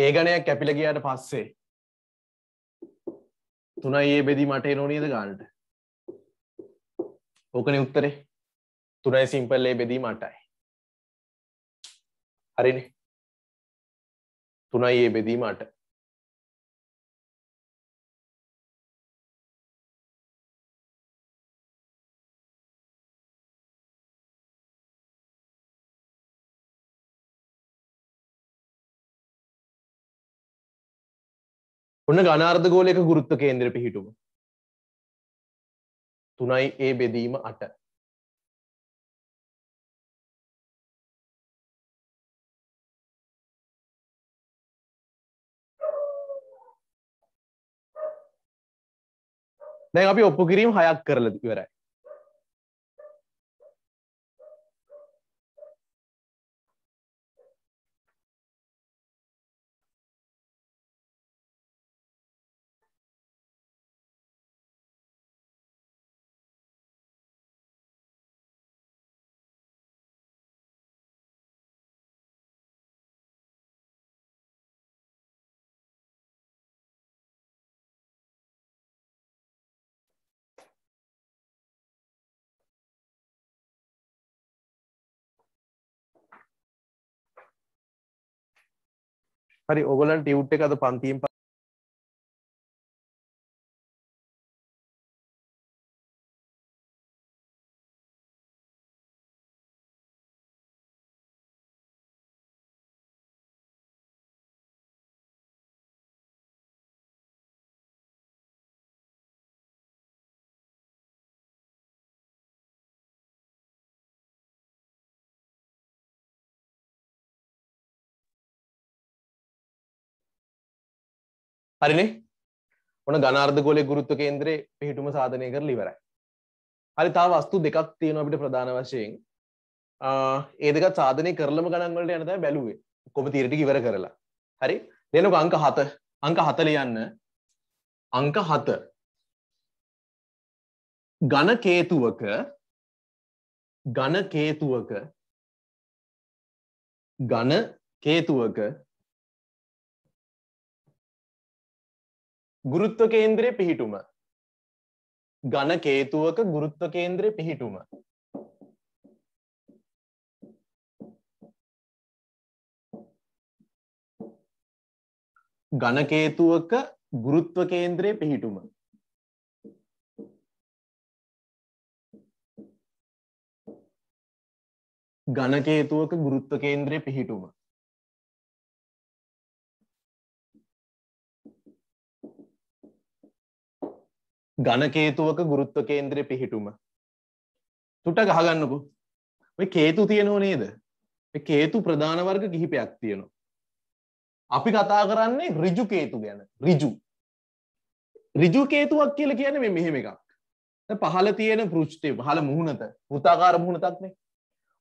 ඒ ගණයක් කැපිල ගයාට පස්සේ තුනයි ඒ බෙදි මට නොනීද ගාන්ට ඕකන උත්තරේ තුනයි සිම්පල්ලේ බෙදී මටයි හරින තුනයි ඒ බෙදී මට ඔන්න ගනාර්ධ ගෝලයක ගුරුත්ව කේන්දර පිහිටුම තුනයි ඒ බෙදීම අට දැන් අපි ඔප්පු කිරීම හයක් කරල ඉවරයි හරි ඔගලන් ටියව් එක අද පන්තියෙන් හරිනේ ඔන ගනාර්ධ ගොලෙ ගුරුත්තු කේන්ද්‍රයේ පිහිටුම සාධනය කර ලිවරයි හරි තා වස්තු දෙකක් තියෙන අපිට ප්‍රධාන වශයෙන් ඒ දෙක සාධනය කරලම ගණන්වලට යනත බැලුවේ කොම තීරටි ඉවර කරලා හරි දෙනක අංක හත අංක හත ලියන්න අංක හත ගණකේතුවක ගණකේතුවක ගණකේතුවක ගුරුත්ව කේන්ද්‍රය පිහිටුම ඝන කේතුවක ගුරුත්ව කේන්ද්‍රය පිහිටුම ඝන කේතුවක ගුරුත්ව කේන්ද්‍රය පිහිටුම ඝන කේතුවක ගුරුත්ව කේන්ද්‍රය පිහිටුම ගණකේතුවක ගුරුත්ව කේන්ද්‍රය පිහිටුම තුට ගහගන්නකු ඔය කේතු තියෙනෝ නේද කේතු ප්‍රධාන වර්ග කිහිපයක් තියෙනවා අපි කතා කරන්නේ රිජු කේතු ගැන රිජු රිජු කේතුවක් කියල කියන මේ මෙහෙම එකක් පහල තියෙන පෘෂ්ටි හල මුහුණත වෘතාකාර මුහුණතක්නේ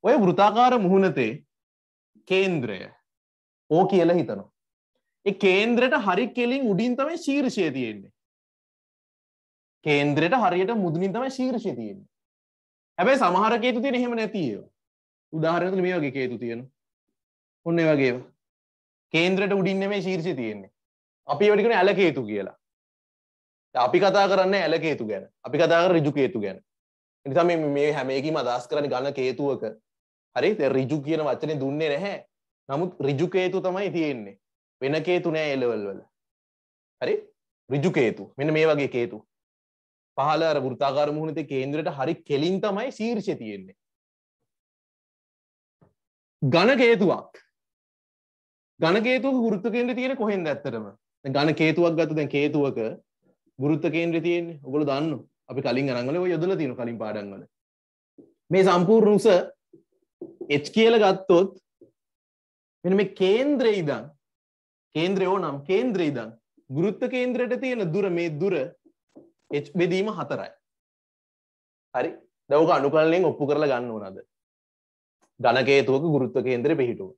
ඔය වෘතාකාර මුහුණතේ කේන්ද්‍රය ඕ කියල හිතනවා ඒ කේන්ද්‍රයට හරි කෙලින් උඩින් තමයි ශීර්ෂය තියෙන්නේ කේන්ද්‍රයට හරියට මුදුනින් තමයි ශීර්ෂය තියෙන හැබැයි සමහර කේතු තියෙන එහෙම නැතිය උදාහරණතුන මේ වගේ කේතු තියෙන ඔන්න වගේ කේන්ද්‍රට උඩින් මේ ශීර්ෂය තියෙන්නේ අපි වැඩිකෙන ඇල කේතු කියලා අපි කතා කරන්න ඇල කේතු ගැන අපි කතා කර රිජු කේතු ගැන නිසා මේ හැමේකීම අදස් කරන්න ගන්න කේතුවක හරි රිජු කියන වචනේ දුන්නේ නැහැ නමුත් රිජු කේතු තමයි තියෙන්නේ වෙන කේතු නෑ එලවල් වල හරි රිජු කේතු මෙන්න මේ වගේ කේතු පහල අර වෘතාකාර මුහුණත කේන්ද්‍රයට හරි කෙලින් තමයි ශීර්ෂ තියෙන්නේ. ගණකේතුවක් ගණකේතුව ගෘත්ත කේන්ද්‍ර තියෙන කොහෙන්ද ඇත්තටම ගණ කේතුවක් ගත්ත දැන් කේතුවක ගෘත්ත කේන්ද්‍ර තියෙන්නේ ඔගොල්ලෝ දන්නවා අපි කලින් අරන් වල යොදලා තියෙනවා කලින් පාඩම් වල මේ සම්පූර්ණ උස h කියලා ගත්තොත් මෙන්න මේ කේන්ද්‍රය ඉඳන් කේන්ද්‍රය ඕනම් කේන්ද්‍රය ඉඳන් ගෘත්ත කේන්ද්‍රයට තියෙන දුර මේ දුර එච් බෙදීම හතරයි හරි දවක අනුකරණයෙන් ඔප්පු කරලා ගන්න ඕනද ගණකේතුවක ගුරුත්ව කේන්දර පිහිටුව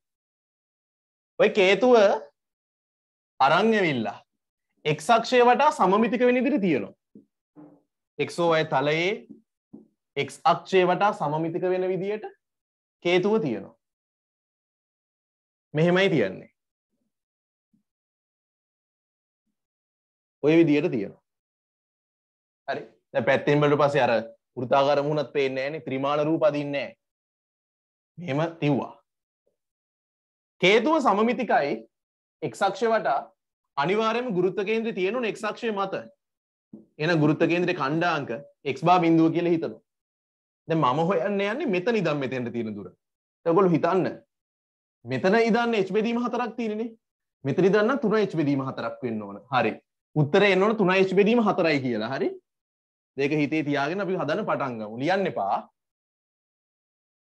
ඔය කේතුව අරංයවිල්ලා එක්සක්ෂය වටා සමමිතික වෙන ඉදිරි තියෙනවා එක්සෝ අය තලයේ එක් අක්ෂය වටා සමමිතික වෙන විදියට කේතුව තියෙනවා මෙහෙමයි තියන්නේ ඔය විදියට තියෙනවා හරි පැත්තෙන් බලු පසේ අර ෘතාකාර මුණත් පේන්නේ නෑනේ ත්‍රිමාණ රූප අදින්නේ නෑ මෙහෙම තිව්වා හේතුව සමමිතිකයි එක්සක්ෂය වටා අනිවාර්යයෙන්ම ගුරුත්ව කේන්ද්‍රය තියෙනුනේ එක්සක්ෂය මත එන ගුරුත්ව කේන්ද්‍රයේ ඛණ්ඩාංක x බා බිඳුව කියලා හිතනවා දැන් මම හොයන්න යන්නේ මෙතන ඉඳන් මෙතෙන්ට තියෙන දුර දැන් ඔයගොල්ලෝ හිතන්න මෙතන ඉඳන් h බෙදීම හතරක් තියෙනනේ මෙතන ඉඳන් නම් 3h බෙදීම හතරක් වෙන්න ඕන හරි උත්තරේ එන්න ඕන 3h බෙදීම හතරයි කියලා හරි දෙක හිතේ තියාගෙන අපි හදන පටන්ගමු ලියන්න එපා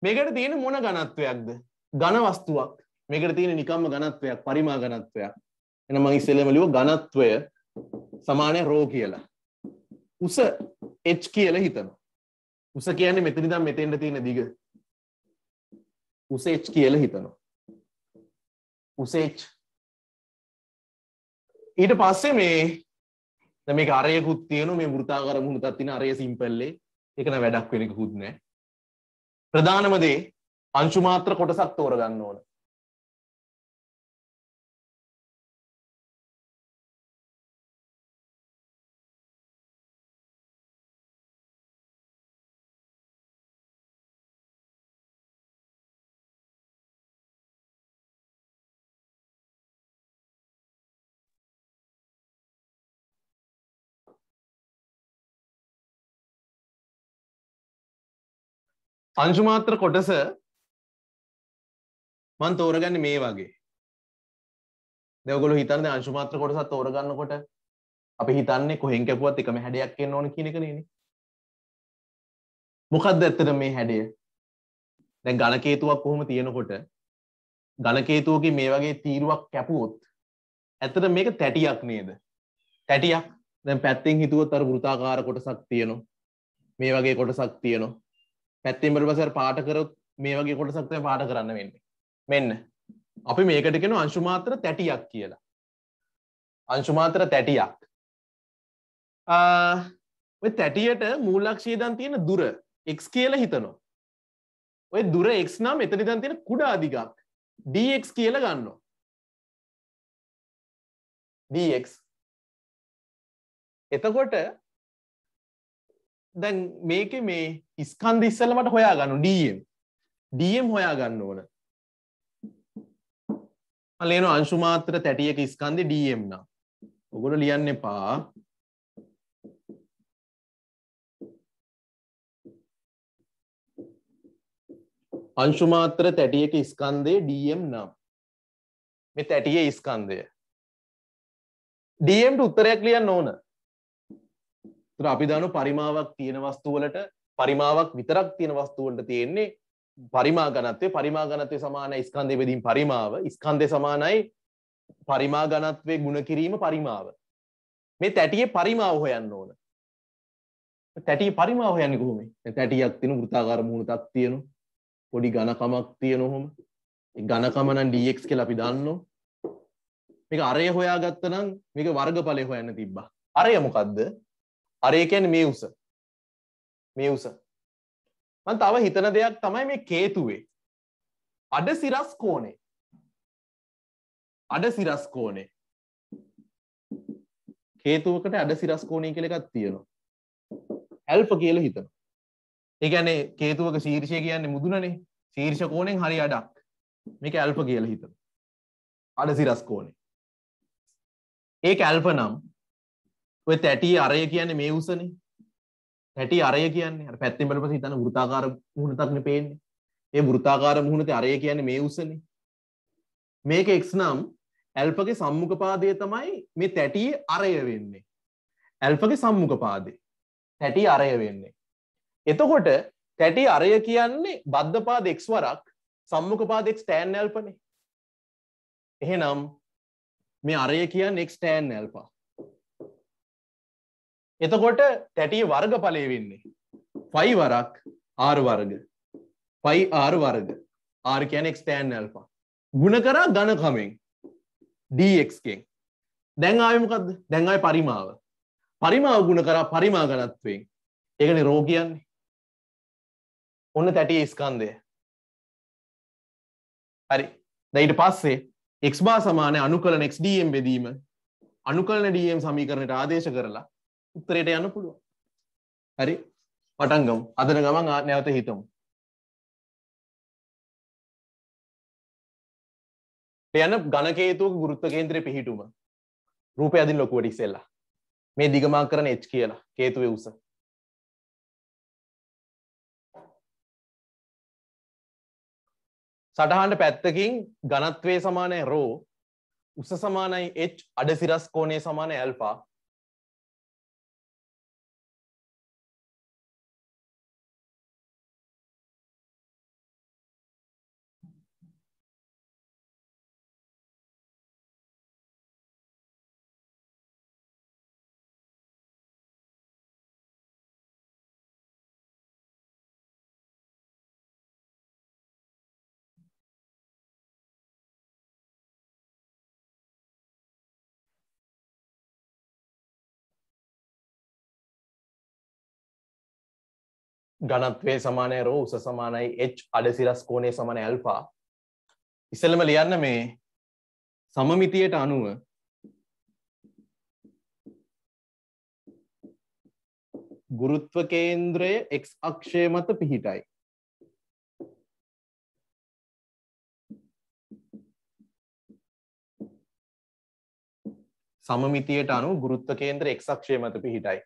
මේකට තියෙන මොන ගණත්වයක්ද ගණවස්තුවක් මේකට තියෙන නිකම්ම ගණත්වයක් පරිමා ගණත්වයක් එන මං ඉස්සෙල්ලම ලිව්ව ගණත්වය සමානයි රෝ කියලා උස h කියලා හිතනවා උස කියන්නේ මෙතන ඉඳන් මෙතෙන්ට තියෙන දිග උස h කියලා හිතනවා උස h ඊට පස්සේ මේ මේ අරයකුත් තියන මේ ෘතාකර මුණ තත්තින අරය සිම්පල්ලේ එකන වැඩක් වෙනක හුත්නෑ ප්‍රධානමදේ අංශුමාත්‍ර කොටසක් තෝරගන්න ඕන අංශුමාත්‍ර කොටස මන් තෝරගන්න මේ වගේ දෙවගොල හිතන්න අංශුමාත්‍ර කොටසත් තෝරගන්න කොට අපි හිතන්නේ කොහෙන් කැපුවත් එකම හැඩයක් එන්න ඕන කියන එක නේනේ මොකක්ද ඇත්තට මේ හැඩය දැන් ගණකේතුවක් කොහොම තියෙනකොට ගණකේතුවකින් මේ වගේ තීරුවක් කැපුවොත් ඇත්තට මේක තැටියක් නේද තැටියක් දැන් පැත්තෙන් හිතුවොත් අර වෘතාකාර කොටසක් තියෙනවා මේ වගේ කොටසක් තියෙනවා පැත්තිම් බරපසර පාටකරොත් මේ වගේ කොටසක්තය පාට කරන්න වෙන්න මෙන්න අපි මේකට කෙන අංශුමාත්‍ර තැටියක් කියලා අංශුමාත්‍ර තැටියක් තැටියට මූලක්ෂීදන් තියෙන දුර එක් කියල හිතනවා ඔය දුර එක් නම් එතනිදන් තියෙන කුඩා අධිකක් ඩක් කියල ගන්නවා ඩක් එතකොට දැන් මේක මේ ඉස්කන්ද ඉස්සලමට හොයා ගන්න ඩම් ඩම් හොයා ගන්න ඕන අලේන අංශුමාත්‍ර තැටියක ඉස්කන්දි ඩම් නම් ඔගොට ලියන්න එපා අංශුමාත්‍ර තැටියක ඉස්කන්දේ ඩම් නම් මේ තැටිය ඉස්කන්දය ඩම් උත්තරයක් ලියන්න ඕන එතකොට අපි දාන පරිමාවක් තියෙන වස්තු වලට පරිමාවක් විතරක් තියෙන වස්තු වලට තියෙන්නේ පරිමා ඝනත්වය පරිමා ඝනත්වය සමානයි ස්කන්ධය බෙදීම පරිමාව ස්කන්ධය සමානයි පරිමා ඝනත්වයේ ಗುಣ කිරීම පරිමාව මේ තැටියේ පරිමාව හොයන්න ඕන තැටිය පරිමාව හොයන්නේ කොහොමද? දැන් තැටියක් තියෙන වෘත්තාකාර මූණක් තියෙන පොඩි ඝනකමක් තියෙන ඔහොම. ඒ ඝනකම නම් dx කියලා අපි දන්නෝ. මේක අරය හොයාගත්ත නම් මේක වර්ගඵලය හොයන්න තිබ්බා. අරය මොකද්ද? අරේකැන් මේ උස මේ උස මන් තව හිතන දෙයක් තමයි මේ කේතුවේ අඩ සිරස් කෝනේ අඩ සිරස් කෝනේ කේතුවකට අඩ සිරස් කෝණී කියල එකක් තියෙනවා ඇල්ප කියල හිතන ඒගැනේ කේතුවක ශීර්ෂය කියන්නේ මුදුනනේ ශීර්ෂ කෝණෙන් හරි අඩක් මේක ඇල්ප කියල හිතන අඩ සිරස් කෝණේ ඒක ඇල්ප නම් ඔය තැටි අරය කියන්නේ මේ උසනේ තැටි අරය කියන්නේ අර පැත්තෙන් බලපස්සේ හිතන වෘත්තාකාර මුහුණටක්නේ පේන්නේ ඒ වෘත්තාකාර මුහුණේ අරය කියන්නේ මේ උසනේ මේක x නම් ඇල්ෆගේ සම්මුඛ පාදය තමයි මේ තැටියේ අරය වෙන්නේ ඇල්ෆගේ සම්මුඛ පාදේ තැටි අරය වෙන්නේ එතකොට තැටි අරය කියන්නේ බද්ධපාද එක් වරක් සම්මුඛපාද එක් ටෑන් ඇල්පනේ. එහෙනම් මේ අරය කියන්නේ එක් ටෑන් ඇල්පා. එතකොට තැටිය වර්ග පලය වෙන්නේ. ෆයි වරක් ආර් වර්ග. ෆයි ආර් වර්ග ආර්කයනෙක් ස්ටෑන් ඇල්පා. ගුණ කරා ගණකමෙන් ඩක්ෙන් දැන් ආයමකක්ද දැන් අය පරිමාව. පරිමාව ගුණ කරා පරිමා ගණත්වෙන් ඒකන රෝ කියන්නේ. ඔන්න තැටිය ස්කන්දය. හරි දැයිට පස්සේ එක්බා සමානය අනුකලන එක්ඩම් බෙදීම අනුකලන ඩම් සමීකරණයට ආදේශ කරලා උත්තරයට යන්න පුළුවන් හරි පටන්ගම් අදන ගමන් නැවත හිතමු යන ගණකේතුව ගුරුත්ත කේන්ද්‍රය පිහිටුම රූපය අදින් ලොකුවට ඉසෙල්ලා මේ දිගමා කරන එච් කියලා කේතුවේ උස සටහන්ට පැත්තකින් ගණත්වේ සමානය රෝ උස සමානයි එච් අඩසිරස් කෝනය සමාන ඇල්පා ගණත්වේ සමානය රෝ උස සමානයි එච් අඩසිරස් කෝනය සමන ඇල්පා ඉස්සලම ලියන්න මේ සමමිතියට අනුව ගුරුත්ව කේන්ද්‍රය එක් අක්ෂය මත පිහිටයි සමමිතියට අනු ගුරුත්ව කේන්ද්‍ර එක් අක්ෂය මත පිහිටයි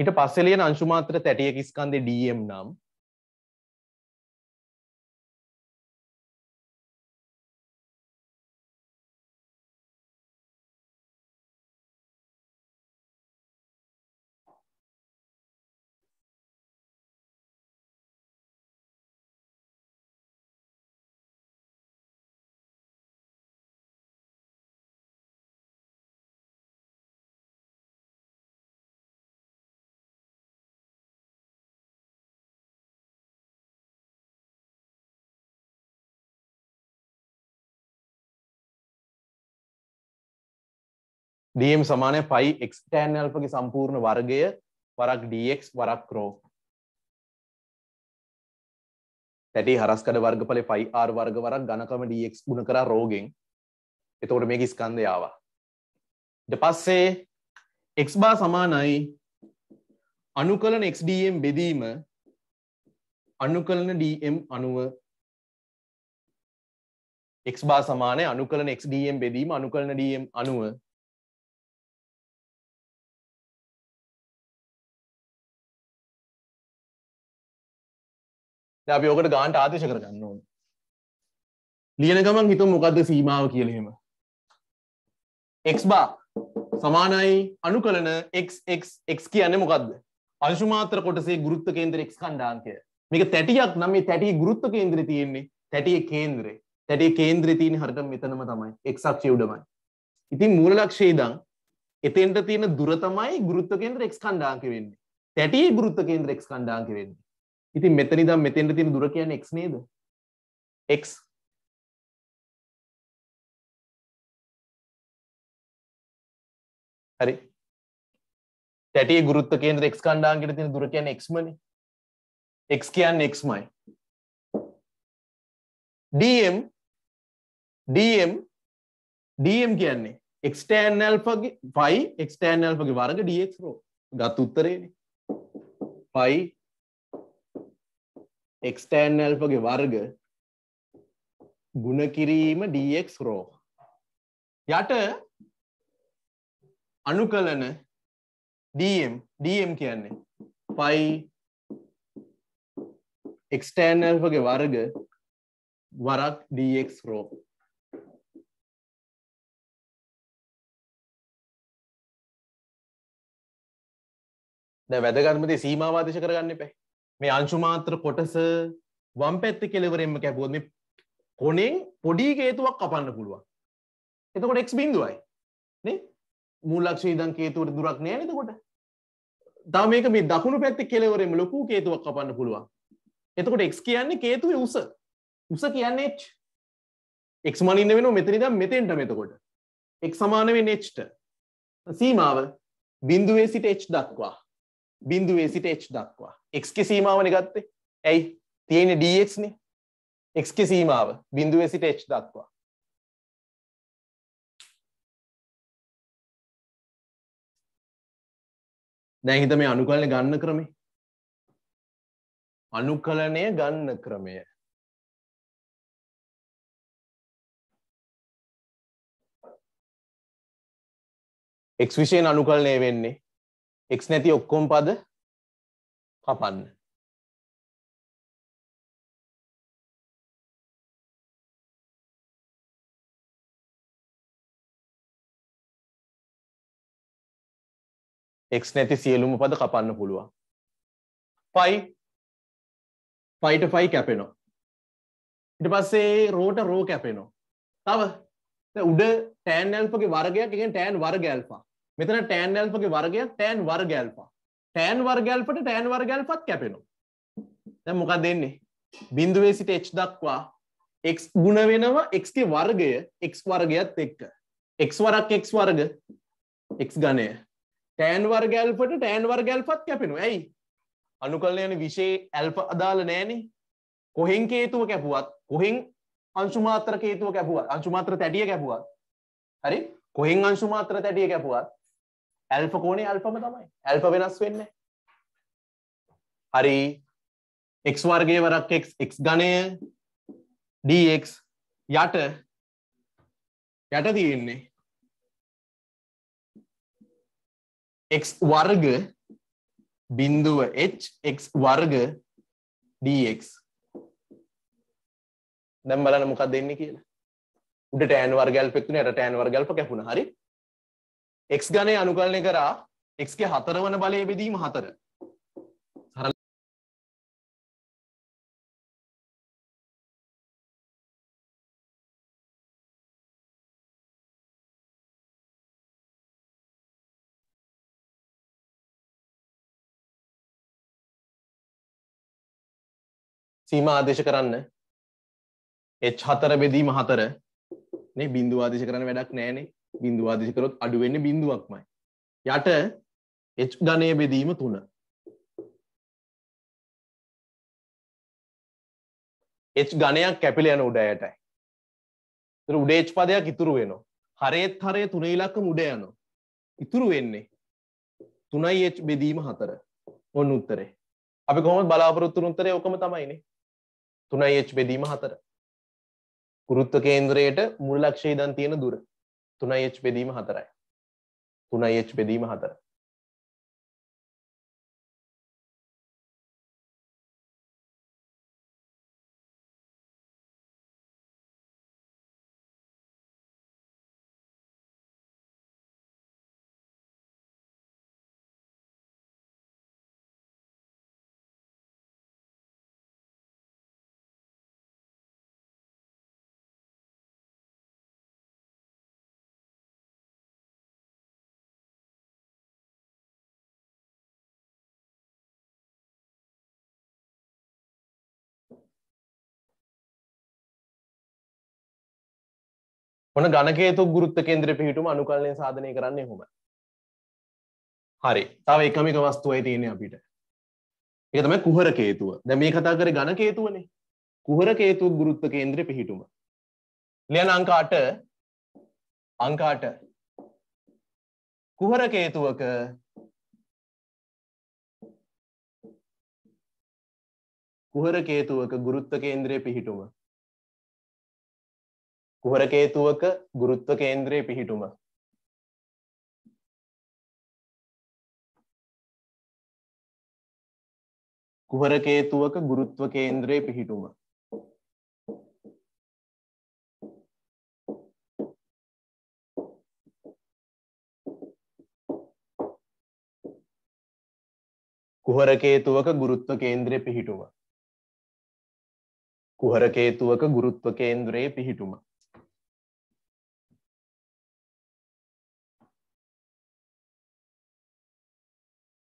ඉට පස්සෙලියන අංශුමාත්‍ර තැටියකිස්කන්දේ ඩම් නම් dm සමානය පයි එක්ස්ටෑන් අල්පගේ සම්පූර්ණ වර්ගය වරක් dx වරක් රෝ තැටි හරස්කඩ වර්ගඵල පයි ආර් වර්ග වරක් ගණකම dx ගුණ කරා රෝගෙන් එතකොට මේක ස්කන්ධය ආවා ඊට පස්සේ x බා සමානයි අනුකලන x dm බෙදීම අනුකලන dm අනුව x බා සමානය අනුකලන x dm බෙදීම අනුකලන dm අනුව අපි ඕකට ගාන්ට ආදේශ කරගන්න ඕන ලියන ගමන් හිතු මොකක්ද සීමාව කියලහෙම එක් බා සමානයි අනු කලන එක්ක් කියන්න මොකක්ද අංශුමාත්‍ර කොටසේ ගුරුත්ත කේන්දර එක් කණ්ඩාන්කය මේක තැටියක් නම් මේ තැටිය ගුරුත්ත කේන්ද්‍රී තියෙන්නේ තැටිය කේන්ද්‍රේ තැටිය කේන්ද්‍රී තියෙන හරියට මෙතනම තමයි එක්සක්ෂය උඩමයි ඉතින් මූල ලක්ෂයේ ඉඳන් එතෙන්ට තියෙන දුර තමයි ගුරුත්ව කේන්ද්‍ර එක් කණ්ඩාංක වෙන්නේ තැටියේ ගුරුත්ව කේන්ද්‍ර එක් කණ්ඩාංක වෙන්නේ ඉතින් මෙතනි දම් මෙතෙන්ට තියෙන දුර කියන්නේ x නේද x හරි තැටියේ ගුරුත්ව කේන්ද්‍ර x කණ්ඩාංගයට තියෙන දුර කියන්නේ x මනේ x කියන්නේ x මයි dm dm dm කියන්නේ x tan alpha ගේ phi x tan alpha ගේ වර්ග dx rho ගත් උත්තරේනේ phi එක්ස්ටෑන් ඇල්පගේ වර්ග ගුණ කිරීම dx රෝ යට අනුකලන dm dm කියන්නේ පයි එක්ස්ටෑන් ඇල්පගේ වර්ග වරක් dx රෝ වැදගත්මති සීමාවාදේශ කරගන්න පැ මේ අංශුමාත්‍ර කොටස වම් පැත්ත කෙලවරෙන්ම කැපුවොත් මේ කොනෙන් පොඩි හේතුවක් කපන්න පුළුවන්. එතකොට x බිඳුවයි. නේ? මූල ලක්ෂණය ඉඳන් හේතුවට දුරක් නෑ නේද එතකොට? තව මේක මේ දකුණු පැත්තේ කෙලවරෙම ලොකු හේතුවක් කපන්න පුළුවන්. එතකොට x කියන්නේ හේතුවේ උස. උස කියන්නේ h. x වලින් ඉන්න වෙනවා මෙතන ඉඳන් මෙතෙන්ටම එතකොට. x සමාන වෙන්නේ h ට. සීමාව බිඳුවේ සිට h දක්වා. බිඳුවේ සිට එච් දක්වා එක්ගේ සීමාවන ගත්තේ ඇයි තියෙන ඩක්න එක්ගේ සීමාව බිඳුවේ සිට එච් දක්වා නැහිත මේ අනුකලන ගන්න ක්‍රමේ අනුකලනය ගන්න ක්‍රමය එක් විෂයෙන් අනුකලනය වෙන්නේ එක් නැති ඔක්කොම පද කපන්න එක් නැති සියලුම පද කපන්න පුළුවන් පයි පයිට පයි කැපෙනවා ඉට පස්සේ රෝට රෝ කැපෙනවා තව උඩ ටෑන් ඇල්පගේ වර්ගයක් එකෙන් ටෑන් වර්ග ඇල්පා මෙතන ටෑන් ඇල්පගේ වර්ගය ටෑන් වර්ග ඇල්පා ටෑන් වර්ග ඇල්පට ටෑන් වර්ග ඇල්පත් කැපෙනවා දැන් මොකක් දෙන්නේ බිඳුවේ සිට එච් දක්වා එක් ගුණ වෙනවා එක්ගේ වර්ගය එක් වර්ගයත් එක්ක එක් වරක් එක් වර්ග එක් ගණය ටෑන් වර්ග ඇල්පට ටෑන් වර්ග ඇල්පත් කැපෙනවා ඇයි අනුකල්ල යන විශේ ඇල්ප අදාළ නෑනේ කොහෙන් කේතුව කැපුවත් කොහෙන් අංශුමාත්‍ර කේතුව කැපුවත් අංශුමාත්‍ර තැටිය කැපුවත් හරි කොහෙන් අංශුමාත්‍ර තැටිය කැපුවත් ඇල්ප කෝනේ අල්පම තමයි ඇල්ප වෙනස් වෙන්න හරි එක් වර්ගය වරක් එක් ගණය ඩක් යට යට තියෙන්නේ එක් වර්ග බිින්දුව එක් වර්ග ඩක් දැම් බලන මොකක් දෙන්නේ කියලා උඩ ටෑන් වර්ගල් පෙක්න යට ටෑන් වර්ගල්ප කැපුණ හරි එක් ගණය අනුකරණය කරා එක්ගේ හතර වන බලය බෙදීම හතර සීම ආදේශ කරන්න එච් හතර බෙදීම හතර බින්දු ආදේශ කරන වැඩක් නෑනේ බිඳුවාදිශකරොත් අඩුවෙන්න බිඳුවක්මයි. යට එච් ගණය බෙදීම තුන. එච් ගණයක් කැපිල යන උඩ යටයි. උඩේච් පදයක් ඉතුරු වෙනවා. හරේත් හරය තුන ඉලක්කම උඩ යනවා. ඉතුරු වෙන්නේ. තුනයි එච් බෙදීම හතර ඔන්න උත්තරේ. අපි කොහොම බලාපොරොත්තු උත්තරේ ඕකම තමයිනේ. තුනයි එච් බෙදීම හතර. ගුරුත්ව කේන්ද්‍රයට මුල් ලක්ෂය ඉදන් තියෙන දුර. තුනයි H බෙදීම හතරයි තුනයි H බෙදීම හතර ඔන ගණකේතු ගුරුත්ත කේන්ද්‍ර පිහිටුම අනුකල්ලෙන් සාධනය කරන්නේ හොම හරි තව එකමික වස්තුවයි තියෙන අපිට එක තමයි කුහර කේතුව දැ මේ කතා කර ගණ කේතුවනේ කුහර කේතුව ගුරුත්ත කේන්ද්‍රය පිහිටුම ලියන අංකාට අංකාට කුහර කේතුවක කුහර කේතුවක ගුරුත්ත කේන්ද්‍රය පිහිටුම කුහරකේතුවක ගුරුත්ව කේන්ද්‍රයේ පිහිටුම කුහරකේතුවක ගුරුත්ව කේන්ද්‍රයේ පිහිටුම කුහරකේතුවක ගුරුත්ව කේන්ද්‍රය පිහිටුම කුහරකේතුවක ගුරුත්ව කේන්ද්‍රයේ පිහිටුම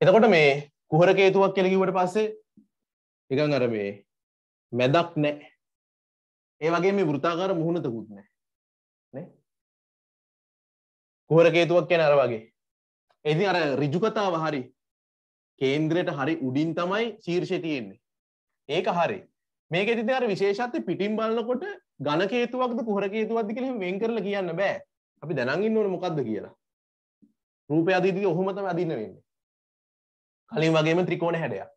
එතකොට මේ කුහර කේතුවක් කියලා කිව්වට පස්සේ නිකන් අර මේ මැදක් නැහැ. ඒ වගේ මේ වෘතාකාර මුහුණතකුත් නැහැ. නේ? කුහර කේතුවක් කියන්නේ අර වගේ. ඒ ඉතින් අර ඍජු කතාව හරි කේන්ද්‍රයට හරි උඩින් තමයි ශීර්ෂය තියෙන්නේ. ඒක හරි. මේකෙදි ඉතින් අර විශේෂත්වය පිටින් බලනකොට ඝන කේතුවක්ද කුහර කේතුවක්ද කියලා එහෙම වෙන් කරලා කියන්න බෑ. අපි දැනන් ඉන්න ඕනේ මොකද්ද කියලා. රූපය අදීදී ඔහොම තමයි අදින්න වෙන්නේ. කලින් වගේම ත්‍රිකෝණ හැඩයක්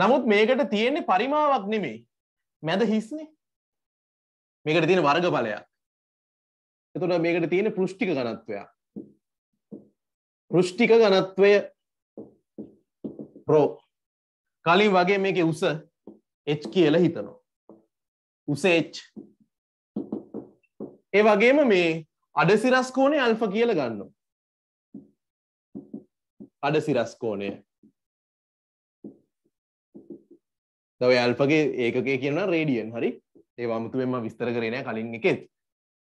නමුත් මේකට තියෙන්නේ පරිමාවක් නෙමෙයි මැද හිස්නේ මේකට තියෙන වර්ග බලයක් එතුට මේකට තියෙන පෘෂ්ටික ගණත්වයක් පෘෂ්ටික ගණත්වය ප්‍රෝ කලින් වගේ මේක උස එච් කියල හිතනවා උසේච් ඒ වගේම මේ අඩසිරස්කෝනේ අල්ප කියල ගන්නවා අඩ සිරස්කෝණය තව ඇල්පගේ ඒකගේ කියන රේඩියන් හරි ඒ අමුතුවෙන්ම විස්තර කරනය කලින් එකෙත්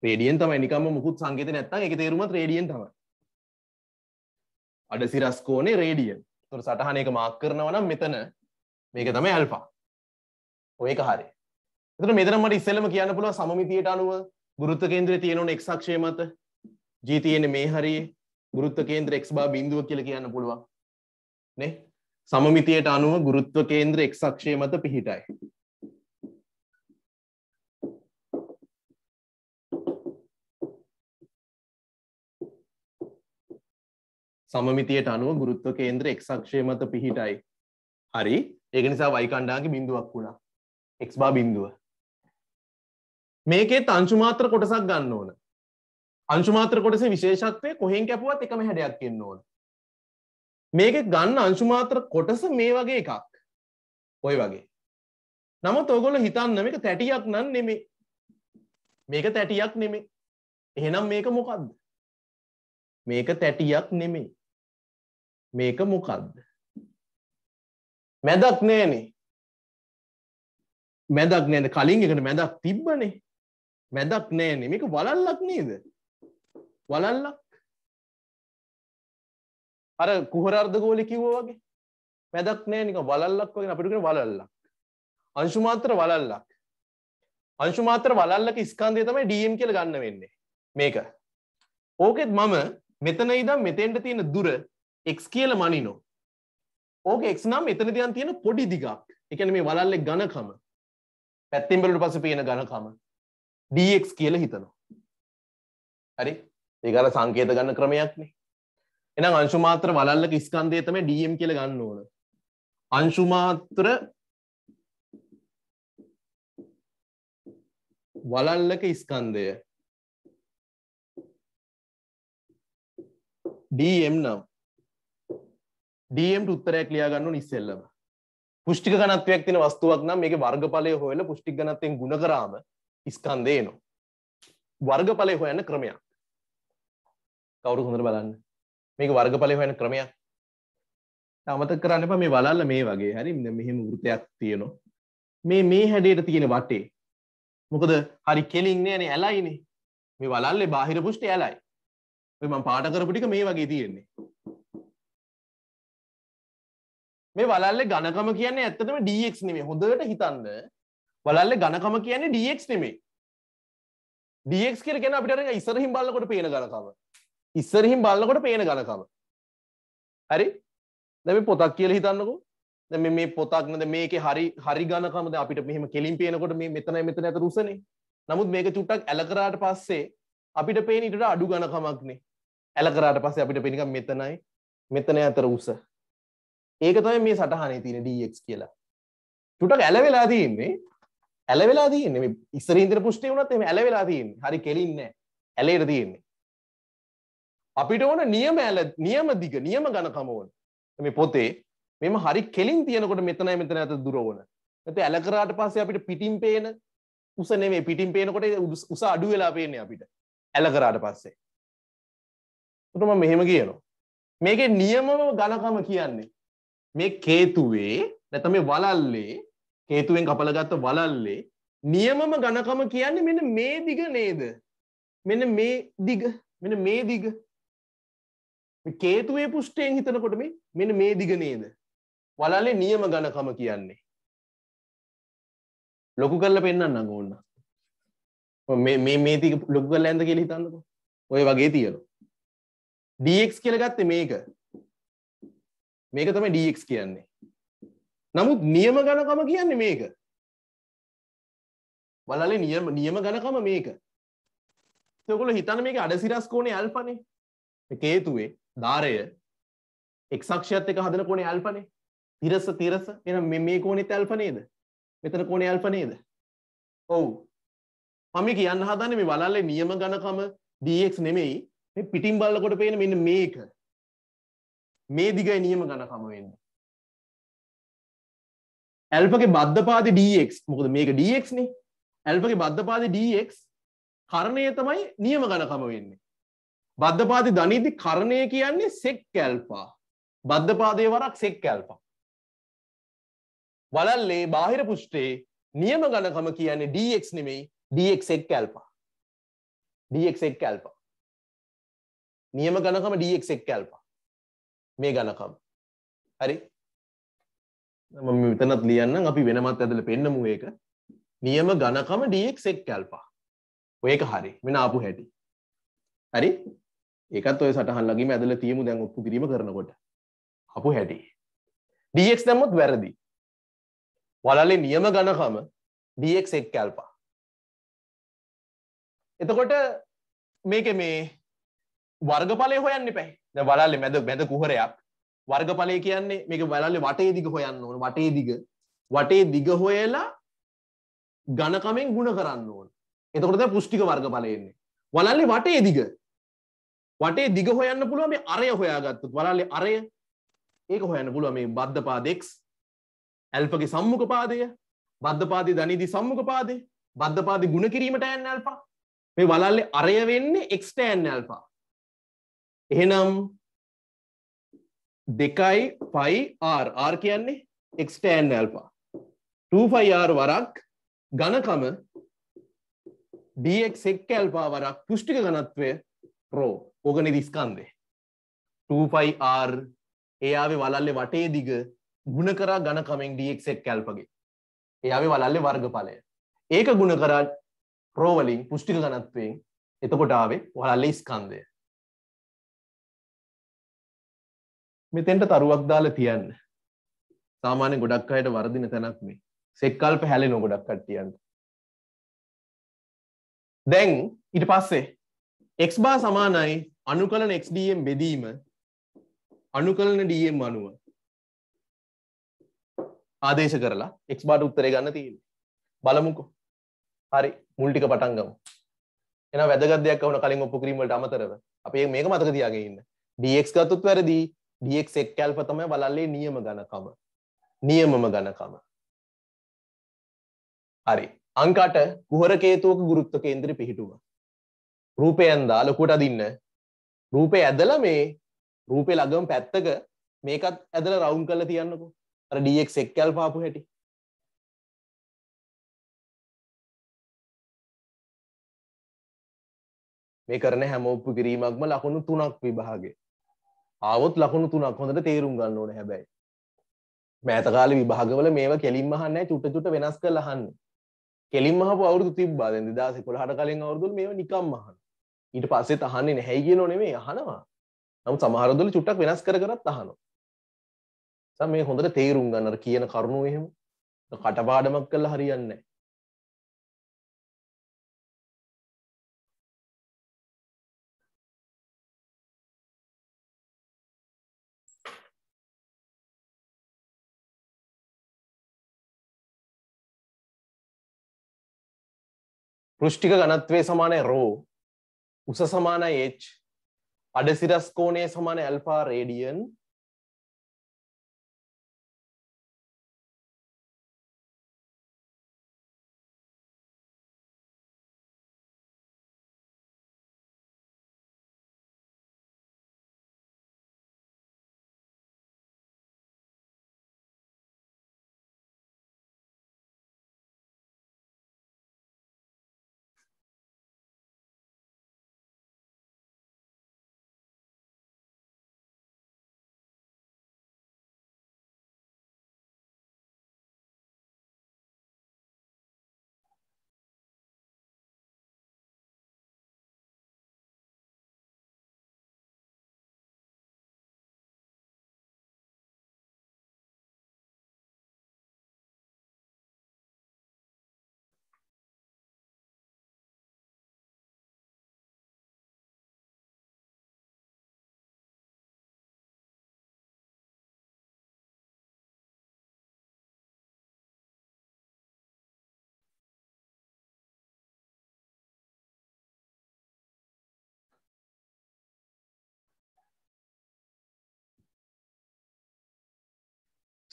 රේඩියන් තම නිකම මුකුත් සංගත නැත්තම් එක තේරුමත් රේඩියන් තමයි අඩ සිරස්කෝනේ රේඩියන් තුොර සටහන එක මාක් කරනවනම් මෙතන මේක තමයි ඇල්පා ඔයක හරි එතන මෙතනමට ඉස්සෙල්ලම කියන්න පුළුව සමමිතියට අනුව ගුරුත්ත කේන්ද්‍රය තියෙනවන එක්සක්ෂය මත ජීතියෙන මේ හරියේ ගුරුත්ව කේන්ද්‍ර එක් බා බිඳුව කියල කියන්න පුළුවන් නේ සමමිතියට අනුව ගුරුත්ව කේන්ද්‍ර එක් සක්ෂය මත පිහිටයි සමමිතියට අනුව ගුරුත්ව කේන්ද්‍ර එක් සක්ෂය මත පිහිටයි හරි ඒක නිසා වයිකණ්ඩාගේ බිඳුවක් වුණා එක් බා බිඳුව මේකේ තංශුමාත්‍ර කොටසක් ගන්න ඕන අංශුමාත්‍ර කොටස විශේෂත්වය කොහෙන් කැපුවත් එකම හැඩයක් එන්න ඕන මේක ගන්න අංශුමාත්‍ර කොටස මේ වගේ එකක් ඔය වගේ නමුත් ඔගොල හිතන්න මේක තැටියක් නම් නෙමේ මේක තැටියක් නෙමේ එහෙනම් මේක මොකක්ද මේක තැටියක් නෙමේ මේක මොකක්ද මැදක් නෑනේ මැදක් නෑද කලින් එකට මැදක් තිබ්බනේ මැදක් නෑනේ මේක වලල්ලක් නේද වලල්ලක් අර කුහරර්ධ ගෝලි කිව්වා වගේ මැදක් නෑ නිකන් වලල්ලක් වගේ අපිට කියන වලල්ලක් අංශු මාත්‍ර වලල්ලක් අංශු මාත්‍ර වලල්ලක ස්කන්ධය තමයි DM කියලා ගන්න වෙන්නේ මේක ඕකෙත් මම මෙතන ඉඳන් මෙතෙන්ට තියෙන දුර x කියලා මනිනෝ ඕක x නම් එතන ඉඳන් තියෙන පොඩි දිගක් ඒ කියන්නේ මේ වලල්ලේ ඝනකම පැත්තෙන් බැලුවට පස්සේ පේන ඝනකම dx කියලා හිතනවා හරි ඒකර සංකේත ගන්න ක්‍රමයක්නේ එනම් අංශුමාත්‍ර වලල්ලක ස්කන්දය තමයි ඩම් කියල ගන්න ඕන අංශුමාත්‍ර වලල්ලක ස්කන්දය ඩම් නම් ඩම් උත්තරයක් ලියාගන්නු නිස්සෙල්ලම පුෂ්ටි ගනත්වයක් තින වස්තුවක් නම් මේ වර්ගඵලය හොයල පුෂ්ටි ගනත්තයෙන් ගුණ කරාම ස්කන්දේනවා වර්ගඵලය හොයන්න ක්‍රමයක් කවරු හොඳට බලන්න මේක වර්ගඵලය හොයන ක්‍රමයක් අමතක කරන්න එපා මේ බලන්න මේ වගේ හරි මෙහෙම වෘතයක් තියෙනවා මේ මේ හැඩයට තියෙන වටේ මොකද හරි කෙලින් නෑනේ ඇලයිනේ මේ වලල්ලේ බාහිර පුෂ්ටි ඇලයි ඔය මම පාට කරපු ටික මේ වගේ තියෙන්නේ මේ වලල්ලේ ඝනකම කියන්නේ ඇත්තටම dx නෙමෙයි. හොඳට හිතන්න. වලල්ලේ ඝනකම කියන්නේ dx නෙමෙයි. dx කියලා කියන්නේ අපිට අර ඉස්සරහින් බලනකොට පේන ඝනකම. ඉස්සරහින් බලන්නකොට පේන ගණකම හරි දැම පොතක් කියල හිතන්නකෝ දැම මේ පොතක්නද මේක හරි හරි ගණකමද අපිට මෙහම කෙලින් පේනකොට මේ මෙතන මෙතන ඇත රුසන නමුත් මේක චුට්ටක් ඇලකරාට පස්සේ අපිට පේනිට අඩු ගණකමක්නේ ඇලකරාට පස්සේ අපිට පෙනික මෙතනයි මෙතන අතර උස ඒක තමයි මේ සටහනේ තියෙන DX කියලා චුට්ටක් ඇලවෙලා තියෙන්නේ ඇලවෙලා තියෙන්නේ ඉස්සර ඉන්ද්‍ර පුෂ්ටි වුණත් එහෙම ඇලවෙලා තියෙන්නේ හරි කෙලින්නේ ඇලේට තියෙන්නේ අපිට ඕන නියම ඇල නියම දිග නියම ගණකමෝන් මේ පොතේ මෙම හරි කෙලින් තියනකොට මෙතනයි මෙතන ඇත දුරෝන ඇති ඇලකරාට පස්සේ අපිට පිටිම් පේන උස නෙමේ පිටිම් පේනකොට උස අඩු වෙලා පේන්නේ අපිට ඇලකරාට පස්සේ තුටම මෙහෙම කියනවා මේක නියමම ගණකම කියන්නේ මේ කේතුවේ නැත මේ වලල්ලේ කේතුවෙන් කපලගත්ත වලල්ලේ නියමම ගණකම කියන්නේ මෙන්න මේ දිග නේද මෙන්න මේ දිග මෙන්න මේ දිග කේතුවේ පුෂ්ටයෙන් හිතනකොට මේ මෙන මේ දිගනේද වලලේ නියම ගණකම කියන්නේ ලොකු කරල පෙන්න්න නඟ ඔන්න මේ මේතික ලොක් කල ඇඳ කියල හිතන්නක ඔය වගේ තියලු ඩක් කියලගත්ත මේක මේක තමයි ඩක් කියන්නේ නමුත් නියම ගණකම කියන්නේ මේක වලලේ නියම නියම ගණකම මේක තකොල හිතන මේක අඩසිරස් කෝනේ අල්පනේ කේතුවේ ධාරය එක්ක්ෂත් එක හදන කොනේ අල්පනේ තිරස තිරස එන මේ කෝනෙත් ඇල්ප නේද මෙතන කෝනේ ඇල්ප නේද ඔවු මම කියන්න හදන මේ වලල්ලේ නියම ගණකම dx නෙමෙයි මේ පිටින් බලකොට පේන මෙන්න මේක මේ දිගයි නියම ගණකම වෙන්න ඇල්පගේ බද්ධපාද dx මොකද මේක dx නේ ඇල්පගේ බද්ධපාද dx කරණය තමයි නියම ගණකම වෙන්නේ බද්ධපාති ධනීති කරණය කියන්නේ සෙක් කැල්පා බද්ධපාදය වරක් සෙක් කැල්පා වලල්ලේ බාහිර පුෂ්ටේ නියම ගණකම කියන්නේ ඩක් නෙමෙයි ඩක්ෙක් කැල්පා ඩක්ෙක් කැල්පා නියම ගණකම ඩක්ෙක් කැල්පා මේ ගණකම හරි මෙතනත් ලියන්න අපි වෙනමත් ඇදල පෙන්න්නමු ඒක නියම ගණකම ඩක්ෙක් කැල්පා ඒක හරි වෙන ආපු හැටි හරි ඒකත් ඔය සටහන් ලගීම ඇදල තියමු දැන් ඔප්පු කිරීම කරනකොට අපපු හැටි ඩක් දැම්මොත් වැරදි වලලේ නියම ගණකම ඩක් එක් කැල්පා එතකොට මේක මේ වර්ගඵලය හොයන්න පැයි වලල්ලි මැද මැද කුහරයක් වර්ගඵලය කියන්නේ මේක වලල්ලි වටේ දිග හොයන්න ඕන වටේ දිග වටේ දිග හොයලා ගණකමෙන් ගුණ කරන්න ඕන එතකොට පුෂ්ටික වර්ගඵලයෙන්නේ වලල්ලි වටේ දිග වටේ දිග හොයන්න පුළුව මේ අරය හොයාගත්තුත් වලල්ලෙ අරය ඒක හොයන්න පුළුව මේ බද්ධපාදෙක්ස් ඇල්පගේ සම්මුඛ පාදය බද්ධපාදය ධනිදී සම්මුඛ පාදේ බද්ධපාදි ගුණ කිරීමට ඇන්න ඇල්පා මේ වලල්ලෙ අරය වෙන්නේ එක්ස්ට ඇන්න ඇල්පා එහෙනම් දෙකයි පයි ආර් ආර් කියන්නේ එක්ස්ටෑන් ඇල්පා 2ෆයිR වරක් ගණකම dx එක් ඇල්පා වරක් පුෂ්ටික ගණත්වය රෝ ඕකන දිස්කන්දේ 2පයිR එයාවේ වලල්ලෙ වටේ දිග ගුණ කරා ගණ කමෙන් ඩක්ක් කැල්පගේ එයාවේ වලල්ලෙ වර්ගඵලය ඒක ගුණ කරා ප්‍රෝවලින් පුෂ්ටික ගණත්වයෙන් එතකොටාවේ වලල්ලෙ ස්කන්දය මෙතෙන්ට තරුවක් දාල තියන්න සාමාන්‍ය ගොඩක් අයට වර්දින තැනක් මේ සෙක්කල්ප හැලෙන ගොඩක් කට්ටියන්න දැන් ඉට පස්සේ එක්ස් බා සමානයි අනුකලන XDM බෙදීම අනුකලන DM අනුව ආදේශ කරලා x බාට උත්තරේ ගන්න තියෙන්නේ. බලමුකෝ. හරි මුල් ටික පටන් ගමු. එහෙනම් වැදගත් දෙයක් වුණ කලින් ඔප්පු කිරීම වලට අමතරව අපි මේක මතක තියාගෙන ඉන්න. dx ගත්තොත් වැරදි. dx එක් ඇල්ෆා තමයි බලන්නේ නියම ඝනකම. නියමම ඝනකම. හරි. අංක 8 කුහර කේතුවක ගුරුත්ව කේන්ද්‍රය පිහිටුම. රූපයෙන් දා ලොකුවට අදින්න රූපය ඇදල මේ රූපය ලගම පැත්තක මේකත් ඇදල රවුන් කල තියන්නකෝ අර ඩක් එක්කැල් පාපු හැටි මේ කරන හැමෝප්පු කිරීමක්ම ලකුණු තුනක් විභාගේ ආවොත් ලකුණු තුනක් හොඳට තේරුම් ගන්න ඕන හැබැයි මෑතකාල විභාගවල මේව කෙලින් මහන්න චුට චුට වෙනස් කළ හන්න කෙලින් මහපු අවුරුදු තිබ්බාදෙන් දෙදාසෙ කොළහට කලින් අවුරුදුල් මේ නිකම් මහන්න ඊට පස්සේ තහන්නේ නැහැ කියනෝ නෙමෙයි අහනවා. නමුත් සමහරවල් චුට්ටක් වෙනස් කර කරත් අහනවා. සම මේ හොඳට තේරුම් ගන්න අර කියන කරුණු එහෙම කටපාඩමක් කරලා හරියන්නේ නැහැ. පෘෂ්ටික ගණත්වය සමානය රෝ උස සමාන H අඩසිරස්කෝනය සමාන ඇල්පා රේඩියන්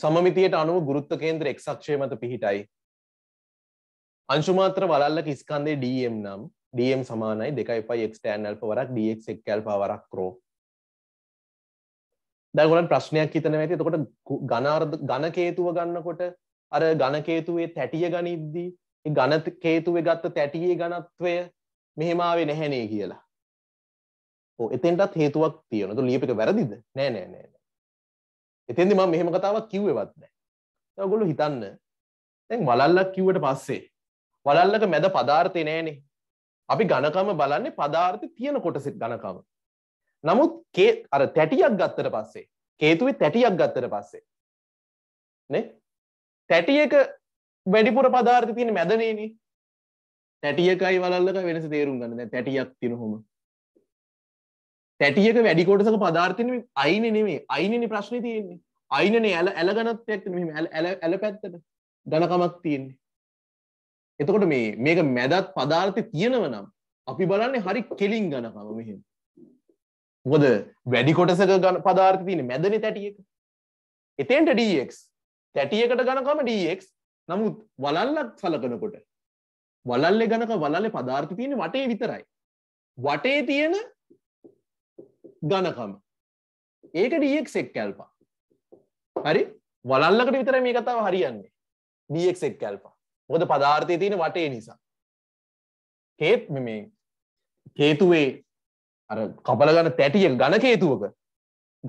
සමමිතියට අනුව ගුරුත්ත කේන්ද්‍ර එක්ෂක්ෂය මත පිහිටයි. අංශුමාත්‍ර වලල්ලක ස්කන්දේ DM නම් DM සමානයි 2x tan alpha වරක් dx x alpha වරක් rho. දැන් ඔයගොල්ලන් ප්‍රශ්නයක් හිතන ඇති. එතකොට ඝන ඝන කේතුව ගන්නකොට අර ඝන කේතුවේ තැටිය ගනිද්දී ඒ ඝන කේතුවේ ගත්ත තැටියේ ඝනත්වය මෙහෙම ආවේ නැහැ නේ කියලා. ඔව් එතෙන්ටත් හේතුවක් තියෙනවා. ඒක ලියපෙක වැරදිද? නෑ නෑ නෑ. එතෙන්දි මම මෙහෙම කතාවක් කිව්වෙවත් නැහැ. දැන් ඔයගොල්ලෝ හිතන්න. දැන් වලල්ලක් කිව්වට පස්සේ වලල්ලක මැද පදාර්ථේ නැහනේ. අපි ඝනකම බලන්නේ පදාර්ථේ තියෙන කොටස ඝනකම. නමුත් කේ අර තැටියක් ගත්තට පස්සේ කේතුවේ තැටියක් ගත්තට පස්සේ නේ තැටියක වැඩිපුර පදාර්ථ තියෙන මැද නේනේ. තැටියකයි වලල්ලකයි වෙනස තේරුම් ගන්න. දැන් තැටියක් තියෙන හොම තැටියක වැඩිකෝටසක පදාර්ථන අයින නෙමේ අයිනනි ප්‍රශ්න තියෙන්නේ අයිනනේ ඇල ඇල ගනත්යක් මෙම ඇල පැත්තට ගනකමක් තියෙන්නේ එතකොට මේ මේක මැදත් පදාර්ථ තියෙනව නම් අපි බලන්නේ හරි කෙලින් ගනකම මෙහෙම මොද වැඩි කොටසක ගන පදාර්ථ තියෙන මැදන තැටියක එතෙන්ට ඩක් තැටියකට ගනකම ඩක් නමුත් වලල්ලක් සලකනකොට වලල්ල ගනක වලල්ල පදාර්ථ තියෙන වටේ විතරයි වටේ තියෙන ගණකම. ඒක ඩක් කැල්පා. හරි වලල්ලකට විතර මේ කතාව හරියන්නේ ඩක් කැල්පා හොද පදාර්ථය තියෙන වටේ නිසා. කේත් මේ කේතුවේ අර කපල ගන තැටිය ගණ කේතුවක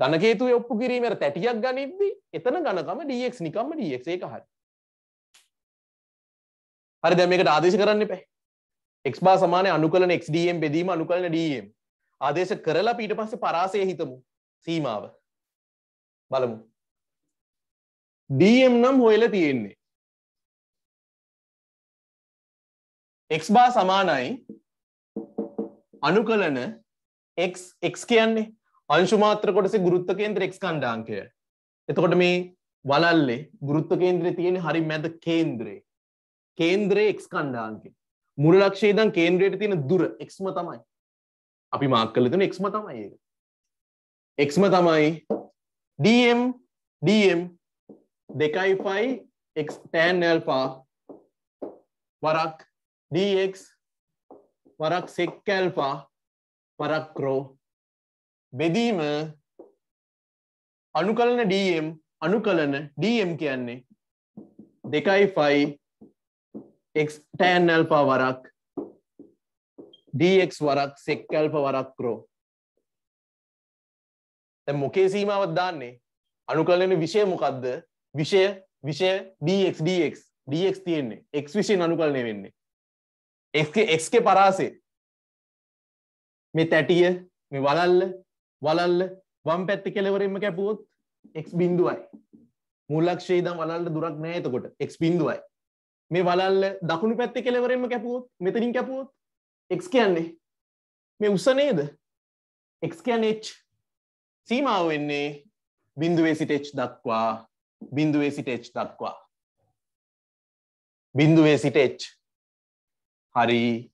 ගණකේතුව ඔප්පු කිරීමට තැටියක් ගනිද්දී එතන ගණකම ඩක් නිකම්ම ඩක් එක හරි හරි දැමකට ආදේශ කරන්න පැ එක් බා සමාන අනුකලන එක්ඩම් බෙදීම අනුකලන ඩම් ආදේශ කරලා පීට පස්සේ පරාසය හිතමු සීමාව බලමු DM නම් හොයල තියෙන්නේ එක් බා සමානයි අනුකලන එක් කියන්නේ අංශුමාත්‍ර කොටස ගුරුත්ත කේන්ද්‍ර එක් කණ්ඩාංකය. එතකොට මේ වලල්ලේ ගුරුත්ත කේන්ද්‍රය තියෙන හරි මැද කේන්ද්‍රයේ කේන්ද්‍රයේ එක් කණ්ඩාංකය. මුල ලක්ෂයේ ඉඳන් කේන්ද්‍රයට තියෙන දුර එක්ම තමයි. අපි මාක් කළ තුන එක්ම තමයි ඒක එක්ම තමයි dm dm දෙකයි පයි එක් ටෑන් ඇල්පා වරක් dx වරක් සෙක් ඇල්පා වරක් ක්‍රෝ බෙදීම අනුකලන dm අනුකලන dm කියන්නේ දෙකයි ෆයි එක් ටෑන් ඇල්පා වරක් dx වරක් සෙක්කල්ප වරක් රෝ දැන් මොකේ සීමාවක් දාන්නේ අනුකලන විෂය මොකද්ද විෂය විෂය dx dx dx තියෙන්නේ x විෂයෙන් අනුකලනය වෙන්නේ x x ගේ පරාසය මේ තැටිය මේ වලල්ල වලල්ල වම් පැත්තේ කෙළවරින්ම කැපුවොත් x බිඳුවයි මූලක්ෂයේ ඉඳන් වලල්ලට දුරක් නැහැ එතකොට x බිඳුවයි මේ වලල්ල දකුණු පැත්තේ කෙළවරින්ම කැපුවොත් මෙතනින් කැපුවොත් එක් කියන්නේ මේ උස නේද එක් කියන්නේ එච් සීමාව වෙන්නේ බිඳුවේ සිට එච් දක්වා බිඳුවේ සිට එච් දක්වා බිඳුවේ සිට එච් හරි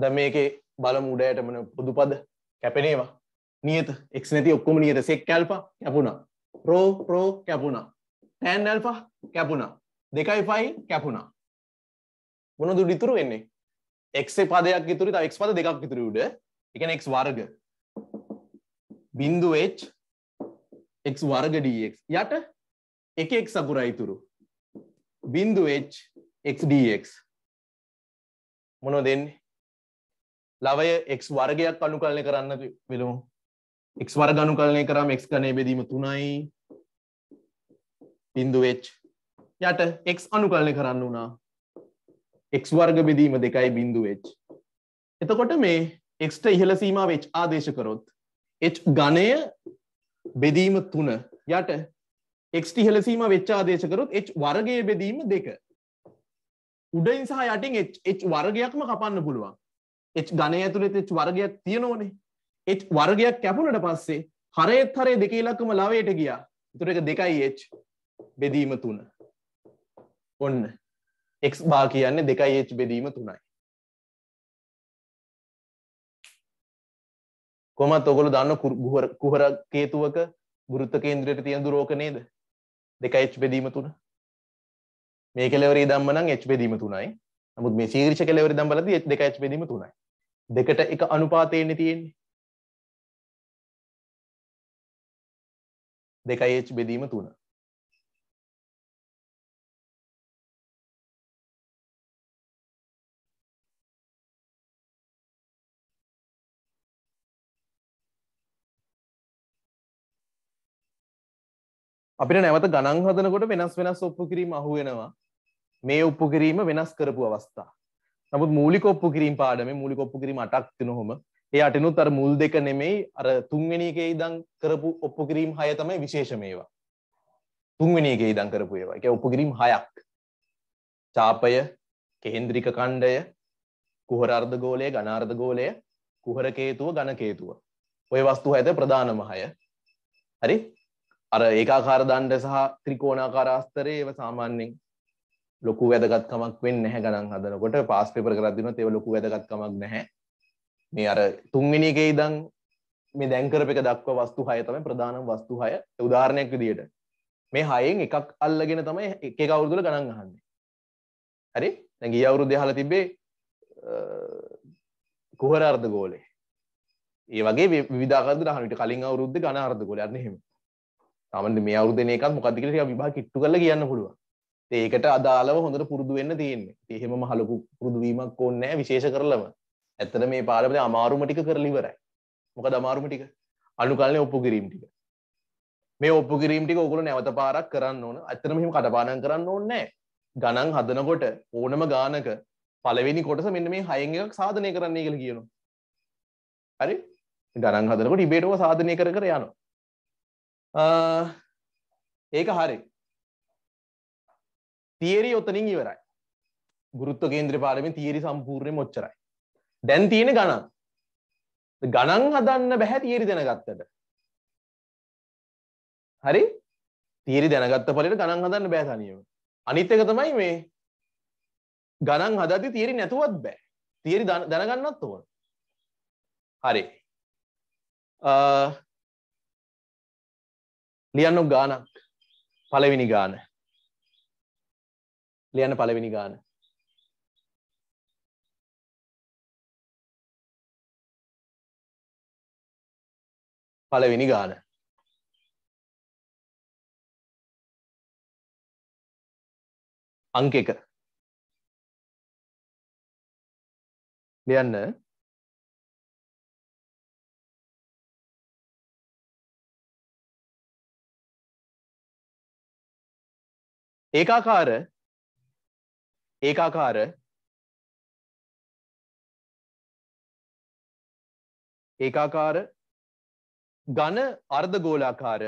ද මේකේ බලමු උඩයටමන පොදු පද කැපෙනේවා නියත එක් නැති ඔක්කොම නියත සෙක් කැල්පා කැපුණා රෝ රෝ කැපුණා තැන් ඇල්පා කැපුණා දෙකයි පයි කැපුණා මොනදු ඉතුරු වෙන්නේ එක්ේ පදයක් ඉතුරි තව එක් පද දෙකක් ඉතුරු උඩ එකන එක් වර්ග බිින්දු H එක් වර්ග dx යට එක එක් සපුරා ඉතුරු බිින්දු H xdx මොනෝ දෙන්නේ ලවය එක් වර්ගයක් අනු කලනය කරන්න වෙලෝ එක් වර් ගනු කලනය කරම් එක් ගනය බෙදීම තුනයි බින්දුවෙච් යට එක් අනු කලනය කරන්න වුණා එක් වර්ග බෙදීම දෙකයි බින්දුවෙච් එතකොට මේ එක්ට ඉහල සීම වෙච් ආදේශ කරොත් එච් ගණය බෙදීම තුන යට එක්ට ඉහල සීම වෙච්චා ආදේශකරොත් එච් වර්ගය බෙදීම දෙක උඩයින් සහ යටින් එච් වර්ගයක්ම කපන්න පුළුවන් H ඝනය ඇතුළේ H වර්ගයක් තියෙනෝනේ. H වර්ගයක් කැපුණට පස්සේ හරේත් හරේ දෙකේ ඉලක්කම ලවයට ගියා. ඒතර එක 2යි H බෙදීම 3. ඔන්න. X බා කියන්නේ 2යි H බෙදීම 3යි. කොහමත් ඔයගොල්ලෝ දන්න කුහර කේතුවක ගුරුත්ව කේන්ද්‍රයට තියෙන දුරෝක නේද? 2H බෙදීම 3. මේකේ ලෙවරේ ධම්ම නම් H බෙදීම 3යි. නමුත් මේ සීරිෂ කෙලවර දම් බලද දෙක එච් බෙදීම තුනයි දෙකට එක අනුපාතයෙන්න්න තියෙන්නේ දෙකයි එච් බෙදීම තුන අපිට නැවත ගණන් හදනකොට වෙනස් වෙනස් ඔප්පු කිරීම අහුවෙනවා මේ ඔප්පු කිරීම වෙනස් කරපු අවස්ථා නමුත් මූලික ඔප්පු කිරීම පාඩම මූලික ඔප්පු කිරීම අටක් තින හොම ඒ අටනුත් අර මුල් දෙක නෙමෙයි අර තුන්වෙනි එකේ ඉඳන් කරපු ඔප්පු කිරීම හය තමයි විශේෂ මේවා තුන්වෙනි එකේ ඉඳන් කරපු ඒවා ඒ කියන්නේ ඔප්පු කිරීම හයක් චාපය කේන්ද්‍රික ඛණ්ඩය කුහර අර්ධ ගෝලය ඝනාර්ධ ගෝලය කුහර හේතුව ඝන හේතුව ඔය වස්තු හයද ප්‍රධානම හය හරි අර ඒකාකාර දණ්ඩ සහ ත්‍රිකෝණාකාර අස්තරේ ඒව සාමාන්‍යයෙන් ලොකු වැදගත්කමක් වෙන්න නැහැ ගණන් හදනකොට පාස් පේපර් කරලා දිනොත් ඒක ලොකු වැදගත්කමක් නැහැ මේ අර තුන්වෙනි එකේ ඉඳන් මේ දැන් කරප එක දක්වා වස්තු 6 තමයි ප්‍රධානම වස්තු 6 උදාහරණයක් විදියට මේ 6න් එකක් අල්ලගෙන තමයි එක එක අවුරුදු වල ගණන් අහන්නේ හරි දැන් ගිය අවුරුද්දේ අහලා තිබ්බේ කුහර අර්ධ ගෝලය ඒ වගේ විවිධාකාරද අහන විට කලින් අවුරුද්ද ඝන අර්ධ ගෝලය අන්න එහෙම තමන්ට මේ අවුරුද්දේ මේකත් මොකද්ද කියලා ටිකක් විභාග කිට්ටු කරලා කියන්න පුළුවන් ඒකට අදාළව හොඳට පුරුදු වෙන්න තියෙන්නේ එහෙම හලකු පුරුදුවීමක් ඕන්නෑ විශේෂ කරලම ඇත්තට මේ පාලපද අමාරුම ටික කරලිවරයි මොක දමාරුම ටික අනුකල්න ඔප්පු කිරීම් ටික මේ ඔප්පු කිරීම් ටික ඔකුල නැවත පාරක් කරන්න ඕන ඇත්තට මෙහිම කටපානන් කරන්න ඕන්නෑ ගණන් හදනකොට ඕනම ගානක පලවෙනි කොටස මෙන්න මේ හයෙන් එකක් සාධනය කරන්නේ කියලා කියනවා හරි ගණන් හදනකොට ඉබේටව සාධනය කර කර යනවා ඒක හරි තිේරී ඔතනින් ඉවරයි ගුරුත්ව කේන්ද්‍ර පාලමින් තිේරි සම්පූර්ණය මොච්චරයි දැන් තියෙන ගණන් ගණන් හදන්න බැහැ තිේරි දැනගත්තට හරි තිේරි දැනගත්ත පලට ගණන් හදන්න බෑ තනියම අනිත් එක තමයි මේ ගණන් හදති තිේරි නැතුවත් බෑ තිේරි දැනගන්නත් ඕන හරි ලියන්නු ගානක් පලවෙනි ගාන ලියන්න පළවෙනි ගාන පළවෙනි ගාන අංක එක ලියන්න ඒකාකාර ඒකාකාර ඒකාකාර ඝන අර්ධ ගෝලාකාර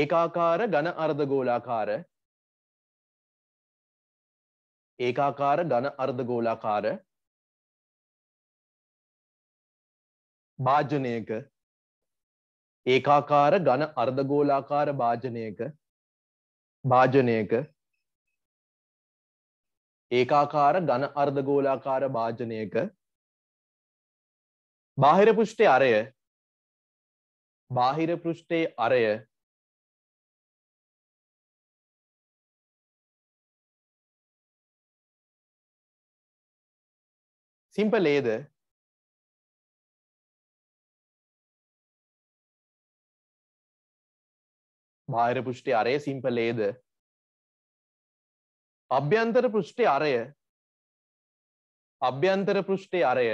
ඒකාකාර ඝන අර්ධ ගෝලාකාර ඒකාකාර ඝන අර්ධ ගෝලාකාර භාජනයක ඒකාකාර ඝන අර්ධ ගෝලාකාර භාජනයක භාජනයක ඒකාකාර ඝන අර්ධගෝලාකාර භාජනයක බාහිර පෘෂ්ඨයේ අරය බාහිර පෘෂ්ඨයේ අරය simple A ද බාහිර පෘෂ්ඨයේ අරය simple A ද අභ්‍යන්තර පෘෂ්ටි අරය අභ්‍යන්තර පෘෂ්ටි අරය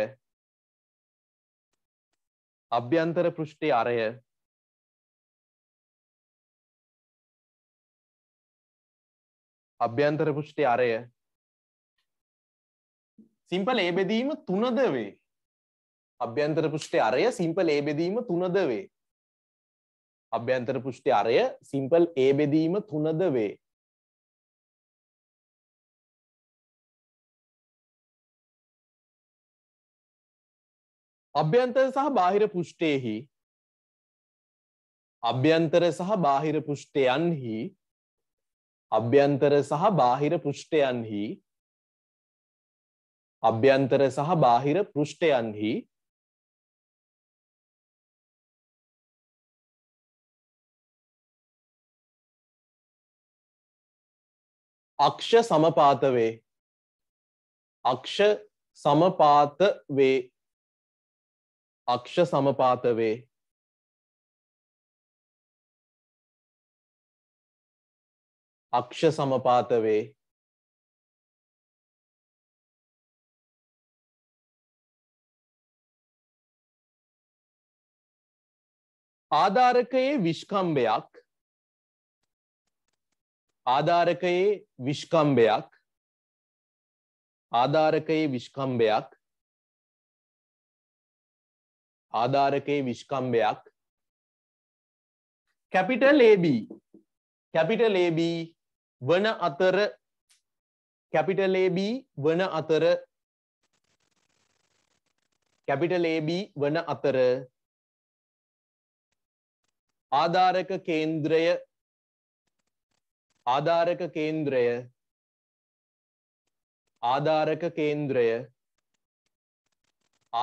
අභ්‍යන්තර පෘෂ්ටි අරය අභ්‍යන්තර පෘෂ්ටි අරය සිම්පල ඒ බෙදීම තුනද වේ අභ්‍යන්තර පෘෂ්ටි අරය සිම්පල් ඒ බෙදීම තුනද වේ අභ්‍යන්තර පෘෂ්ටි අරය සිම්පල් ඒ බෙදීම තුනද වේ අභ්‍යන්තර සහ බාහිර පුෂ්ටයෙහි අභ්‍යන්තර සහ බාහිර පුෂ්ටයන්හි අභ්‍යන්තර සහ බාහිර පුෂ්ටයන්හි අභ්‍යන්තර සහ බාහිර පෘෂ්ටයන්හි අක්ෂ සමපාත වේ අක්ෂ සමපාත වේ අක්ෂ සමපාත වේ අක්ෂ සමපාත වේ ආධාරකයේ විශ්කම්භයක් ආධාරකයේ විශ්කම්භයක් ආධාරකයේ විශ්කම්භයක් ආධාරකයේ විශ්කම්භයක් කැපිටල් AB කැපිටල් AB වන අතර කැපිටල් AB වන අතර කැපිටල් AB වන අතර ආධාරක කේන්ද්‍රය ආධාරක කේන්ද්‍රය ආධාරක කේන්ද්‍රය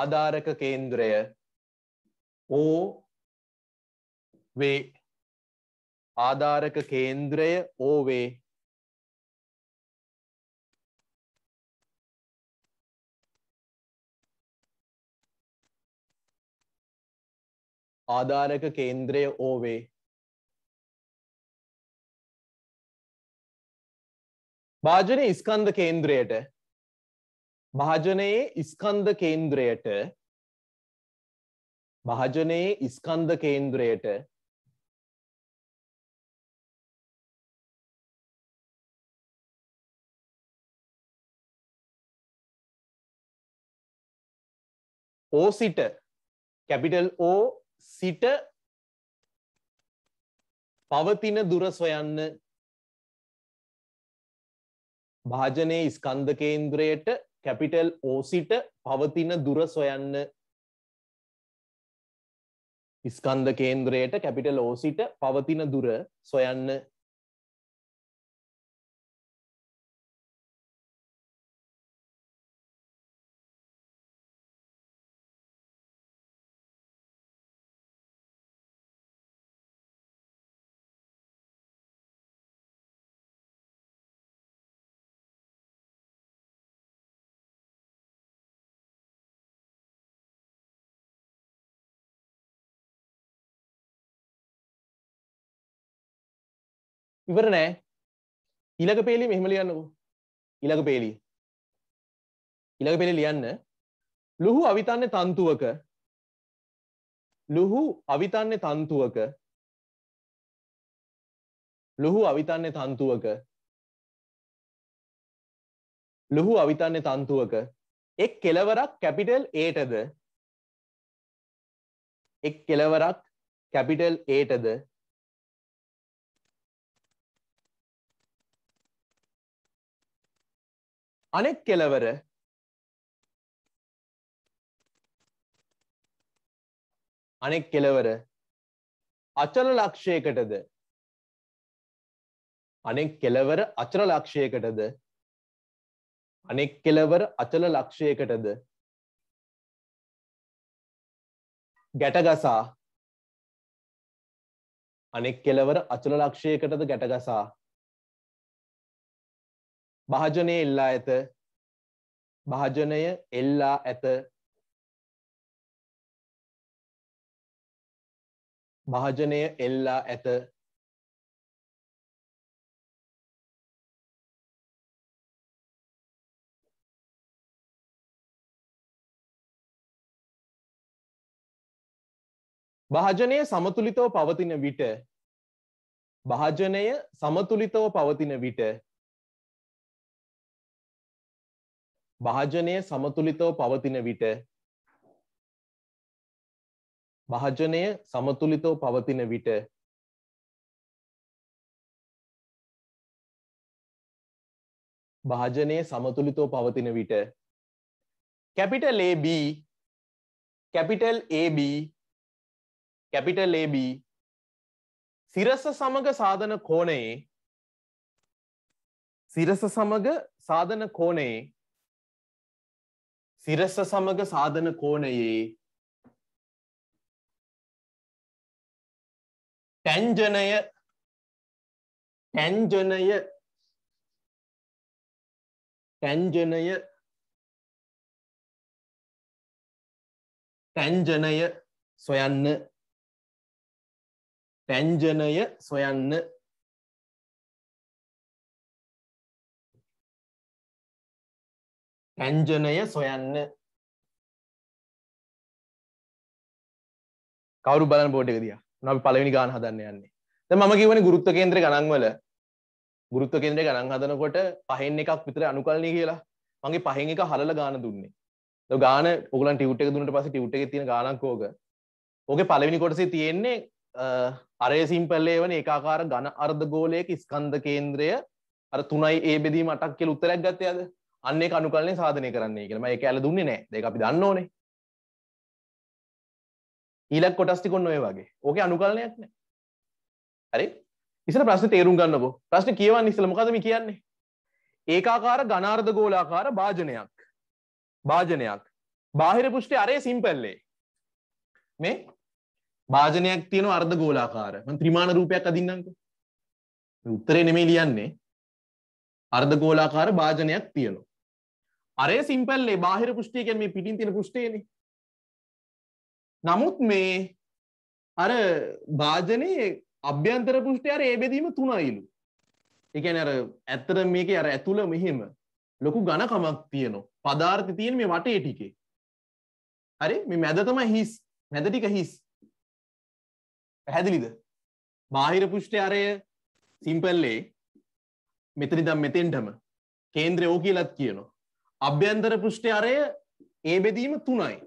ආධාරක කේන්ද්‍රය ඕ වේ ආධාරක කේන්ද්‍රය ඕවේ ආධාරක කේන්ද්‍රය ඕවේ භාජනය ඉස්කන්ධ කේන්ද්‍රයට භාජනයේ ඉස්කන්ධ කේන්ද්‍රයට භාජනයේ ඉස්කන්ධ කේන්ද්‍රයට ඕ සිට කැපිටල් ඕ සිට පවතින දුර සොයන්න භාජනයේ ස්කන්ධ කේන්ද්‍රයට කැපිටල් ඕ සිට පවතින දුර සොයන්න ස්කන්ධ කේන්ද්‍රයට කැපිටල් ඕසිට පවතින දුර සොයන්න ඉවර නෑ ඊළඟ පේලිය මෙහෙම ලියන්නකෝ ඊළඟ පේලිය ඊළඟ පේලිය ලියන්න ලුහු අවිතන්නේ තන්තුවක ලුහු අවිතන්නේ තන්තුවක ලුහු අවිතන්නේ තන්තුවක ලුහු අවිතන්නේ තන්තුවක එක් කෙලවරක් කැපිටල් ඒටද එක් කෙලවරක් කැපිටල් ඒටද අනෙක් කෙලවර අනෙක් කෙලවර අචල ලක්ෂයකටද අනෙක් කෙලවර අචල ලක්ෂයකටද අනෙක් කෙලවර අචල ලක්ෂයකටද ගැටගසා අනෙක් කෙලවර අචල ලක්ෂයකටද ගැටගසා භාජනය එල්ලා ඇත භාජනය එල්ලා ඇත භාජනය එල්ලා ඇත භාජනය සමතුලිතව පවතින විට භාජනය සමතුලිතව පවතින විට භාජනය සමතුලිතව පවතින විට භාජනය සමතුලිතව පවතින විට භාජනය සමතුලිතව පවතින විට capital AB capital AB capital AB සිරස සමග සාධන කෝණයේ සිරස සමග සාධන කෝණයේ සිරස සමග සාධන කෝණයේ ටැන්ජනය ටැන්ජනය ටැන්ජනය ටැන්ජනය සොයන්න ටැන්ජනය සොයන්න රැංජනය සොයන්න කවරු බලන් බෝඩ් එක දිය නො පලවෙනි ගාන හදන්න යන්නේ ද ම කිවන ගුරුත්ත කේන්ද්‍ර ගණන්වල ගුරුත්ත කේන්ද්‍ර ගණන් හදනකොට පහෙන් එකක් විතර අනුකල්නය කියලා මගේ පහෙන් එක හරල ගාන දුන්නේ ගාන ඔගලන් ටියුට් එක දුන්නට පස ටියුට් එක තියෙන ගානක්කෝක ඕක පලවෙනි කොටසේ තියෙන්නේ අරය සිම්පල්ලේ වන ඒකාකාර ගණ අර්ධ ගෝලයක ස්කන්ධ කේන්ද්‍රය අර තුනයි ඒ බෙදීම අටක් කියල උත්තරැක් ගත්තයද අන්නේ කනුකලනේ සාධනය කරන්නේ කියලා මම ඒක ඇල දුන්නේ නැහැ. ඒක අපි දන්න ඕනේ. ඊළඟ කොටස් ටික ඔන්න ඔය වගේ. ඕකේ අනුකලනයක් නැහැ. හරි? ඉතින් ප්‍රශ්නේ තේරුම් ගන්නකො. ප්‍රශ්නේ කියවන්න ඉස්සෙල්ලා මොකද මේ කියන්නේ? ඒකාකාර ඝනාර්ධ ගෝලාකාර භාජනයක්. භාජනයක්. බාහිර පුෂ්ටි අරේ සිම්පල්ලේ. මේ භාජනයක් තියෙන අර්ධ ගෝලාකාර. මම ත්‍රිමාණ රූපයක් අදින්නම්කෝ. උත්තරේ නෙමෙයි ලියන්නේ. අර්ධ ගෝලාකාර භාජනයක් තියෙනවා. අරේ සිම්පල්ලේ බාහිර පුෂ්ටියකෙන් මේ පිටින් තින පුෂ්ටේන නමුත් මේ අර භාජනයේ අභ්‍යන්තර පුෂ්ටය අර ඒ බෙදීම තුනයිලු එකන අර ඇත්තර මේක අර ඇතුළ මෙහෙම ලොකු ගණකමක් තියනවා පදාර්ථ තියෙන මේ වටේ ටිකේ හරි මේ මැදතම හිස් මැද ටික හිස් පැහැදිලිද බාහිර පුෂ්ටය අරය සිම්පල්ලේ මෙතනි දම් මෙතෙන්ටම කේන්ද්‍රය ඕ කියලත් කියනවා අභ්‍යන්තර පෘෂ්ඨ අරය ඒ බෙදීම තුනයි.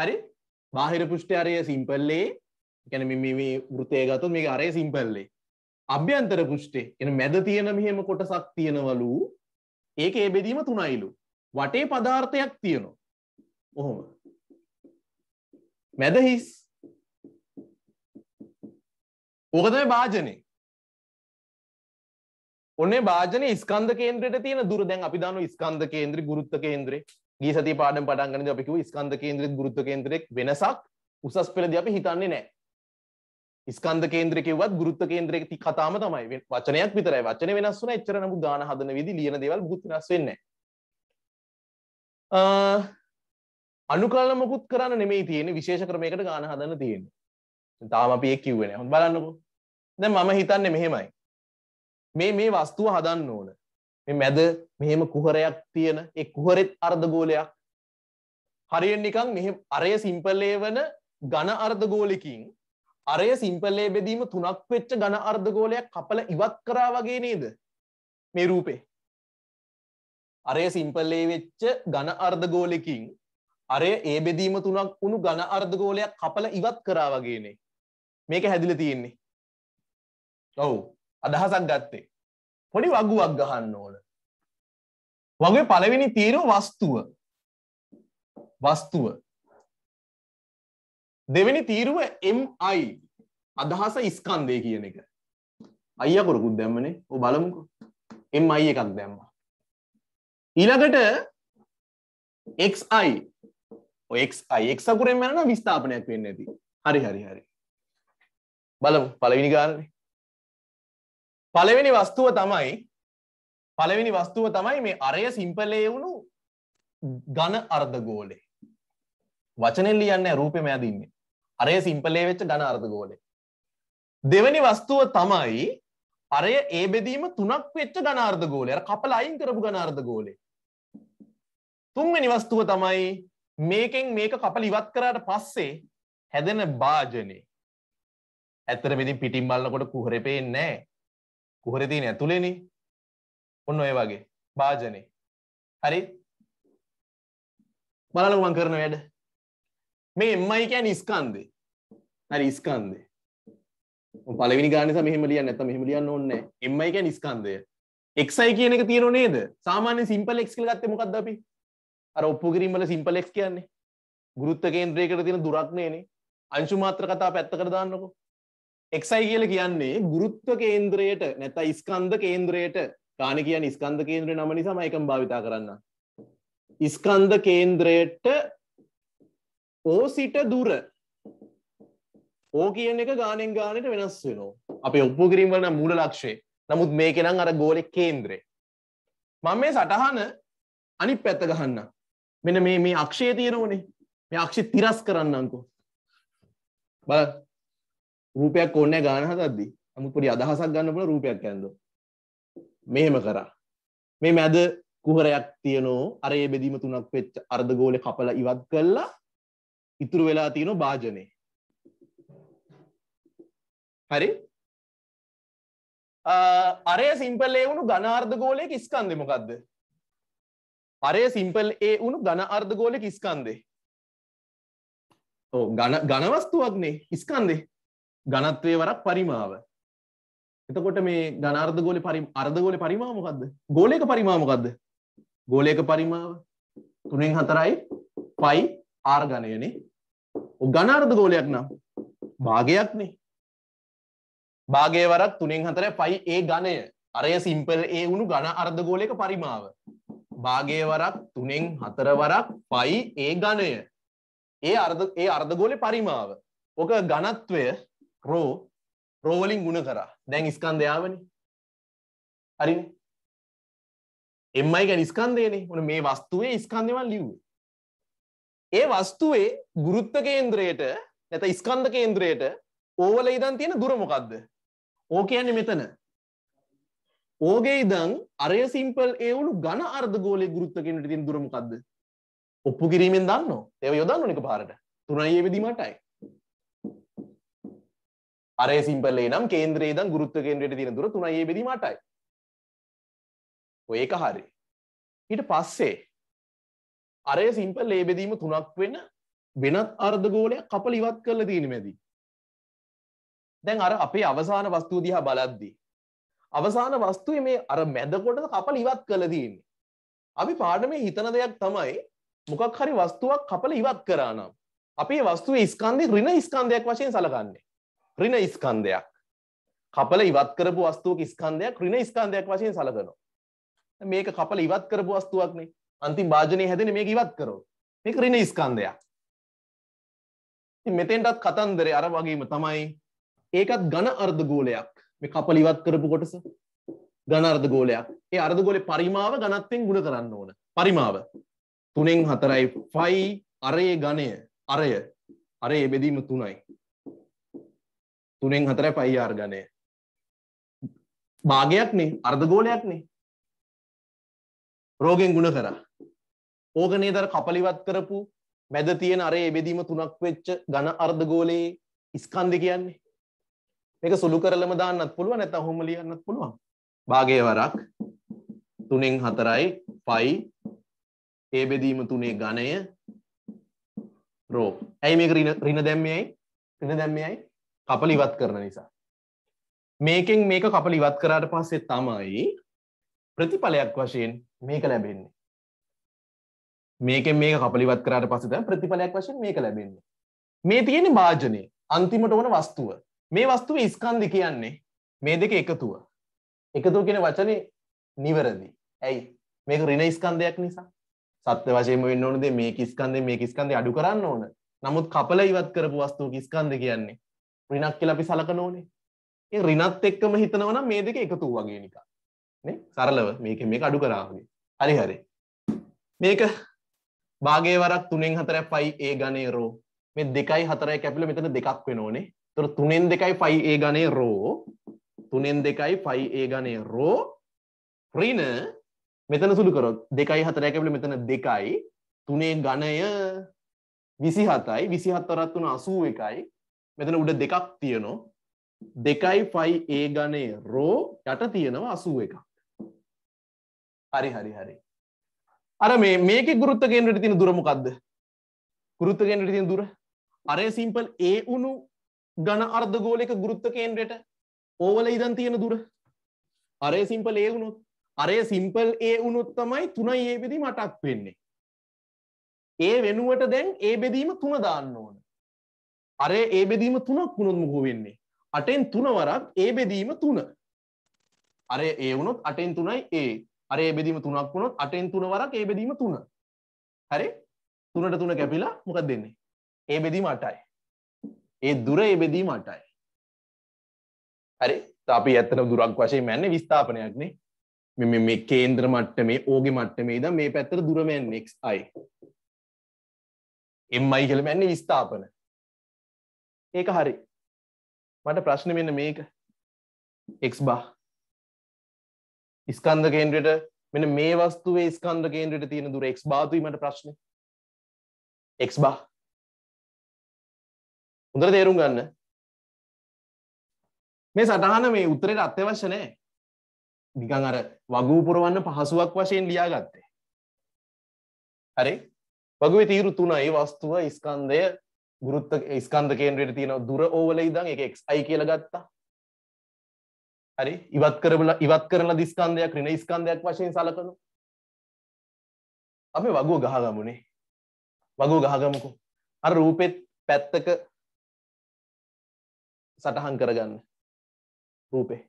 හරි බාහිර පෘෂ්ඨ අරය සිම්පල්ලේ ගැන මේ වෘතය ගතු මේ අරය සිම්පල්ලේ. අභ්‍යන්තර පෘෂ්ටේ එන මැද තියෙන මෙහෙම කොටසක් තියෙනවලු ඒක ඒ බෙදීම තුනයිලු. වටේ පදාර්ථයක් තියෙනවා. ඔහොම. මැදහිස් ඕකතම භාජනය ඔන්නේ භාජන ස්කන්ධ කේන්ද්‍රයට තියෙන දුර දැන් අපි දානවා ස්කන්ධ කේන්ද්‍රය ගුරුත්ව කේන්ද්‍රය ගිය සතියේ පාඩම් පටන් ගන්නදී අපි කිව්වා ස්කන්ධ කේන්ද්‍රෙත් ගුරුත්ව කේන්ද්‍රෙත් වෙනසක් උසස් පෙළදී අපි හිතන්නේ නැහැ ස්කන්ධ කේන්ද්‍රය කිව්වත් ගුරුත්ව කේන්ද්‍රයේ තියෙන කතාවම තමයි වචනයක් විතරයි වචනේ වෙනස් වුණා එච්චර නමුත් ගාන හදන විදි ලියන දේවල් මුකුත් වෙනස් වෙන්නේ නැහැ අනුකලන මොකුත් කරන්න නෙමෙයි තියෙන්නේ විශේෂ ක්‍රමයකට ගාන හදන්න තියෙන්නේ තාම අපි ඒක කිව්වේ නැහැ හොඳ බලන්නකෝ දැන් මම හිතන්නේ මෙහෙමයි මේ මේ වස්තුව හදන්න ඕන මේ මැද මෙහෙම කුහරයක් තියෙන ඒ කුහරෙත් අර්ධගෝලයක් හරියෙන් නිකන් මෙහෙ අරය සිම්පලේ වන ඝන අර්ධගෝලකින් අරය සිම්පලේ බෙදීම තුනක් වෙච්ච ඝන අර්ධගෝලයක් කපල ඉවත් කරා වගේ නේද මේ රූපේ අරය සිම්පලේ වෙච්ච ඝන අර්ධගෝලකින් අරය ඒ බෙදීම තුනක් වුණු ඝන අර්ධගෝලයක් කපල ඉවත් කරා වගේනේ මේක හැදිලා තියෙන්නේ ඔව් අදහසක් ගත්තේ පොඩි වගුවක් ගහන්න ඕන වගේ පළවෙනි තීරුව වස්තුව වස්තුව දෙවෙනි තීරුව MI අදහස ස්කන්දය කියන එක අයියකොරකුත් දැම්මනේ ඔ බලමුකු MI එකක් දැම්ම ඊළඟට XI ඔක්යි එක් සකුරෙන් මැන විස්ථාපනයක් වෙන්න ඇති හරි හරි හරි බලමු පළවිනි ගාන්නේ පළවෙනි වස්තුව තමයි පළවෙනි වස්තුව තමයි මේ අරය සිම්පලේ වුණු ඝන අර්ධගෝලය. වචනෙන් ලියන්නේ රූපෙම ඇදින්නේ. අරය සිම්පලේ වෙච්ච ඝන අර්ධගෝලය. දෙවෙනි වස්තුව තමයි අරය ඒ බෙදීම තුනක් වෙච්ච ඝන අර්ධගෝලය. අර කපල අයින් කරපු ඝන අර්ධගෝලය. තුන්වෙනි වස්තුව තමයි මේකෙන් මේක කපල ඉවත් කරාට පස්සේ හැදෙන භාජනේ. ඇත්තටම ඉතින් පිටින් බලනකොට කුහරේ පේන්නේ නැහැ. කුහර තියෙන ඇතුළෙනි ඔන්න ඔය වගේ භාජනය හරි බලලුවන් කරන වැඩ මේ එම්මයි කෑන ස්කන්දේ හරි ස්කන්දේ පලවිනි ගානස මෙහමලිය නැත මෙහමලියන්න ඔන්න එම්මයි කැන ස්කන්දය එක්සයි කියන එක තියෙන නේද සාමාන්‍ය සිම්පල එක්ස් කල ගත්ත මොකක්ද අපි අර ඔප්පු කිරීමල සිම්පලෙක්ස් කියන්නේ ගුරුත්ත කේන්ද්‍රයකට තියෙන දුරක්නයනේ අංශුමාත්‍ර කතා පැත්තකර දාන්නකෝ එක්සයි කියල කියන්නේ ගුරුත්ව කේන්ද්‍රයට නැත ඉස්කන්ද කේන්ද්‍රයට කාණ කියන ඉස්කන්ද කේන්ද්‍ර නම නිසාම එකම භාවිතා කරන්න. ඉස්කන්ද කේන්ද්‍රයට ඕ සිට දුර ඕ කියන එක ගානෙන් ගානයට වෙනස් වෙනෝ අපේ ඔප්පු කිරීම වලන මූල ලක්ෂේ නමුත් මේක නම් අර ගෝලෙ කේන්ද්‍රේ මම මේ සටහන අනිත් පැත්ත ගහන්න මෙන්න මේ මේ අක්ෂය තියෙනවනේ මේ අක්ෂි තිරස් කරන්නංකෝ බල රූපයක් ඕනෑ ගාන හතද්දි නමුත් පොඩි අදහසක් ගන්න පුළුවන් රූපයක් ගැනද මෙහෙම කරා මේ මැද කුහරයක් තියනෝ අර ඒ බෙදීම තුනක් වෙච්ච අර්ධගෝලේ කපලා ඉවත් කළා ඉතුරු වෙලා තියෙන භාජනේ හරි අරය සිම්පල් ඒ වුණු ඝන අර්ධගෝලයේ කිස්කන්දේ මොකද්ද අරය සිම්පල් ඒ වුණු ඝන අර්ධගෝලයේ කිස්කන්දේ ඔව් ඝන ඝන වස්තුවක්නේ කිස්කන්දේ ගණත්වය වරක් පරිමාව එතකොට මේ ගනාර්ධ ගෝලි පරි අර්ධගෝලි පරිමාමකක්ද ගෝලයක පරිමාමකක්ද ගෝලයක පරිමාව තුනෙන් හතරයි පයි ආර්ගණයනේ ගනාර්ධ ගෝලයක් නම් භාගයක්නේ භාගය වරක් තුනෙන් හතර පයි ඒ ගණය අරය සිම්පල් ඒ වුණු ගණ අර්ධගෝලයක පරිමාව භාගය වරක් තුනෙන් හතර වරක් පයි ඒ ගණය ඒ අර්ධ ඒ අර්ධගෝලෙ පරිමාව ඕක ගණත්වය රෝ රෝවලින් ගුණ කරා දැන් ස්කන් දෙයාවනි හරි එම්මයි ගැන ස්කන්දයනේ ඕන මේ වස්තුවේ ස්කන්දවන් ලිව්වේ ඒ වස්තුවේ ගුරුත්ත කේන්ද්‍රයට නැත ස්කන්ධ කේන්ද්‍රයට ඕවල ඉදන් තියෙන දුරමොකක්ද ඕ කියන්නේ මෙතන ඕගේ ඉදං අරය සිම්පල් ඒවුණු ගණ අර්ධගෝලය ගුරුත්ත කෙනට තින් දුරමකක්ද ඔප්පු කිරීමෙන් දන්න ඒව යොදන්න එක පාරට තුනයේ වෙදීමටයි අර සිම්පලේ නම් කේන්ද්‍රේ දම් ගුරුත්ත කේන්ද්‍රයට තියෙන දුර තුනයි ඒ බෙදීම අටයි. ඔය ඒක හරි. ඊට පස්සේ අරය සිම්පල් ඒ බෙදීම තුනක් වෙන වෙනත් අර්ධ ගෝලයක් කපල ඉවත් කරලා තියෙන මැදී. දැන් අර අපේ අවසාන වස්තුව දිහා බලද්දී අවසාන වස්තුවේ මේ අර මැද කොටස කපල ඉවත් කරලා තියෙන්නේ. අපි පාඩමේ හිතන දෙයක් තමයි මොකක් හරි වස්තුවක් කපල ඉවත් කරා නම් අපේ වස්තුවේ ස්කන්ධේ ඍණ ස්කන්ධයක් වශයෙන් සැලකන්නේ. ඍණ ස්කන්ධයක්. කපල ඉවත් කරපු වස්තුවක ස්කන්ධයක් ඍණ ස්කන්ධයක් වශයෙන් සැලකනවා. මේක කපල ඉවත් කරපු වස්තුවක්නේ. අන්තිම භාජනයේ හැදෙන මේක ඉවත් කරොත්. මේක ඍණ ස්කන්ධයක්. ඉතින් මෙතෙන්ටත් කතන්දරේ අර වගේම තමයි. ඒකත් ඝන අර්ධ ගෝලයක්. මේ කපල ඉවත් කරපු කොටස ඝන අර්ධ ගෝලයක්. ඒ අර්ධ ගෝලේ පරිමාව ඝනත්වයෙන් ගුණ කරන්න ඕන. පරිමාව. 3න් 4යි 5 අරයේ ඝණය අරය අරයේ බෙදීම 3යි. තුනෙන් හතරයි පයිආර් ගණය භාගයක්නේ අර්ධගෝලයක්නේ රෝගෙන් ගුණ කර ඕගනේ දර කපලිවත් කරපු මැද තියෙන අරේ එබෙදීම තුනක් වෙච්ච ඝන අර්ධගෝලයේ ස්කන්ධ කියන්නේ මේක සුළු කරලම දාන්නත් පුළුවන් නැත්නම් ඔහොම ලියන්නත් පුළුවන් භාගයේ වරක් තුනෙන් හතරයි පයි ඒ බෙදීම තුනේ ඝණය රෝ ඇයි මේක ඍණ දැම්මේයි ඍණ දැම්මේයි කපල ඉවත් කරන නිසා මේකෙන් මේක කපල ඉවත් කරාට පස්සේ තමයි ප්‍රතිඵලයක් වශයෙන් මේක ලැබෙන්නේ මේක මේක කපලිවත් කරාට පස්සේ තමයි ප්‍රතිඵලයක් වශයෙන් මේක ලැබෙන්නේ. මේ තියෙන්නේ භාජනය. අන්තිමට ඕන වස්තුව. මේ වස්තුව ස්කන්ධ කියන්නේ මේ දෙක එකතුව. එකතුව කියන වචනේ නිවැරදි. ඇයි? මේක ඍණ ස්කන්ධයක් නිසා. සත්‍ය වශයෙන්ම වෙන්න ඕන දේ මේක ස්කන්ධේ මේක ස්කන්ධේ අඩු කරන්න ඕන. නමුත් කපල ඉවත් කරපු වස්තුවක ස්කන්ධ කියන්නේ රිනක් කියලා අපි සලකන ඕනේ. ඒ රිනත් එක්කම හිතනවා නම් මේ දෙක එකතු වගේ නිකන්. නේ? සරලව මේක මේක අඩු කරා වගේ. හරි හරි. මේක භාගයේ වරක් 3න් 4ක් පයි a ඝනේ රෝ. මේ 2යි 4යි කැපිලා මෙතන දෙකක් වෙනෝනේ. ඒතර 3න් 2යි පයි a ඝනේ රෝ. 3න් 2යි පයි a ඝනේ රෝ. ඍණ මෙතන සුළු කරොත් 2යි 4යි කැපිලා මෙතන 2යි 3 ඝණය 27යි 27 වරක් 3 81යි මෙතන උඩ දෙකක් තියනවා දෙකයි ෆයි ඒ ගණය රෝ යට තියෙනවා අසුව එකක් හරි හරි හරි අර මේ මේක ගුරුත්ත කේන්ද්‍රයට තියෙන දුර මොකක්ද ගුරුත්ත කේන්ද්‍රයට තියෙන දුර අරේ සිම්පල් ඒ උණු ඝන අර්ධ ගෝලයක ගුරුත්ත කේන්ද්‍රයට ඕවල ඉඳන් තියෙන දුර අරේ සිම්පල් ඒ උණුත් අරේ සිම්පල් ඒ උණුත් තමයි 3 ඒ බෙදීම 8ක් වෙන්නේ ඒ වෙනුවට දැන් ඒ බෙදීම 3 දාන්න ඕන අර ඒ බෙදීම තුනක් වුණොත් මොකෝ වෙන්නේ අටෙන් තුනවරක් ඒ බෙදීම තුන අර ඒ වුණොත් අටෙන් තුනයි ඒ අර ඒ බෙදීම තුනක් වුණොත් අටෙන් තුනවරක් ඒ බෙදීම තුන හරි තුනට තුන කැපිලා මොකක් දෙන්නේ ඒ බෙදීම අටයි ඒ දුර ඒ බෙදීම අටයි හරි අපි ඇත්තන දුරක් වශයෙන් යන්නේ විස්ථාපනයක්නේ මෙ මේ කේන්ද්‍ර මට්ටමේ ඕගේ මට්ටමේ ද මේ පැත්තර දුරමයන් නෙක්ස් අයි එම්මයි කළමැන්නේ විස්ථාපන ඒක හරි මට ප්‍රශ්න මෙන්න මේක එක් බා ඉස්කන්ද කේන්ද්‍රයට මෙන මේ වස්තුවේ ස්කන්ද කේන්ද්‍රයට තියෙන දුර එක් බාතුීමට ප්‍රශ්න එක් බා හොඳර තේරුම් ගන්න මේ සටහන මේ උත්තරයට අත්‍යවශ්‍ය නෑ නිකං අර වගූපුරවන්න පහසුවක් වශයෙන් ලියා ගත්තේ හරි වගේ තීරු තුනයි වස්තුව ස්කන්දය ගුරුත්ත ස්කන්ධ කේන්ද්‍රයට තියෙන දුර ඕවල ඉදන් එක එක්යි කියලා ගත්තා හරි ඉවත් කරබල ඉවත් කරන දිස්කන්ධයක් ඍණ ස්කන්ධයක් වශයෙන් සලකනු අපි වගුව ගහගමුනේ වගුව ගහගමුකෝ අර රූපෙත් පැත්තක සටහන් කරගන්න රූපේ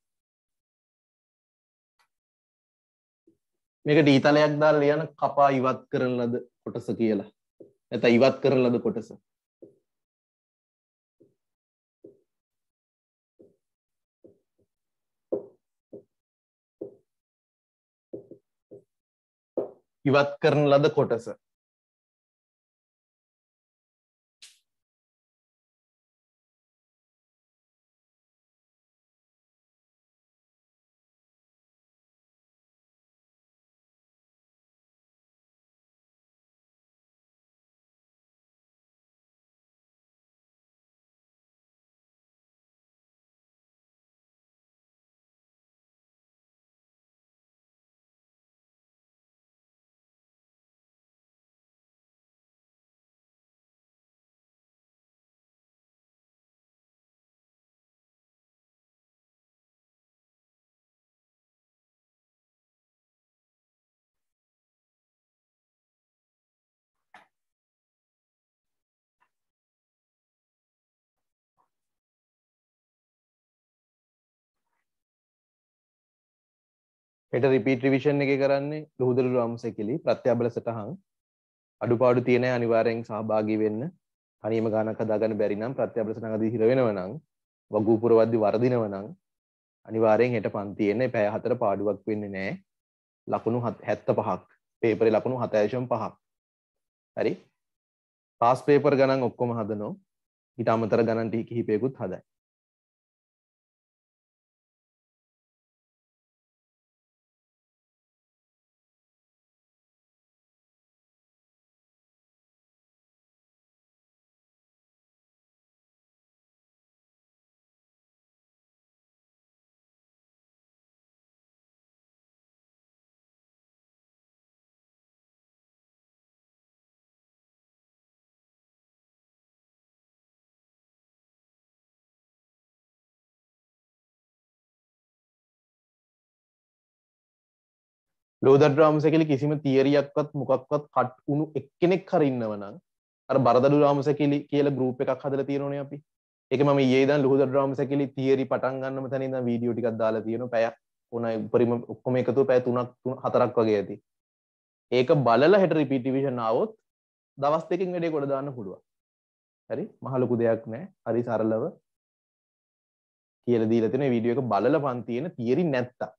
මේක ඩීතලයක් දාලා ලියන කපා ඉවත් කරන ලද කොටස කියලා නැත්නම් ඉවත් කරන ලද කොටස ඉවත් කරන ලද කොටස හෙට රිපීට රිවිෂන් එක කරන්නේ ලුහුදරු රම්සෙකිලි ප්‍රත්‍යබල සටහන් අඩුපාඩු තියෙන අනිවාර්යෙන් සහභාගී වෙන්න තනියම ගානක් හදාගන්න බැරි නම් ප්‍රත්‍යබල සටහනකදී හිර වෙනවනම් වගූපුරවද්දි වර්ධිනවනම් අනිවාර්යෙන් හෙට පන්ති එන්නේ පැය හතර පාඩුවක් වෙන්නේ නැහැ ලකුණු 75ක් පේපරේ ලකුණු 7.5ක් හරි පාස් පේපර් ගණන් ඔක්කොම හදනවා ඊට අමතර ගණන් ටික කිහිපයකුත් හදයි ලෝදර්රාම සැකලි කිසිම තිේරියක්වත් මොකක්වත් කට් වුණු එක්කෙනෙක් කරන්නවනම් අර බරදඩු රාම සැකිලි කියල ගරුප් එකක් හදල තිරන අපි එක ම ඒද ලොහදරාම සැකිලි තිේරි පටන්ගන්න තැන වීඩියෝ ටික් දාලා තියෙන පැය ඕන උපරිම ඔක්කොම එකතු පැ තුනක් හතරක් වගේ ඇති ඒක බලල හෙට රිපිටිවිෂන් අවත් දවස් දෙකින් වැඩේ ගොඩ දාන්න පුළුව හරි මහලොකු දෙයක් නෑ හරි සරලව කියල දීලතින විඩියෝ එක බලල පන්තියෙන තිේරි නැත්තා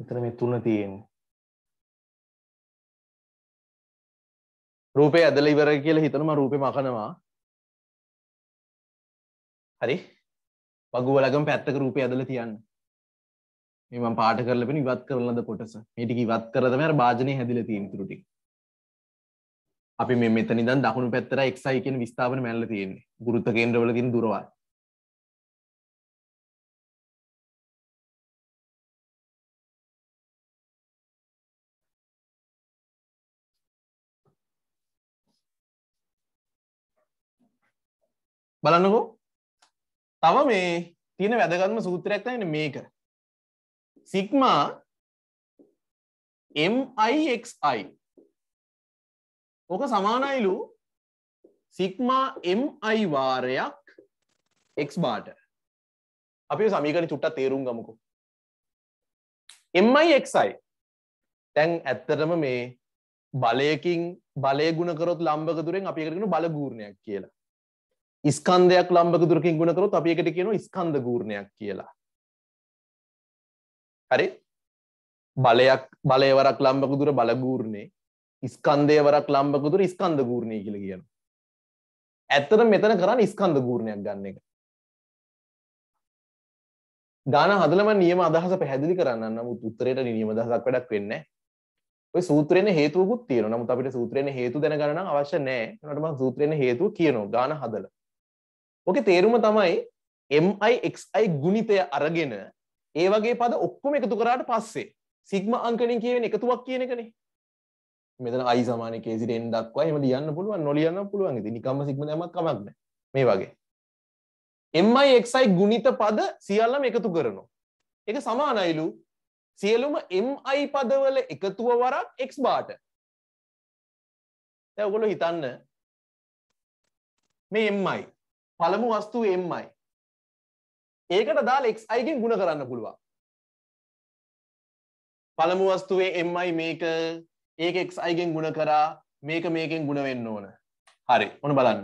මෙතන මේ තුන තියෙන්නේ. රූපේ ඇදලා ඉවරයි කියලා හිතනවා රූපේ මකනවා. හරි? වගුවලගම පැත්තක රූපේ ඇදලා තියන්න. මේ මම පාට කරලා පෙන ඉවත් කරන ලද කොටස. මේ ටික ඉවත් කරලා තමයි අර වාජනේ හැදිලා තියෙන ඉතුරු ටික. අපි මේ මෙතන ඉඳන් දකුණු පැත්තට xi කියන විස්ථාපන මැනලා තියෙන්නේ. ගුරුත්ව කේන්ද්‍රවල තියෙන දුරවල්. බලන්නකෝ තව මේ තියෙන වැදගත්ම සූත්‍රයක් තැන මේක සික්මා MIXI ඕක සමානයිලු සික්මා MI වාරයක් එක් බාට අපි සමීකන චුට්ට තේරුම් ගමකු MIXI තැන් ඇත්තටම මේ බලයකින් බලය ගුණකරොත් ලම්බකතුරෙන් අපිකරෙන බලගූර්ණයක් කියලා ස්කන්ධයක් ලම්බක දුරකින් ගුණකරොත් අපි එකට කියනවා ස්කන්ධ ගූර්ණයක් කියලා. හරි? බලයක් බලය වරක් ලම්බක දුර බල ගූර්ණේ ස්කන්ධය වරක් ලම්බක දුර ස්කන්ධ ගූර්ණේ කියලා කියනවා. ඇත්තට මෙතන කරන්නේ ස්කන්ධ ගූර්ණයක් ගන්න එක. ගාන හදලම නියම අදහස පැහැදිලි කරන්න නමුත් උත්තරයට නියම අදහසක් වැඩක් වෙන්නේ ඔය සූත්‍රයෙන් හේතුවකුත් තියෙනවා. නමුත් අපිට සූත්‍රයෙන් හේතු දැනගන්න නම් අවශ්‍ය නැහැ. ඒකට මම සූත්‍රයෙන් හේතුව කියනවා. ගාන හදලා ඕකේ තේරුම තමයි MIXI ගුණිතය අරගෙන ඒ වගේ පද ඔක්කොම එකතු කරාට පස්සේ සිග්මා අංකණින් කියවෙන එකතුවක් කියන එකනේ. මෙතන i සමාන k සිට n දක්වා එහෙම ලියන්න පුළුවන් නොලියන්න පුළුවන් ඉතින් නිකම්ම සිග්මා දැම්මත් කමක් නැහැ. මේ වගේ. MIXI ගුණිත පද සියල්ලම එකතු කරනවා. ඒක සමානයිලු සියලුම MI පදවල එකතුව වරක් x බාට. දැන් ඔයගොල්ලෝ හිතන්න මේ MI පළමු වස්තුව එම්මයි ඒකට දාල එක් අයිගෙන් ගුණ කරන්න පුළුවන් පළමු වස්තුවේ එම්මයි මේක ඒක එක් අයිගෙන් ගුණ කරා මේක මේකෙන් ගුණ වෙන්න ඕන හරි ඕන බලන්න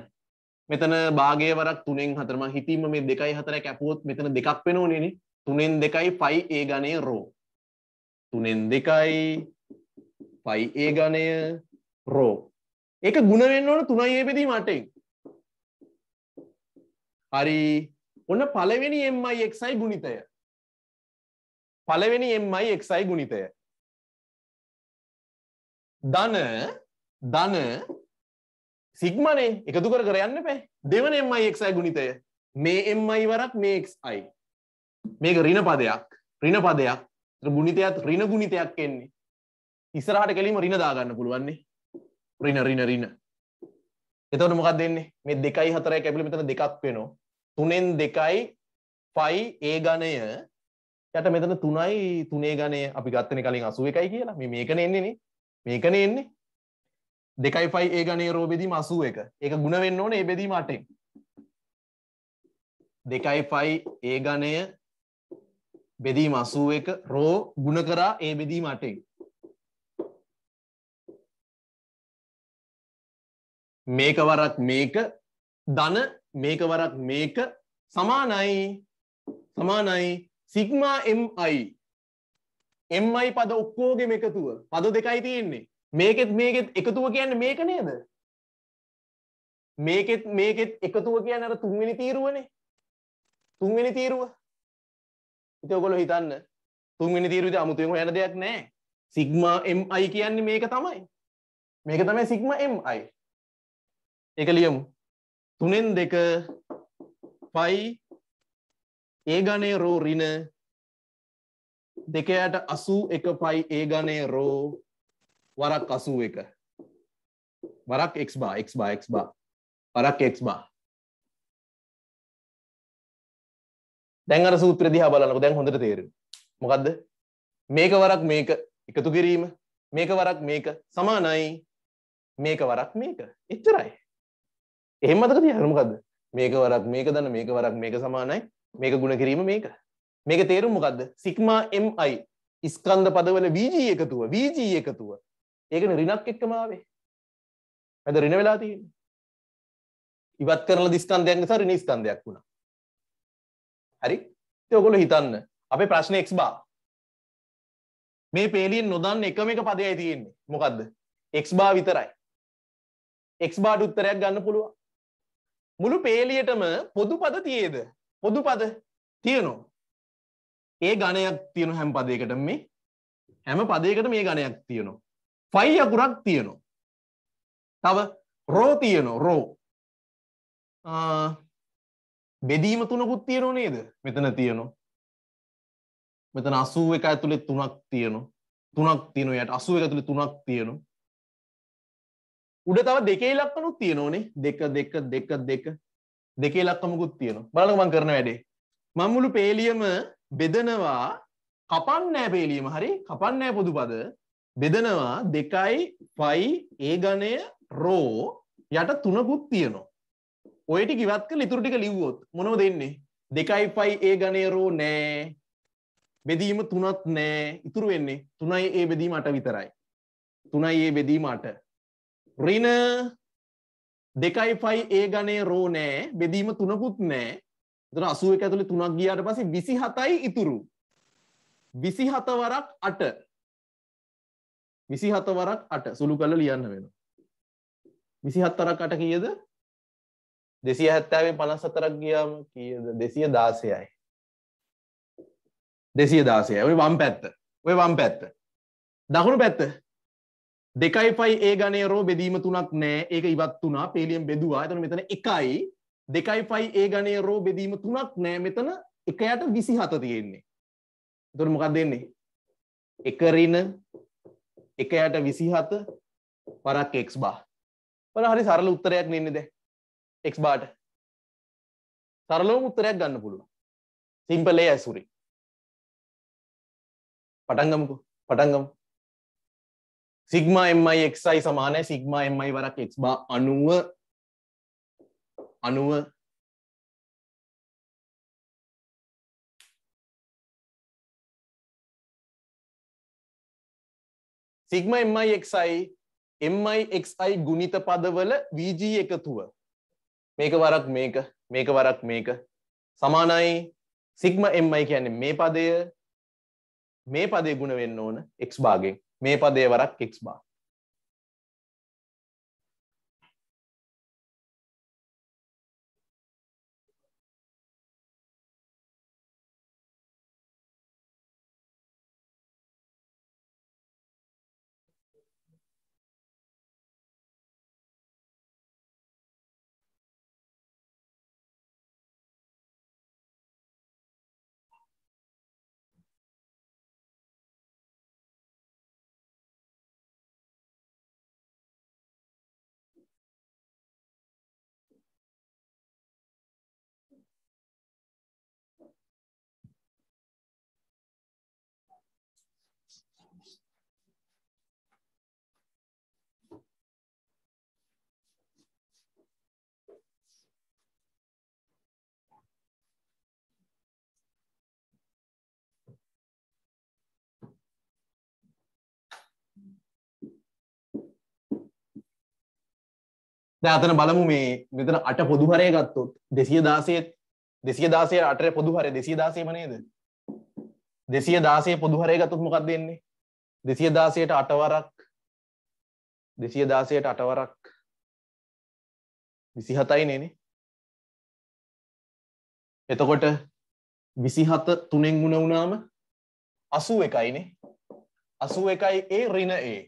මෙතන භාගය වරක් තුනෙන් හතරම හිතීම මේ දෙකයි හතර කැපුවොත් මෙතන දෙකක් වෙන ඕනෙන තුනෙන් දෙකයි පයි ඒ ගණය රෝ තුනෙන් දෙකයි පයි ඒ ගණය රෝ ඒක ගුණ වෙන්න ඕන තුනයි ඒ බෙදී මටෙන් හරි ඔන්න පළවෙනි එම්මයි එක්සයි ගුණිතය පළවෙනි එම්මයි එක්සයි ගුණිතය ධන ධන සිග්මනේ එකතු කර කර යන්න පැ දෙවන එම්මයි එක්සයි ගුණිතය මේ එම්මයි වරක් මේ එක්යි මේක රින පදයක් රින පදයක් ගුණිතයත් රින ගුණිතයක් එන්නේ ඉස්සරහට කෙලීම රින දාගන්න පුළුවන්නේ රින රින රින එතවට මොකක් දෙන්නේ මේ දෙකයි හතරයි කැපිලි මෙතන දෙකක් වෙනවා තුනෙන් දෙකයි ෆයි ඒ ගණය යට මෙතන තුනයි තුනේ ගණය අපි ගත්තන කලින් අසුව එකයි කියලා මේ මේකන එන්නේනේ මේකන එන්නේ දෙකයි ෆයි ඒ ගණය රෝබෙදීම අසුව එක ඒක ගුණ වෙන්න ඕන ඒ බෙදීම අටෙන් දෙකයි ෆයි ඒ ගණය බෙදීම අසුව එක රෝ ගුණ කරා ඒ බෙදීම අටෙන් මේක වරක් මේක ධන මේක වරක් මේක සමානයි සමානයි සිග්මා MI MI පද ඔක්කෝගෙම එකතුව පද දෙකයි තියෙන්නේ මේකෙත් මේකෙත් එකතුව කියන්නේ මේක නේද මේකෙත් මේකෙත් එකතුව කියන්නේ අර තුන්වෙනි තීරුවනේ තුන්වෙනි තීරුව ඉතින් ඔයගොල්ලෝ හිතන්න තුන්වෙනි තීරුව ඉතින් අමුතුවෙන් හොයන දෙයක් නෑ සිග්මා MI කියන්නේ මේක තමයි මේක තමයි සිග්මා MI ඒක ලියමු තුනෙන් දෙක පයි ඒ ගණය රෝ රින දෙකයට අසූ එක පයි ඒ ගණය රෝ වරක් අසූ එක වරක් එක් බා එක් බා එක් බා වරක් එක් බා දැන් අර සූත්‍ර දිහා බලන්නකො දැන් හොඳට තේරෙන මොකක්ද මේක වරක් මේක එකතු කිරීම මේක වරක් මේක සමානයි මේක වරක් මේක එච්චරයි එහෙම මතක තියාගන්න මොකද්ද මේක වරක් මේක දන්න මේක වරක් මේක සමානයි මේක ಗುಣ කිරීම මේක මේක තේරුම මොකද්ද සිග්මා mi ස්කන්ධ පදවල vg එකතුව vg එකතුව ඒකනේ ඍණක් එක්කම ආවේ අද ඍණ වෙලා තියෙන්නේ ඉවත් කරන දිස්කන්ධයන් නිසා ඍණ ස්කන්ධයක් වුණා හරි ඉතින් ඔයගොල්ලෝ හිතන්න අපේ ප්‍රශ්නේ x bar මේ පේලියෙන් නොදන්න එකම එක පදයයි තියෙන්නේ මොකද්ද x bar විතරයි x bar උත්තරයක් ගන්න පුළුවන් මුළු පේලියටම පොදුපද තියේද පොදුපද තියනවා ඒ ගණයක් තියෙන හැම් පදයකට මේ හැම පදයකට මේ ගණයක් තියනවා ෆයි අකුරක් තියනවා තව රෝ තියනවා රෝ බෙදීම තුනකුත් තියනෝ නේද මෙතන තියනවා මෙතන අසූ එක ඇතුළේ තුනක් තියනවා තුනක් තියනවා යට අසුව එක ඇතුළේ තුනක් තියනවා උඩ තව දෙකේ ලක්කනුත් තියෙනෝනේ දෙක දෙක දෙක දෙක දෙකේ ලක්කමකුත් තියෙනවා බලන්න මම කරන වැඩේ මම මුළු පේලියම බෙදනවා කපන්නේ නැහැ පේලියම හරි කපන්නේ නැහැ පොදුපද බෙදනවා 2යි 5 ඒ ගණය රෝ යට තුනකුත් තියෙනවා ඔය ටික ඉවත් කරලා ඉතුරු ටික ලිව්වොත් මොනවද එන්නේ 2යි 5 ඒ ගණය රෝ නෑ බෙදීම තුනක් නෑ ඉතුරු වෙන්නේ 3යි ඒ බෙදීම 8 විතරයි 3යි ඒ බෙදීම 8 රින දෙකයි පයි ඒ ගණය රෝ නෑ බෙදීම තුනකුත් නෑ දර අසුව එක ඇතුළි තුනක් ගියාට පසේ විසි හතයි ඉතුරු විසි හතවරක් අට විසි හතවරක් අට සුළු කල ලියන්න වෙන විසි හත්තරක් අට කියද දෙසිය හැත්තාවෙන් පනස් සතරක් ගියාම කියද දෙසිය දාසයයි දෙසිය දාසය ඔය වම් පැත්ත ඔය වම් පැත්ත දකුණු පැත්ත දෙකයි පයි ඒ ගණය රෝ බෙදීම තුනක් නෑ ඒක ඉවත් වුණා පේලියම් බෙදවා එතන මෙතන එකයි දෙකයි පයි ඒ ගණය රෝ බෙදීම තුනක් නෑ මෙතන එකයට විසි හත තියෙන්නේ දොර මොකක් දෙන්නේ එකරින එකයට විසිහත පරක් එක් බා වල හරි සරල උත්තරයක් නෙන්නේද එක් බාට සරලෝම උත්තරයක් ගන්න පුළුවන් සිම්පලේ ඇසුරි පටන්ගමුකු පටන්ගමු සිග්ම එමයි එක්යි සමානය සිග්ම එමයි වරක් එක් බා අනුව අනුව සිග්ම එමයි එක්යි එමයි එක්යි ගුණිත පදවල වීජී එකතුව මේක වරක් මේක මේක වරක් මේක සමානයි සිග්ම එමයි කියන්නේ මේ පදය මේ පදේ ගුණ වෙන්න ඕන එක්ස් බාගෙන් මේ පදේ වරක් එක්ස් බා දැතන බලමු මේ මෙතන අට පොදුහරය ගත්තොත් දෙසිය දාසේත් දෙසිය දාසේ අටය පොදුහර දෙසිය දාසේම නේද දෙසිය දාසේ පොදුහරය ගතුත් මොකක් දෙන්නේ දෙසිය දාසයට අටවරක් දෙසිය දාසයට අටවරක් විසිහතයි නේනේ එතකොට විසිහත තුනෙන් ගුණ වුණාම අසූ එකයිනේ අසූ එකයි ඒ රින ඒ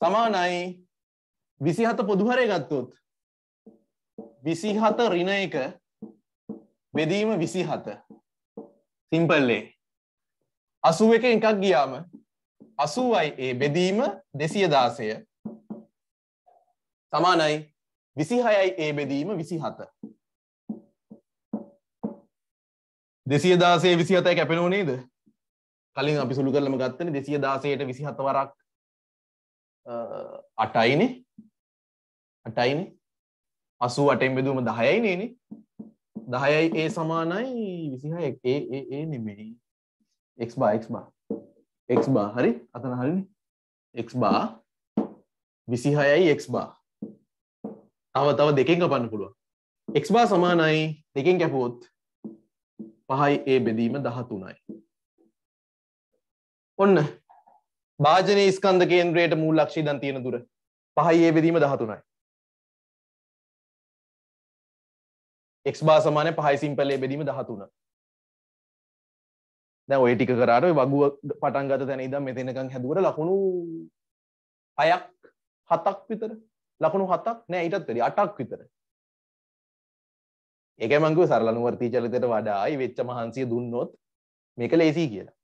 සමානයි විසිහත පොදුහරය ගත්තොත් විසිහත රින එක බෙදීම විසිහත සිම්පල්ලේ අසුව එක එකක් ගියාම අසුවයි ඒ බෙදීම දෙසිය දාසය සමානයි විසිහයයි ඒ බෙදීම විසිහත දෙසිය දාසේ විසිහතයි කැපෙනෝ නේද කලින් අපි සුළු කරලම ගත්තන දෙසිය දාසයට විසිහත වරක් අටයිනේ අටයින් අසූ අටෙන් බෙදුම දහයයි නේන දහයයි ඒ සමානයි විසිහා ඒ ඒ නෙමෙයි එක් බා එක් බා එක් බා හරි අතන හරිනි එක් බා විසිහයයි එක් බා තව තව දෙකෙන් කපන්න පුළුව එක් බා සමානයි දෙකෙන් කැපුවොත් පහයි ඒ බෙදීම දහතුනයි ඔන්න භාජනය ස්කන්ධ කේන්ද්‍රයට මුල් ලක්ෂී දන් තියෙන දුර පහයි ඒ බෙදීම දහතුනයි එක් බා සමානය පහයිසිම් පලේ බෙදීම දහතුන දැ ඔය ටික කරට වගුව පටන්ගත තැන ඉදම් මෙතනකං හැදුවට ලකුණු හයක් හතක් විතර ලකුණු හතක් නෑ ඊටත්තරි අටක් විතර එකමංගු සරලනුවර්ති චලිතට වඩායි වෙච්ච මහන්සිය දුන්නොත් මේක ලේසී කියලා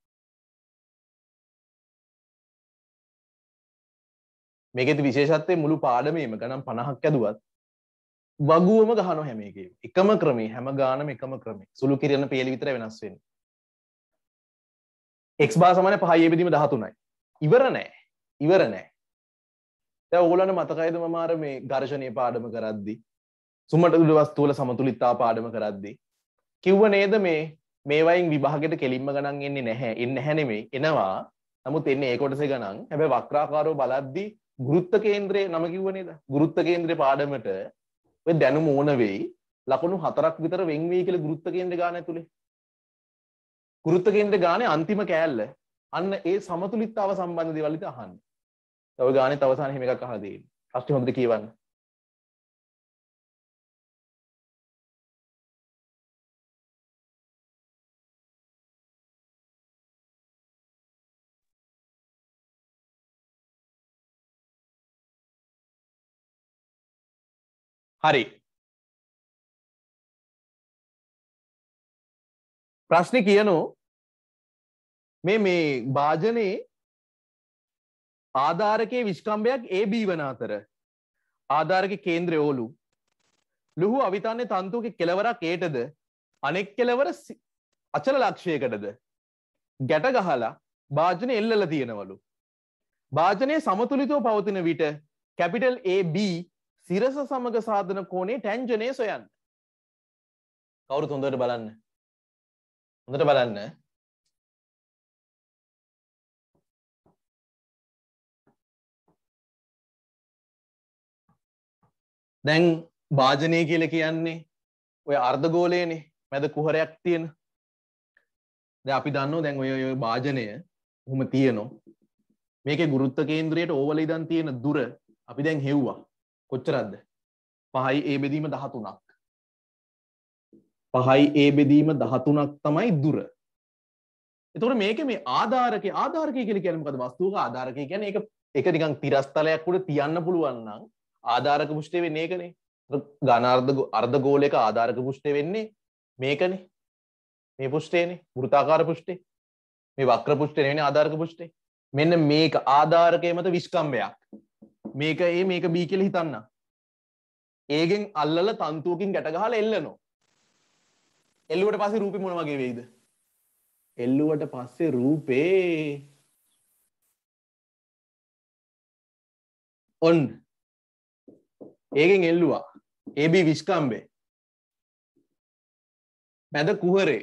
මේකෙති විශේෂත්තේ මුළු පාඩමීම ගනම් පණහක් ඇදුවත් වගුවම ගහන හැමේගේ එකම ක්‍රමේ හැම ගානම එකම ක්‍රමේ සුළු කිරන්න පේලි විතර වෙනස් වෙන එක් බා සමන පහයේ බෙදීම දහතුනයි ඉවර නෑ ඉවර නෑ තැ ඕලන මතකයිද මමාර මේ ගර්ශනය පාඩම කරද්දි සුමට දුළවස්තුූල සමතුලිත්තා පාඩම කරද්දි කිව්ව නේද මේ මේවයින් විභාගට කෙලින්ම ගණන් එන්නේ නැහැ එන්න හැනෙමේ එනවා නමුත් එන්න ඒකොටසේ ගණන් හැබැ වක්්‍රාකාරෝ බලද්දි ගෘත්ත කේන්ද්‍රය නම කිව්වනේද ගෘත්ත කේන්ද්‍රය පාඩමට ඔය දැනුම ඕන වෙයි ලකුණු හතරක් විතර වෙන් වෙයි කියලා ගුරුත්ව කේන්ද්‍ර ගාන ඇතුලේ ගුරුත්ව කේන්ද්‍ර ගානේ අන්තිම කෑල්ල අන්න ඒ සමතුලිතතාව සම්බන්ධ දේවල් ඉතින් අහන්න. ඔය ගානේ තවසාන හිම එකක් අහලා දෙන්න. ප්‍රශ්නේ හොඳට කියවන්න. හරි ප්‍රශ්නි කියනු මේ මේ භාජනයේ ආධාරකයේ විෂ්කම්භයක් AB වන අතර ආධාරක කේන්ද්‍රය ඕලු ලුහු අවිතන්නේ තන්තුගේ කෙලවරක් ඒටද අනෙක් කෙලවර අචල ලක්ෂයකටද ගැට ගහලා භාජනය එල්ලලා තියෙනවලු භාජනයේ සමතුලිතව පවතින විට කැපිටල් AB සිරස සමග සාධන කෝනේ ටැන්ජනය සොයන්න කවුරු හොඳට බලන්න හොඳට බලන්න දැන් භාජනය කියල කියන්නේ ඔය අර්ධගෝලයනේ මැද කුහරයක් තියෙන ද අපි දන්න දැන් ඔය ඔය භාජනය හොම තියනවා මේක ගුරුත්ත කේන්ද්‍රයට ඕවල ඉදන් තියෙන දුර අපි දැන් හෙව්වා කොච්චරක්ද පහයි ඒ බෙදීම දහතුනක් පහයි ඒ බෙදීම දහතුනක් තමයි දුර එතකොට මේක මේ ආධාරක ආධාරක කියල කියනමකද වස්තුූක ආධාරක කියන එක එක නිකං තිරස්තලයක් උඩ තියන්න පුළුවන්නම් ආධාරක පුෂ්ටය වෙන්නේ කනේ ගනාර්ධ අර්ධ ගෝලයක ආධාරක පුෂ්ටය වෙන්නේ මේකනේ මේ පුෂ්ටේනේ ෘතාකාර පුෂ්ටේ මේ වක්‍ර පුෂ්ටය වෙන ආධාරක පුෂ්ටේ මෙන්න මේක ආධාරකය මත විස්කම්බයක් මේක ඒ මේක බී කියල හිතන්න ඒගෙන් අල්ලල තන්තුවකින් ගැටගහල එල්ලනවා එල්ලුවට පස්සේ රූපි මොන වගේ වෙයිද එල්ලුවට පස්සේ රූපේ ඔන්න ඒගෙන් එල්ලුවා ඒබ විශ්කම්බේ මැද කුහරේ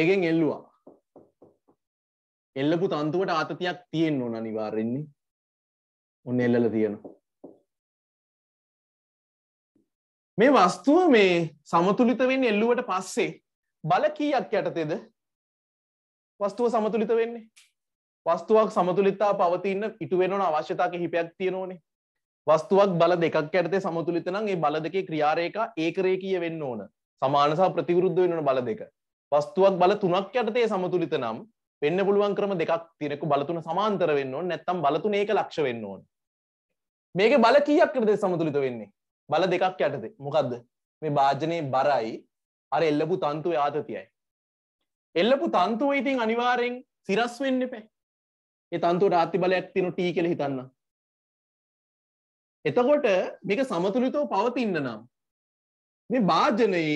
ඒගෙන් එල්ලුවා එල්ලපු තන්තුවට ආතතියක් තියෙන් ඕන අනිවාරෙන්නේ ඔන්න එල්ලල තියෙනවා මේ වස්තුව මේ සමතුලිත වෙන්න එල්ලුවට පස්සේ බල කීයක් යටතේද වස්තුව සමතුලිත වෙන්නේ වස්තුවක් සමතුලිතා පවතින්න ඉටු වෙනවන අවශ්‍යතාක හිපයක් තියෙනෝනේ වස්තුවක් බල දෙකක් ඇතේ සමතුලිත නම් ඒ බල දෙකේ ක්‍රියාරේක ඒකරේ කිය වෙන්න ඕන සමානසා ප්‍රතිවරුද්ධ වෙනන බල දෙක වස්තුවක් බල තුනක් යටතේ සමතුලිත නම් වෙන්න පුළුවන් ක්‍රම දෙකක් තියෙනකු බලතුන සමාන්තර වෙන්න ඕන නැත්තම් බලතුන ඒක ලක්ෂ වෙන්න ඕන මේක බල කීයක් යටතේ සමතුලිත වෙන්නේ බල දෙකක් යටතේ මොකද්ද මේ භාජනයේ බරයි අර එල්ලපු තන්තුවේ ආතතියයි එල්ලපු තන්තුව ඉතින් අනිවාරෙන් සිරස් වෙන්න පැ ඒ තන්තු රාති බලයක් තින ටී කෙළ හිතන්න එතකොට මේක සමතුලිතව පවතින්න නම් මේ භාජනයේ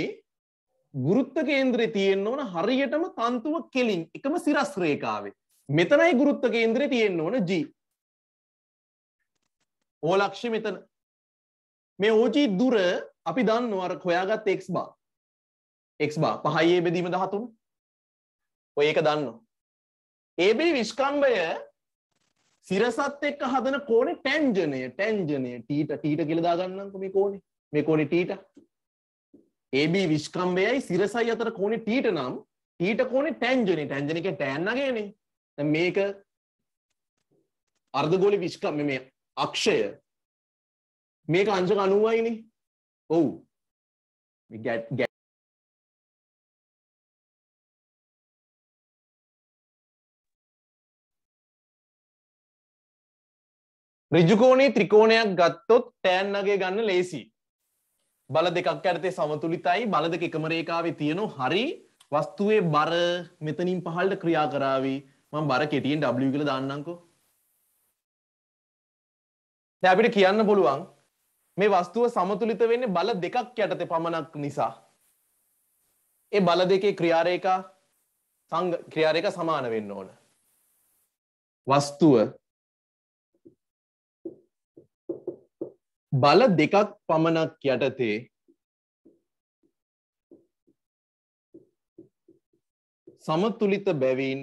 ගුරුත්ත කේන්ද්‍රය තියෙන්න ඕන හරියටම තන්තුව කෙලින් එකම සිරස් රේඛාවේ. මෙතනයි ගුරුත්ත කේන්ද්‍රය තියෙන්න ඕන G. ඕලක්ෂ්‍ය මෙතන. මේ OG දුර අපි දන්නවා අර හොයාගත් x bar. x bar පහයි A බෙදීම 13. ඔය ඒක දන්නවා. AB විස්කම්භය සිරසත් එක්ක හදන කෝණේ ටැන්ජනය ටැන්ජනය ටීට ටීට කියලා දාගන්නම්කෝ මේ කෝණේ. මේ කෝණේ ටීට. AB විස්කම්බයයි සිරසයි අතර කෝණේ ටීට නම් ටීට කෝණේ ටැන්ජන්. ටැන්ජන් එකේ ටෑන් නගයනේ. දැන් මේක අර්ධගෝලීය විස්කම් මේ අක්ෂය මේක අංශක 90යිනේ. ඔව්. මේ ඍජුකෝණේ ත්‍රිකෝණයක් ගත්තොත් ටෑන් නගය ගන්න ලේසියි. බල දෙකක් ඇරතේ සමතුලිතයි බල දෙක එකම රේඛාවේ තියෙනු හරි වස්තුවේ බර මෙතනින් පහළට ක්‍රියා කරાવી මම බර කෙටියෙන් W කියලා දාන්නම්කෝ දැන් අපිට කියන්න පුළුවන් මේ වස්තුව සමතුලිත වෙන්නේ බල දෙකක් යටතේ පමණක් නිසා ඒ බල දෙකේ ක්‍රියාරේඛා සංග ක්‍රියාරේඛා සමාන වෙන්න ඕන වස්තුව බල දෙකක් පමණක් යටතේ සමතුලිත බැවින්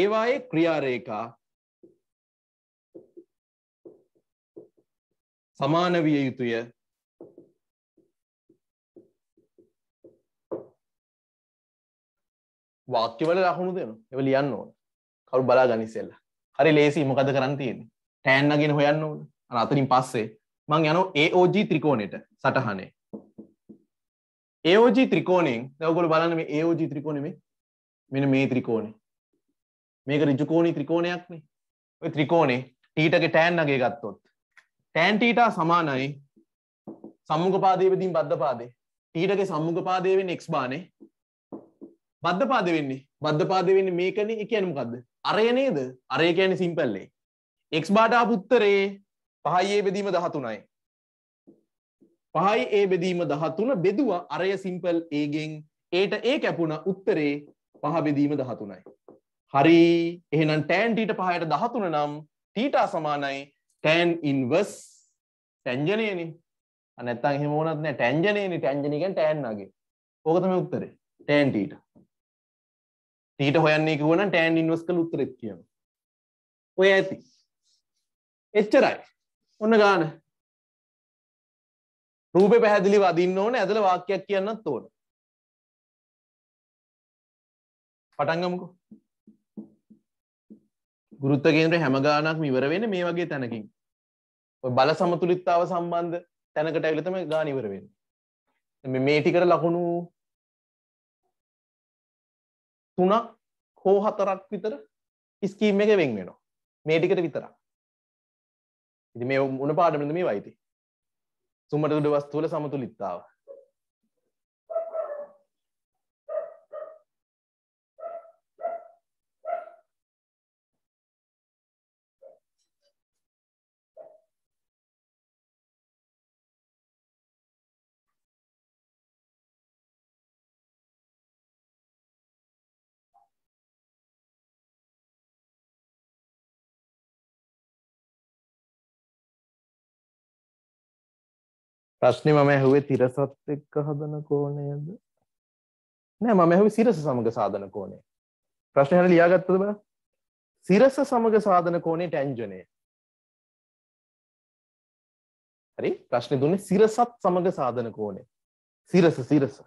ඒවායේ ක්‍රියාරේකා සමාන විය යුතුය වාක්‍යවල ලකුණු දෙනවා ඒව ලියන්න ඕන කවුරු බලා ගනිසෙල්ලා හරි ලේසි මොකද කරන්න තියෙන්නේ ටෑන්නගෙන හොයන්න ඕන අර අතරින් පස්සේ මං යන AOG ත්‍රිකෝණයට සටහනේ AOG ත්‍රිකෝණයෙන් දැන් ඔයගොල්ලෝ බලන්න මේ AOG ත්‍රිකෝණය මේ මෙන්න මේ ත්‍රිකෝණය මේක ඍජුකෝණී ත්‍රිකෝණයක්නේ ඔය ත්‍රිකෝණේ ටීටගේ ටෑන් අගේ ගත්තොත් ටෑන් ටීටා සමානයි සම්මුඛපාදයේ වලින් බද්ධපාදේ ටීටගේ සම්මුඛපාදයේ වෙන්නේ x බානේ බද්ධපාදේ වෙන්නේ බද්ධපාදේ වෙන්නේ මේකනේ ඒ කියන්නේ මොකද්ද අරය නේද අරය කියන සිම්පල්ලේ එක්ස් බාටා පුත්තරේ පහයිඒ බෙදීම දහතුනයි පහයි ඒ බෙදීම දහතුන බෙදුව අරය සිම්පල් ඒගෙන් ඒට ඒ කැපුණ උත්තරේ පහ බෙදීම දහතුනයි හරි එහෙනම් ටෑන්ටීට පහයට දහතුන නම් ටීටා සමානයි ටෑන් ඉන්වස් ටැන්ජනයනි අනැත්තන් හෙමෝනත්න ටැන්ජනයනි ටැන්ජනිකෙන් ටෑන්නගේ ඕකතම උත්තරේ ටෑන්ටීට ටීට හොයන්නේ කිවන ටෑන් ඉන්වස් කළ උත්තරෙත් කියන ඔය ඇති එච්චරයි ඔන්න ගාන රූපය පැහැදිලි වදින්න ඕන ඇදල වාක්‍යයක් කියන්නත් ඕන පටන්ගමුකු ගුරුත්තගේන්ට හැම ගානක් ඉවර වෙන මේ වගේ තැනකින් බල සමතුලිත්තාව සම්බන්ධ තැනකට ඇවිලතම ගානිවර වෙන මේ ටිකට ලකුණු තුනක් හෝ හතරක් විතර ස්කීම් එක වෙන් වෙනවා මේ ටිකට විතරක් ඉති මේ උන පාඩමිද මේ වයිති සුමට දුඩ වස්තුවල සමතුලිත්තාව ප්‍රශ්නේ මම ඇහුවේ තිරසත් එක්ක හදන කෝණයද? නෑ මම ඇහුවේ සිරස සමග සාධන කෝණය. ප්‍රශ්නේ හරියට ලියාගත්තද බලන්න. සිරස සමග සාධන කෝණේ ටැන්ජනය. හරි? ප්‍රශ්නේ දුන්නේ සිරසත් සමග සාධන කෝණය. සිරස සිරස.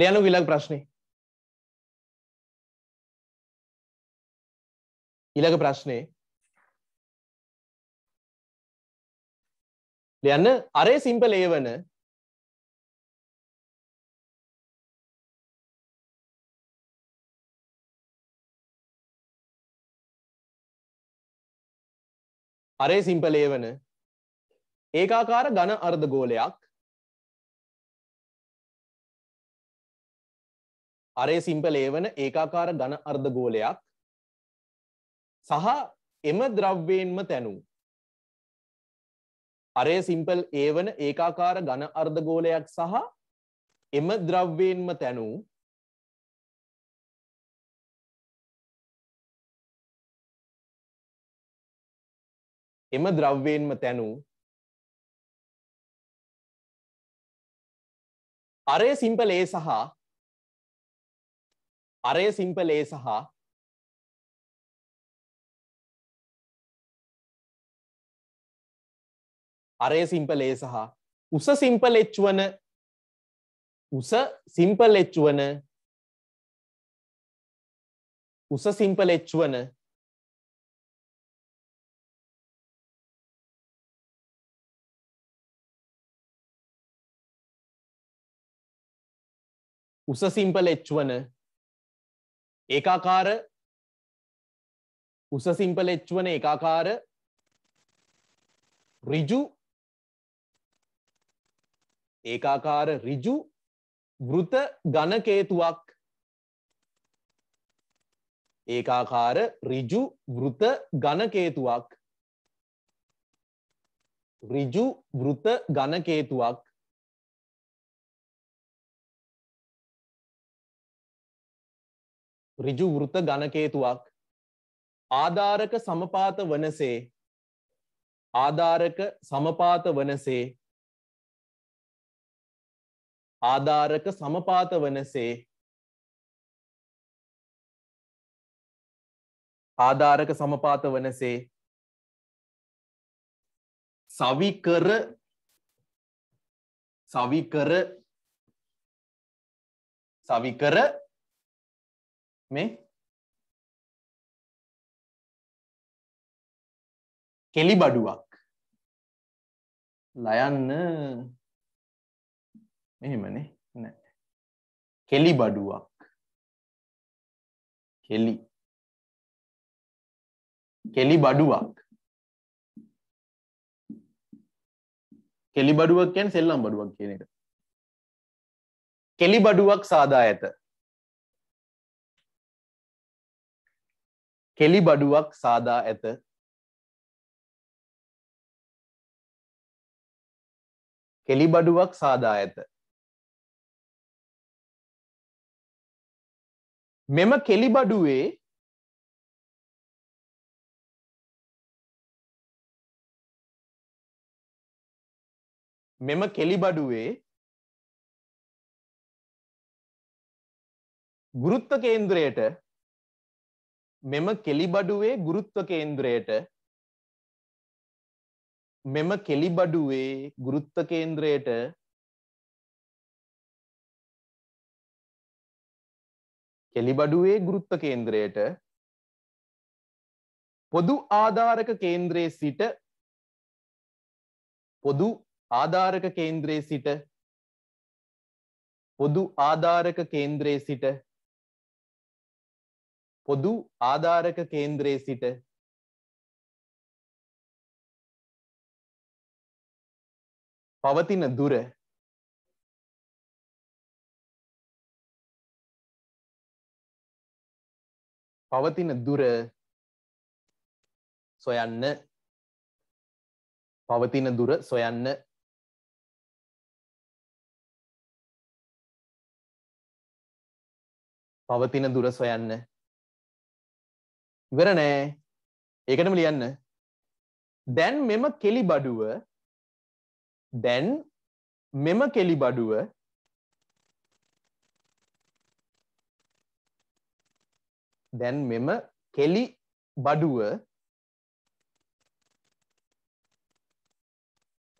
ලියනු විලක් ප්‍රශ්නය ඊළඟ ප්‍රශ්නේ ලියන්න අරේ සිම්පල් ඒ වන අරේ සිම්පලේ වන ඒකාකාර ගණ අර්ධ ගෝලයක් අරය සිම්පලේ වන ඒකාකාර ගණ අර්ධගෝලයක් සහ එම ද්‍රව්වයෙන්ම තැනූ. අරය සිම්පල් ඒ වන ඒකාකාර ගණ අර්ධගෝලයක් සහ එම ද්‍රව්වයෙන්ම තැනූ එම ද්‍රව්වයෙන්ම තැනූ අරය සිම්පලේ සහ අරය සිම්පලේ සහ අරය සිම්පලේ සහ උස සිම්පලෙච්චුවන උස සිම්පලෙච්චුවන උස සිම්පලෙච්චුවන උස සිම්පලෙච්චුවන ඒකාකාර උස සිම්පල එච්වන ඒකාකාර රිජු ඒකාකාර රිජු වෘත ගණකේතුවක් ඒකාකාර රිජු වෘත ගණකේතුවක් රිජු වෘත ගණකේතුවක් ඍජු වෘත ඝනකේතුවක් ආධාරක සමපාත වනසේ ආධාරක සමපාත වනසේ ආධාරක සමපාත වනසේ ආධාරක සමපාත වනසේ සවිකර සවිකර සවිකර මේ කෙලි බඩුවක් ලයන්න මෙහෙමනේ නෑ කෙලි බඩුවක් කෙලි කෙලි බඩුවක් කෙලි බඩුවක් කියන්නේ සෙල්ලම් බඩුවක් කියන එක කෙලි බඩුවක් සාදා ඇත කෙලි බඩුවක් සාදා ඇත කෙලි බඩුවක් සාදා ඇත මෙම කෙලිබඩුවේ මෙම කෙලිබඩුවේ ගුරුත්ත කේන්ද්‍රයට මෙම කෙලිබඩුවේ ගුරුත්ව කේන්ද්‍රයට මෙම කෙලිබඩුවේ ගුරුත්ව කේන්ද්‍රයට කෙලිබඩුවේ ගුරුත්ව කේන්ද්‍රයට පොදු ආධාරක කේන්ද්‍රයේ සිට පොදු ආධාරක කේන්ද්‍රයේ සිට පොදු ආධාරක කේන්ද්‍රයේ සිට පොදු ආධාරක කේන්ද්‍රයේ සිට පවතින දුර පවතින දුර සොයන්න පවතින දුර සොයන්න පවතින දුර සොයන්න ඉවර නෑ ඒකටම ලියන්න දැන් මෙම කෙලි බඩුව දැන් මෙම කෙලි බඩුව දැන් මෙම කෙලි බඩුව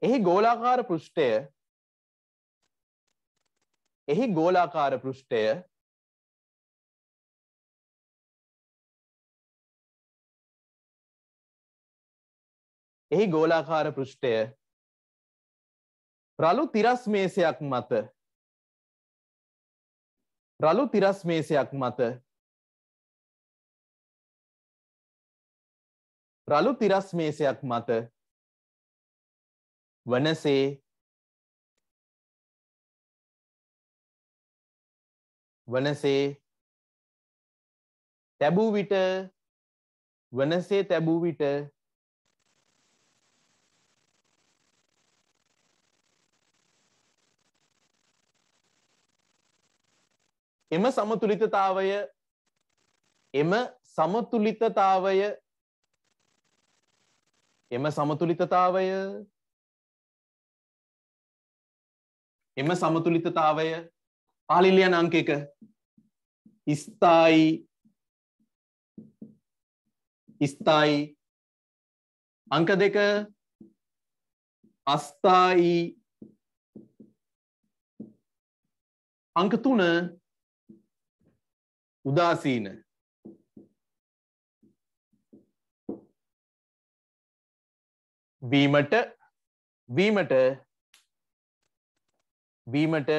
එහි ගෝලාකාර පෘෂ්ඨය එහි ගෝලාකාර පෘෂ්ඨය එහි ගෝලාකාර පෘෂ්ඨය රළු තිරස් මේසයක් මත රළු තිරස් මේසයක් මත රළු තිරස් මේසයක් මත වනසේ වනසේ තැබූ විට වනසේ තැබූ විට එම සමතුලිතතාවය එම සමතුලිතතාවය එම සමතුලිතතාවය එම සමතුලිතතාවය පාලිලියන් අංක එක ස්ථායි ස්ථායි අංක දෙක අස්ථායි අංක තුන උදාසීන වීමට වීමට වීමට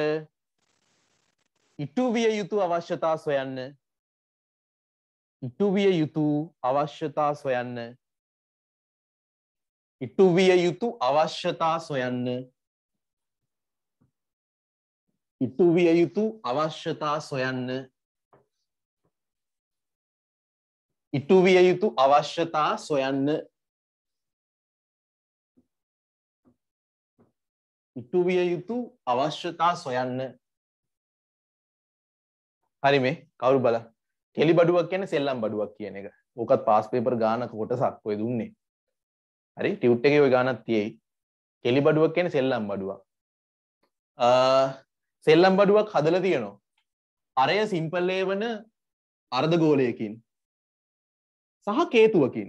ඉටුවිය යුතු අවශ්‍යතා සොයන්න ඉටුවිය යුතු අවශ්‍යතා සොයන්න ඉටුවිය යුතු අවශ්‍යතා සොයන්න ඉටුවිය යුතු අවශ්‍යතා සොයන්න ඉටුවිය යුතු අවශ්‍යතා සොයන්න ඉටුවිය යුතු අවශ්‍යතා සොයන්න හරි මේ කවරු බල කෙලි බඩුවක් කියන සෙල්ලම් බඩුවක් කියන එක ඕකත් පාස්පේපර් ගානක කොට සක්කොය දුන්නේ හරි ටියුට් එකේ ඔය ගානක් තියෙයි කෙලි බඩුවක් කියන සෙල්ලම් බඩුවක් සෙල්ලම් බඩුවක් හදලා තියෙනවා අරය සිම්පල් ලේවන අර්ධ ගෝලයකින් සහ කේතුවකින්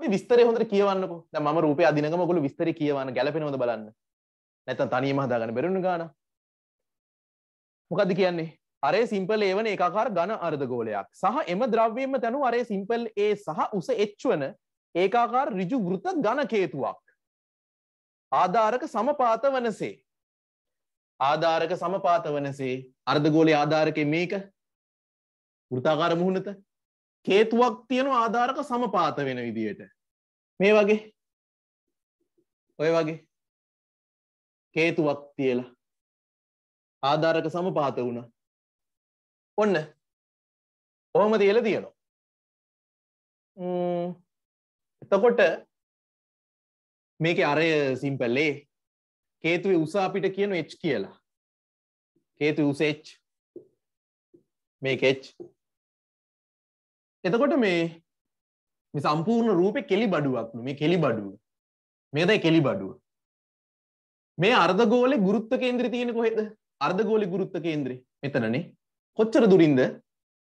මේ විස්තරය හොඳට කියවන්නකෝ දැන් මම රූපේ අදිනකම ඔයගොල්ලෝ විස්තරය කියවන්න ගැලපෙනවද බලන්න නැත්තම් තනියම හදාගන්න බැරිුණු ගාන මොකද්ද කියන්නේ අරේ සිම්පල් ඒ වන ඒකාකාර ඝන අර්ධගෝලයක් සහ එම ද්‍රව්‍යයෙන්ම තනුව අරේ සිම්පල් ඒ සහ උස එච් වන ඒකාකාර ඍජු වෘත ඝන කේතුවක් ආධාරක සමපාත වනසේ ආධාරක සමපාත වනසේ අර්ධගෝලයේ ආධාරකේ මේක වෘතාකාර මුහුණත හේතුවක් තියෙන ආධාරක සමපාත වෙන විදියට මේ වගේ ඔය වගේ හේතුවක් තියලා ආධාරක සමපාත වුණ ඔන්න ඔහොම තියල තියෙනවා එතකොට මේක අරය සිම්පල්ලේ හේතුවේ උස අපිට කියන එච් කියලා හේතු උසෙච් මේක එච් එතකොට මේ සම්පූර්ණ රූපය කෙලි බඩුවක්න මේ කෙලි බඩුව මේදයි කෙලි බඩුව මේ අර්ධගෝලෙ ගුරුත්ත කේන්ද්‍රී තියෙන කොහෙද අර්ධගෝලි ගුරුත්ත කේන්ද්‍රී මෙතනනේ කොච්චර දුරින්ද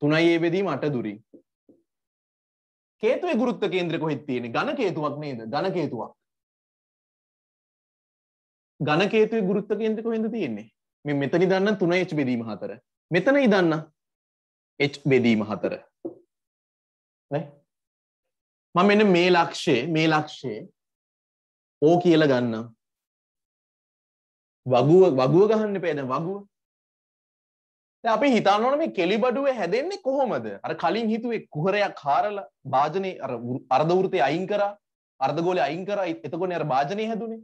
තුනයි ඒ බෙදීම අට දුරින් කේතුවේ ගුරුත්ත කේන්ද්‍රය කොහෙද තියෙන්නේ ඝන කේතුවක් නේද ඝන කේතුවක් ඝන කේතුවේ ගුරුත්ත කේන්ද්‍රය කොහෙන්ද තියෙන්නේ මේ මෙතන ඉදන්නම් 3h බෙදීම 4 මෙතන ඉදන්නම් h බෙදීම 4 මම එන මේ ලක්ෂයේ මේ ලක්ෂයේ ඕ කියල ගන්නම් වගුව වගුව ගහන්න පේද වගුව අපි හිතානොන මේ කෙලිබඩුව හැදෙන්නේ කොහොමද අර කලින් හිතුවේ කුහරයක් කාරල භාජනය අර්ධවෘතය අයින් කර අර්ධගෝලය අයින් කර එතකොන අර භාජනය හැදුනේ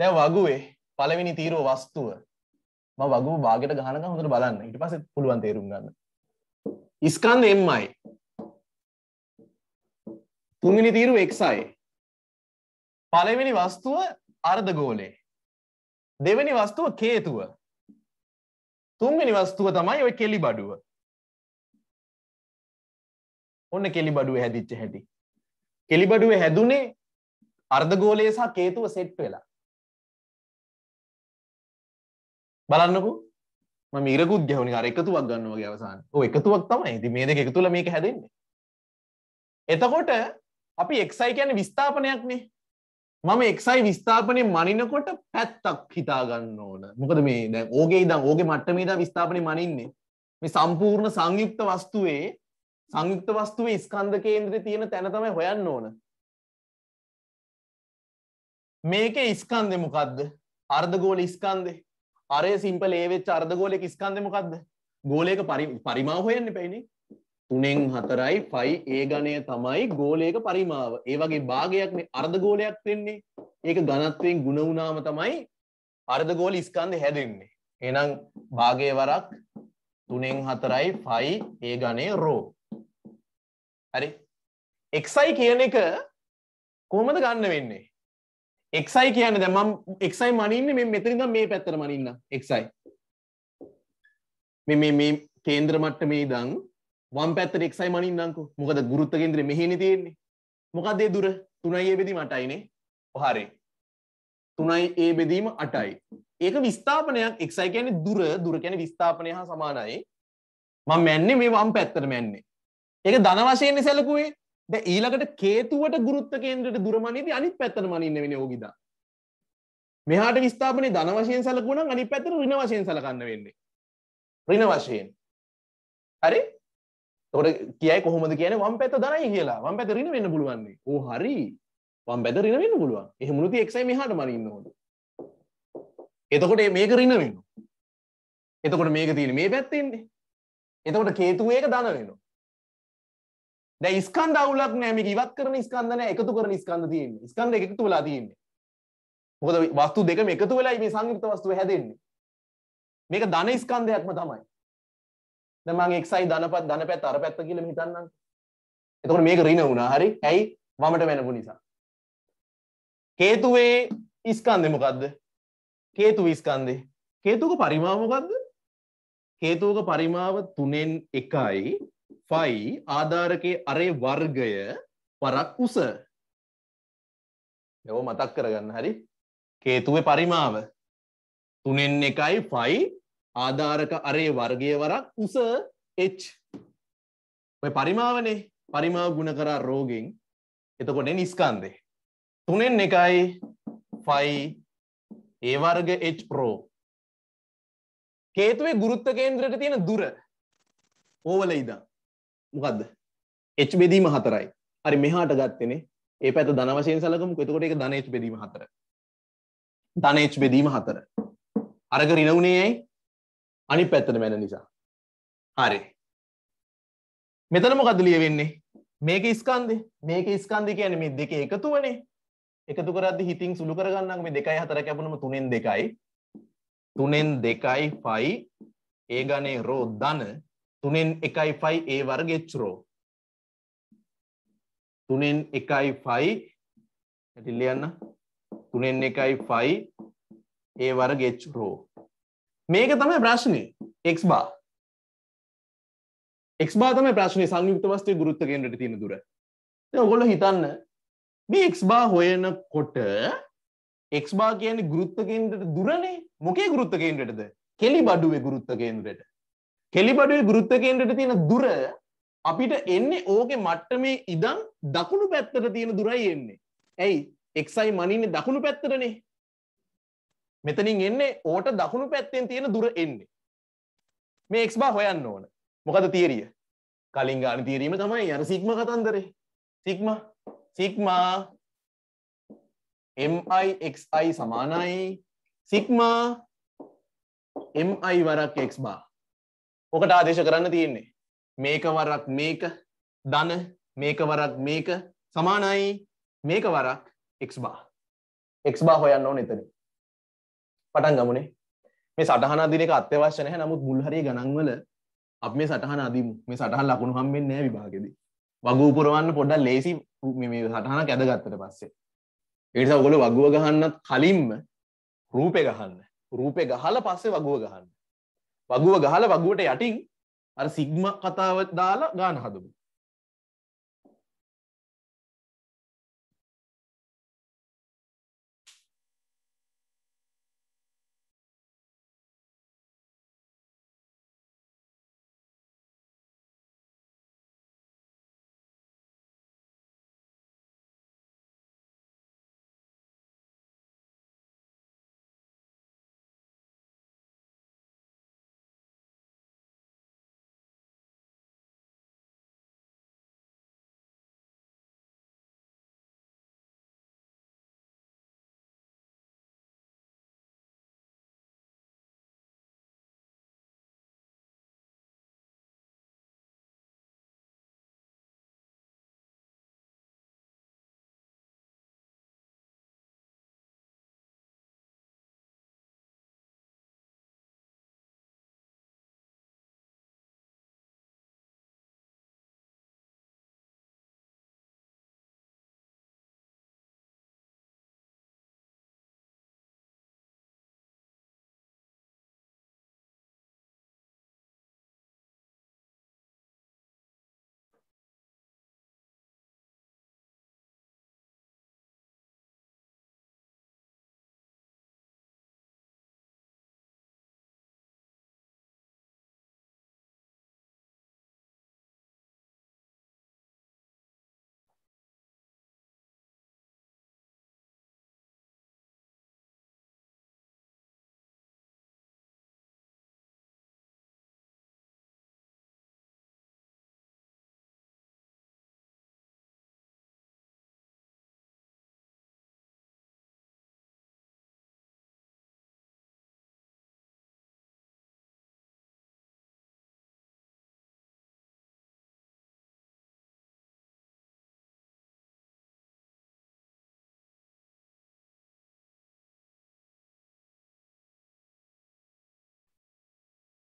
දැ වගුවේ පළවෙනි තීරෝ වස්තුව ම වගු වාගට ගහනක හොඳට බලන්න ඉට පස පුළුවන් තේරුම් ගන්න ඉස්කන්ද එම්මයි තුන්වෙනි තීරු එක්සයි පළවෙනි වස්තුව අර්ධගෝලේ දෙවෙනි වස්තුව කේතුව තුන්වෙනි වස්තුව තමයි ඔය කෙලි බඩුව ඔන්න කෙලි බඩුව හැදිච්ච හැටි කෙලි බඩුව හැදුනේ අර්ධගෝලය සහ කේතුව සෙට් වෙලා බලන්නකෝ මීරකුත් ගැහුණනි අර එකතුවක් ගන්න වගේ අවසාන එකතුවක් තමයි ඇති මේ දෙක එකතුල මේක හැදෙන්නේ එතකොට අපි එක්සයි කියන විස්ථාපනයක්නේ මම එක්සයි විස්ථාපනය මනිනකොට පැත්තක් හිතාගන්න ඕන මොකද මේ දැ ඕගේ දම් ඕගේ මට්ටමේදා විස්ථාපනය මනින්නේ මේ සම්පූර්ණ සංයුක්ත වස්තුවේ සංයුක්ත වස්තුවේ ස්කන්ධ කේන්ද්‍රය තියෙන තැන තමයි හොයන්න ඕන මේක ඉස්කන්දෙ මොකක්ද අර්ධගෝල ඉස්කන්දේ අරය සිම්පල ඒවෙච් අර්ධගෝලෙක ස්කන්දමකක්ද ගෝලයක පරිමාව හොයන්න පැයිනේ තුනෙන් හතරයි පයි ඒ ගණය තමයි ගෝලයක පරිමාව ඒ වගේ භාගයක් මේ අර්ධගෝලයක් වෙන්නේ ඒක ගණත්වයෙන් ගුණ වුණාම තමයි අර්ධගෝල ස්කන්ද හැදෙන්නේ එනම් භාගය වරක් තුනෙන් හතරයි පයි ඒ ගණය රෝ හරි එක්සයි කියන එක කොහොමද ගන්න වෙන්නේ එක්සයි කියන්න දැමම් එක්සයි මනින්න මෙ මෙතරිද මේ පැත්තර මනින්න එක්සයි මෙ මේ කේන්ද්‍ර මට්ට මේ දං වම් පැත්තර එක්සයි මනින්නංකු මොකද ගුරුත්ත කේන්ද්‍ර මෙහෙනි තියෙන්නේ මොකක්දේ දුර තුනයි ඒ බෙදීම අටයිනේ පහරේ තුනයි ඒ බෙදීම අටයි ඒක විස්ථාපනයක් එක්සයි කියන්නේ දුර දුර කියන විස්ථාපනය හා සමානයි මම මැන්නේ මේ වම් පැත්තර මැන්නේ ඒක ධන වශයෙන් සැලකුවේ ද ඊළඟට කේතුවට ගුරුත්ත කේන්ද්‍රයට දුරමනේදී අනිත් පැත්තට මනින්න වෙන ඕගිද මෙහාට විස්ථාපනය ධන වශයෙන් සලකුණන් අනි පැතර රින වශයෙන් සලකන්න වෙන්නේ රින වශයෙන් හරි තොට කියයි කොහොමද කියන වම් පැත දනයි කියලා වම් පැත රින වෙන්න පුළුවන්නේ ඕ හරි වම් පැත රින වෙන්න පුළුවන් එහෙමුණති එක්සයි මෙහාට මනින්න හොද එතකොට මේක රින්න වෙන්න එතකොට මේක තියෙන මේ පැත්තෙන්නේ එතකොට කේතුව ඒක දන වෙනවා දැ ස්කන්ධ අවුලක් නෑම ඉවත් කරන ස්කන්ධන එකතු කරන ස්කන්ධ තියෙන් ස්කන්ධ එකතු වෙලා තියෙන්නේ මොකද වස්තු දෙක එකතු වෙලායි මේ සංයුක්ත වස්තුව හැදෙන්නේ මේක ධන ස්කන්ධයක්ම තමයි දැන් මම එක්සයි ධනපත් ධනපැත්ත අර පැත්ත කියලා හිතන්නම් එතකොට මේක ඍණ වුණා හරි ඇයි වමට වෙනපු නිසා හේතුවේ ස්කන්ධේ මොකද්ද හේතුව ස්කන්ධේ හේතුක පරිමාව මොකද්ද හේතුක පරිමාව 3න් 1යි ෆයි ආධාරකයේ අරේ වර්ගය වරක් උස යෝ මතක් කරගන්න හරි කේතුවේ පරිමාව තුනෙන් එකයි ෆයි ආධාරක අරේ වර්ගය වරක් උස එච් ඔය පරිමාවනේ පරිමාව ගුණ කරා රෝගෙන් එතකොට නිස්කන්දේ තුනෙන් එකයි ෆයි ඒ වර්ග එච් ප්‍රෝ කේතුවේ ගුරුත්ත කේන්ද්‍රයට තියෙන දුර ඕවල ඉදා මොකක්ද එච් බෙදීම හතරයි හරි මෙහාට ගත්තනේ ඒ පැත දනවශයෙන් සලකම එතකොට එක ධනේච් බෙදීම හතර ධනේච් බෙදීම හතර අරග රිනවුණේ ඇයි අනි පැත්තට මැන නිසා හරි මෙතන මොකද ලිය වෙන්නේ මේක ස්කන්දෙ මේක ස්කන්දි කියන මේ දෙක එකතුවනේ එකතු කරද්දි හිතින් සුළු කරගන්නක මේ දෙකයි හතර කැපුණම තුනෙන් දෙකයි තුනෙන් දෙකයි පයි ඒ ගනේ රෝ ධන තුනෙන් එකයි ෆයි ඒ වර්ග එච්චරෝ තුනෙන් එකයි ෆයි ඇටිල්ල යන්න තුනෙන් එකයි ෆයි ඒ වර්ග එච්චරෝ මේක තමයි ප්‍රශ්නය එක් බා එක් බාතම ප්‍රශ්නය සංයුක්ත වස්තය ගුරුත්තකෙන්ට තියෙන දුර ඔගොල හිතන්න මේ එක් බා හොයන කොට එක් බා කියන ගුරුත්තකෙන්ට දුරනේ මොකේ ගුරුත්තකෙන්ටද කෙලි බඩුවේ ගුරුත්තකෙන්ට කෙලිබඩුවේ ගුරුත්ත කේන්ද්‍රයට තියෙන දුර අපිට එන්නේ ඕකේ මට්ටමේ ඉඳන් දකුණු පැත්තට තියෙන දුරයි එන්නේ. ඇයි? xi මනින්නේ දකුණු පැත්තටනේ. මෙතනින් එන්නේ ඕට දකුණු පැත්තෙන් තියෙන දුර එන්නේ. මේ x bar හොයන්න ඕන. මොකද තියරිය? කලින් ගාන තියරීම තමයි අර සිග්මා කතන්දරේ. සිග්මා සිග්මා mi xi සමානයි සිග්මා mi වරක් x bar ඕකට ආදේශ කරන්න තියෙන්නේ මේක වරක් මේක ධන මේක වරක් මේක සමානයි මේක වරක් x bar x bar හොයන්න ඕනේ එතන පටන් ගමුනේ මේ සටහන අදින එක අත්‍යවශ්‍ය නැහැ නමුත් මුල් හරිය ගණන් වල අපි මේ සටහන අදිමු මේ සටහන ලකුණු හම්බෙන්නේ නැහැ විභාගෙදී වගු පුරවන්න පොඩ්ඩක් ලේසි මේ සටහනක් ඇදගත්තට පස්සේ ඒ නිසා ඔයගොල්ලෝ වගුව ගහන්නත් කලින්ම රූපේ ගහන්න රූපේ ගහලා පස්සේ වගුව ගහන්න වගුව ගහල වගුවට යටින් අර සිග්ම කතාව දාලා ගාන හදමු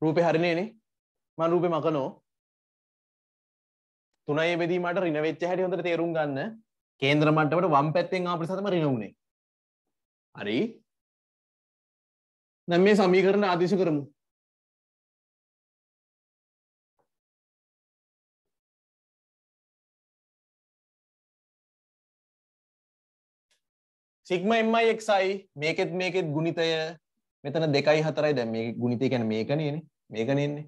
රූපය හරිනයනේ මන් රූපය මකනෝ තුනයි බෙදීමට රිනවෙච්ච හැටි හොඳට තේරුම් ගන්න කේන්ද්‍ර මට්ටමට වම් පැත්තෙන් ආපු සතම රිනවුනේ. හරි. දැන් මේ සමීකරණ ආදේශ කරමු. සිග්මා mi xi මේකෙත් මේකෙත් ගුණිතය මෙතන 2යි 4යි දැන් මේක ගුණිතය කියන්නේ මේකනේ නේ. මේකනෙන්නේ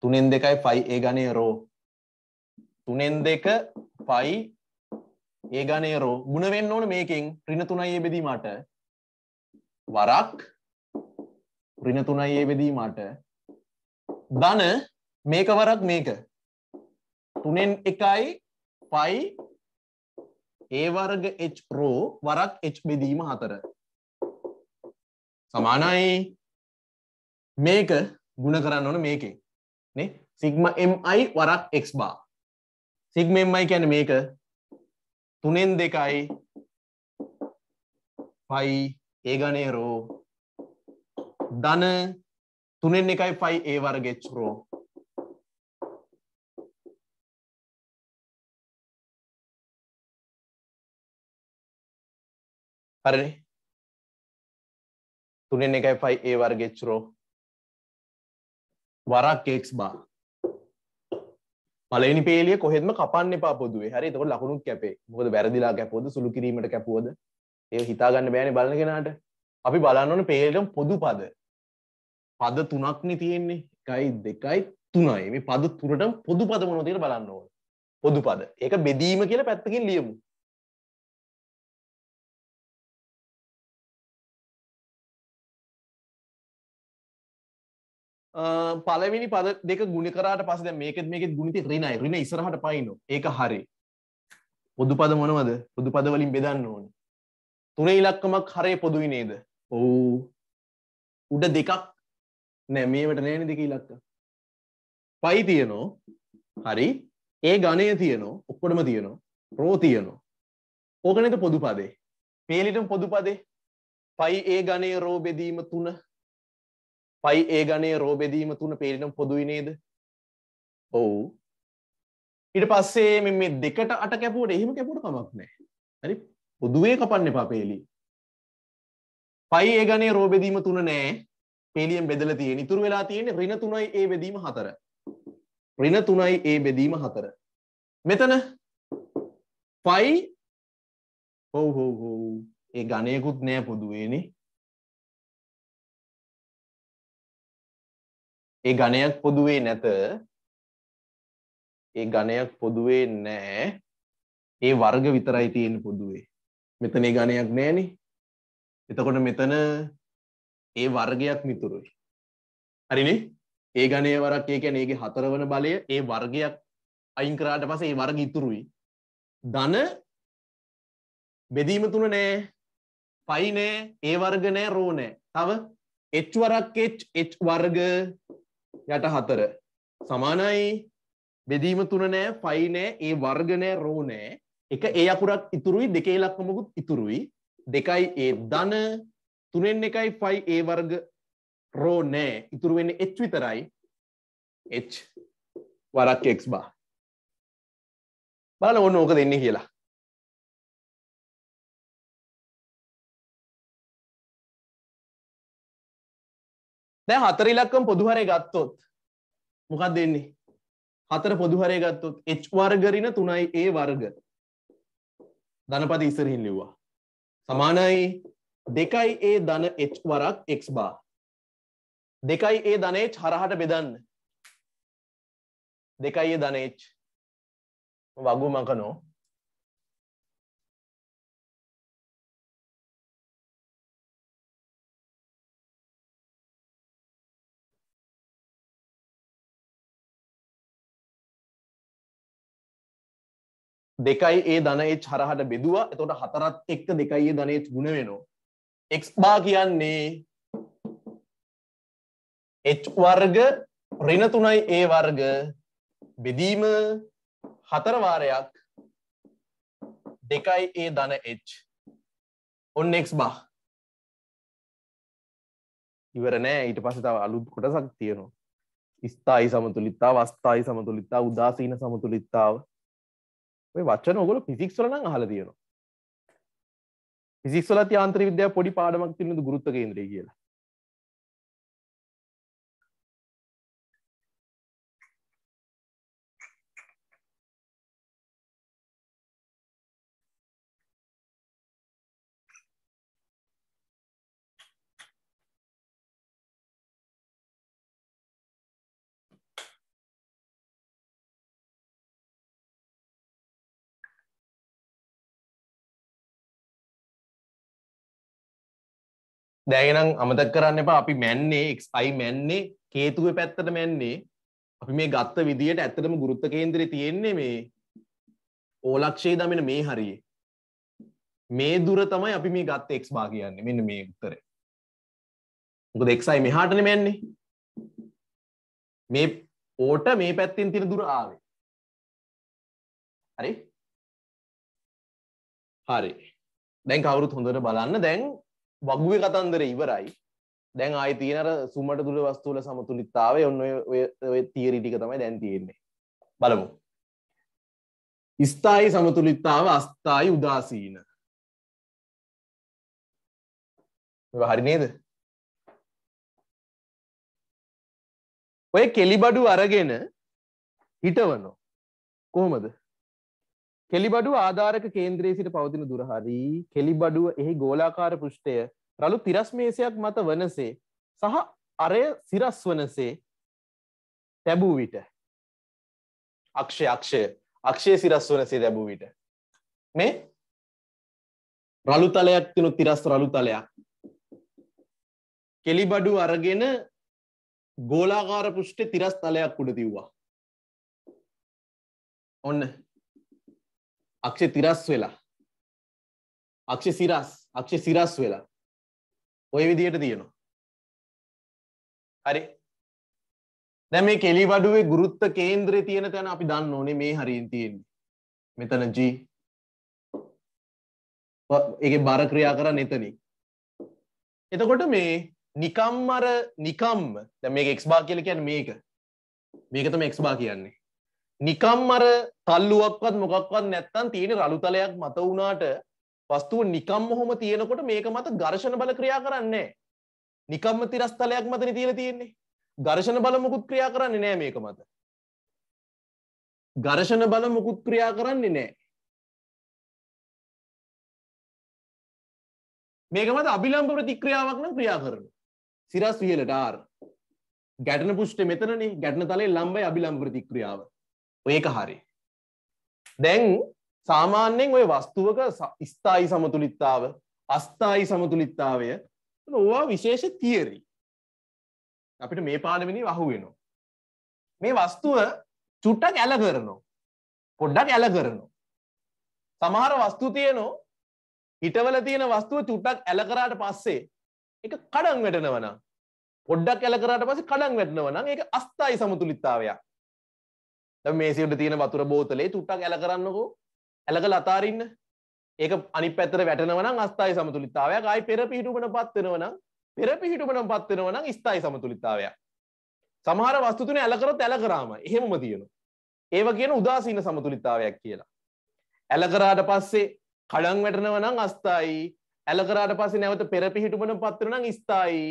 තුනෙන් දෙකයි පයි ඒ ගනය රෝ තුනෙන් දෙක පයි ඒ ගනය රෝ ගුණවෙන්න ඕන මේකින් රින තුනයි ඒ බෙදීමට වරක් රින තුනයි ඒ බෙදීමට ධන මේක වරක් මේක තුනෙන් එකයි පයි ඒ වර්ග එච් රෝ වරක් එච් බෙදීම හතර සමානයි මේක ගුණ කරන්න ඕන මේකේ නේ සිග්ම MI වරක් X බා සිග්ම MI කියන්නේ මේක තුනෙන් දෙකයි පයි ඒ ගණේ රෝ ධන තුනෙන් එකයි පයි ඒ වර්ගෙච් රෝ හරිනේ තුනෙන් එකයි පයි ඒ වර්ගෙච් රෝ වරක් එක්ස් බා පලනි පේලිය කොහෙත්ම කපන්න පාපොදුවේ හරි තකොට ලකුණු කැපේ මොකද වැරදිලා කැපෝද සුළු කිරීමට කැපුවද ඒ හිතාගන්න බෑන බලන කෙනට අපි බලන්නවන පේලටම් පොදු පද පද තුනක්න තියෙන්නේ එකයි දෙකයි තුනයි මේ පද තුරට පොදු පද මොනොතිර බලන්න ඕන පොදු පද ඒක බෙදීම කියලා පැත්තකින් ලියමු පලවෙනි පද දෙක ගුණකරට පස මේකත් මේකෙත් ගුණති රිනයි රින ඉසරහට පයින ඒක හරි පොදු පද මොනවද පොදු පදවලින් බෙදන්න ඕන තුන ඉලක්කමක් හරය පොදුයි නේද ඔවු උඩ දෙකක් නෑ මේවට නෑන දෙක ඉලක්ක පයි තියනෝ හරි ඒ ගණය තියනෝ ඔක්කොටම තියනෝ රෝ තියනෝ ඕකනත පොදු පදේ පේලිටම් පොදු පදේ පයි ඒ ගණය රෝ බෙදීම තුන පයි ඒ ගණයේ රෝබෙදීම තුන පේරිනම් පොදුයි නේද ඔවු ඉට පස්සේ මේ දෙකට අට කැපුවට එහෙම කැපුට කමක් නෑ හරි පොදුවේ කපන්න එපා පේලි පයි ඒ ගණයේ රෝබෙදීම තුන නෑ පේලියෙන් බෙදල තියෙන ඉතුරු වෙලා තියෙන රින තුනයි ඒ බෙදීම හතර රින තුනයි ඒ බෙදීම හතර මෙතන පයි හෝ හෝ හෝ ඒ ගණයකුත් නෑ පොදුවේනේ ඒ ගණයක් පොදුවේ නැත ඒ ගණයක් පොදුවේ නෑ ඒ වර්ග විතරයි තියෙන පොදුවේ මෙතන ඒ ගණයක් නෑනි එතකොට මෙතන ඒ වර්ගයක් මිතුරුයි හරිනි ඒ ගණය වරක් ඒ ැන ඒගේ හතරවන බලය ඒ වර්ගයක් අයිංකරාට පස ඒ වර්ග ඉතුරුයි ධන බෙදීම තුන නෑ පයි නෑ ඒ වර්ග නෑ රෝනෑ තව එච් වරක් එච් එච් වර්ග යට හතර සමානයි බෙදීම තුන නෑ ෆයි නෑ ඒ වර්ග නෑ රෝ නෑ එක ඒ අකුරක් ඉතුරුයි දෙකේ ඉලක්කමකුත් ඉතුරුයි දෙකයි ඒ ධන තුනෙන් එකයි ෆයි ඒ වර්ග රෝ නෑ ඉතුරු වෙන්නේ එච් විතරයි එච් වරක් එක්ස් බා බලන්න ඕන ඕක දෙන්නේ කියලා දැ හතර ඉලක්කම් පොදුහරය ගත්තොත් මොකක් දෙන්නේ හතර පොදුහරය ගත්තොත් එච් වර්ගරින තුනයි ඒ වර්ග ධනපති ඉසරහින් ලිව්වා සමානයි දෙකයි ඒ ධන එච් වරක් එක්ස් බා දෙකයි ඒ ධනේච් හරහට බෙදන්න දෙකයි ඒ ධනේච් වගු මකනෝ දෙකයි ඒ ධනයේ හරහට බෙදවා එතොට හතරත් එක්ක දෙකයි ඒ ධනයත් ගුණ වෙනවා එක් බා කියන්නේ වර්ග රිනතුනයි ඒ වර්ග බෙදීම හතරවාරයක් දෙකයි ඒ ධන එච් ඔන්න එක් බා ඉවර නෑ ඊට පස තව අලුත් කොටසක් තියෙනවා ස්ථායි සමතුලිත්තා වස්ථායි සමතුලිත්තා උදාසීන සමතුලිත්තාව ඔය වචන ඔගොල පිසික්ස් වල නම් අහලා තියෙනවා පිසික්ස් වලත් යාන්ත්‍ර විද්‍යාව පොඩි පාඩමක් තියෙනවා ගුරුත්ව කේන්ද්‍රය කියලා දැගෙනම් අමතක් කරන්න එපා අපි මැන්නේ එක්යි මැන්නේ කේතුව පැත්තට මැන්නේ අපි මේ ගත්ත විදියට ඇත්තටම ගුරුත්ත කේන්දරේ තියෙන්නේ මේ ඕලක්ෂයේ දමෙන මේ හරියේ මේ දුර තමයි අපි මේ ගත්ත එක්ස් බා කියන්නේ මෙන්න මේ උත්තරේ මොකද එක්සයි මෙහාටනේ මැන්නේ මේ ඕට මේ පැත්තෙන් තියෙන දුර ආවේ හරි හරි දැන් කවුරුත් හොඳට බලන්න දැන් වගුවේ කතන්දර ඉවරයි දැන් ආය තියනර සුමට තුළ වස්තුවල සමතුලිත්තාව ඔන්න තීරිටික තමයි දැන් තියෙන්නේ බලමු ස්ථායි සමතුලිත්තාව අස්ථායි උදාසීන හරි නේද ඔය කෙලිබඩු අරගෙන හිටවනෝ කොහොමද කෙලිබඩුව ආධාරක කේන්ද්‍රයේ සිට පවතින දුර හරි කෙලිබඩුව එහි ගෝලාකාර පෘෂ්ඨය රළු තිරස්මේසයක් මත වනසේ සහ අරය සිරස් වනසේ තැබූ විට අක්ෂය අක්ෂය අක්ෂය සිරස් වනසේ තැබූ විට මේ රළු තලයක් තිනු තිරස් රළු තලයක් කෙලිබඩු අරගෙන ගෝලාකාර පෘෂ්ඨ තිරස් තලයක් උඩ තිව්වා ඔන්න අක්ෂේ තිරස් වෙලා අක්ෂේ සිරස් අක්ෂේ සිරස් වෙලා ඔය විදියට තියෙනවා හරි දැන් මේ කෙලිවඩුවේ ගුරුත්ව කේන්ද්‍රය තියෙන තැන අපි දන්න ඕනේ මේ හරියෙන් තියෙන්නේ මෙතන G ඒකේ බර ක්‍රියා කරන්නේ එතනින් එතකොට මේ නිකම්මර නිකම්ම දැන් මේක x bar කියලා කියන්නේ මේක මේක තමයි x bar කියන්නේ නිකම් අර තල්ලුවක්වත් මොකක්වත් නැත්තන් තියෙන රළුතලයක් මත වුණාට වස්තුව නිකම් හොම තියෙනකොට මේක මත ගර්ශණ බල ක්‍රියා කරන්නේ නිකම්ම තිරස්තලයක් මතන තියල තියෙන්නේ ගර්ශණ බල මුකුත් ක්‍රියා කරන්නේ නෑ මේක මත ගර්ශණ බල මුකුත් ක්‍රියා කරන්නේ නෑ මේක මත අභිලම්භ ප්‍රතික්‍රියාවක් නම් ක්‍රියා කරන සිරස් විහලට ආර් ගැටන පුෂ්ට මෙතනනේ ගැටන තලේ ලම්බයි අභිලම්භ ප්‍රතික්‍රියාව ඒක හරි දැන් සාමාන්‍යයෙන් ඔය වස්තුවක ස්ථායි සමතුලිත්තාව අස්ථායි සමතුලිත්තාවය ඕවා විශේෂ තියරී අපිට මේ පාඩමිනි වහුවෙනවා මේ වස්තුව චුට්ටක් ඇල කරනවා පොඩ්ඩක් ඇල කරනවා සමහර වස්තු තියනෝ හිටවල තියෙන වස්තුව චුට්ටක් ඇල කරාට පස්සේ එක කඩන් වැටෙනවනම් පොඩ්ඩක් ඇල කරාට පස්සේ කඩන් වැටෙනවනම් ඒක අස්ථායි සමතුලිතතාවයක් මේසිට තියෙන වතුර බෝතලේ තුට්ටක් ඇල කරන්නකෝ ඇලක ලතාරන්න ඒක අනි පැතර වැටනවන අස්ථයි සමතුලිතාවයක් අයි පෙර පිහිටුමන පත්වෙනවන පෙර පිහිටුමන පත්වෙනවන ස්ථයි සමතුලිතාවයක් සමහර වස්තුතුන ඇලකර තැල කරාම එහෙමම තියෙන ඒව කියන උදාසීන සමතුලිතාවයක් කියලා ඇලකරාට පස්සේ කඩන් වැටනවනං අස්ථයි ඇලකරාට පස්සේ නැවත පෙර පිහිටුමන පත්වනං ස්ථයි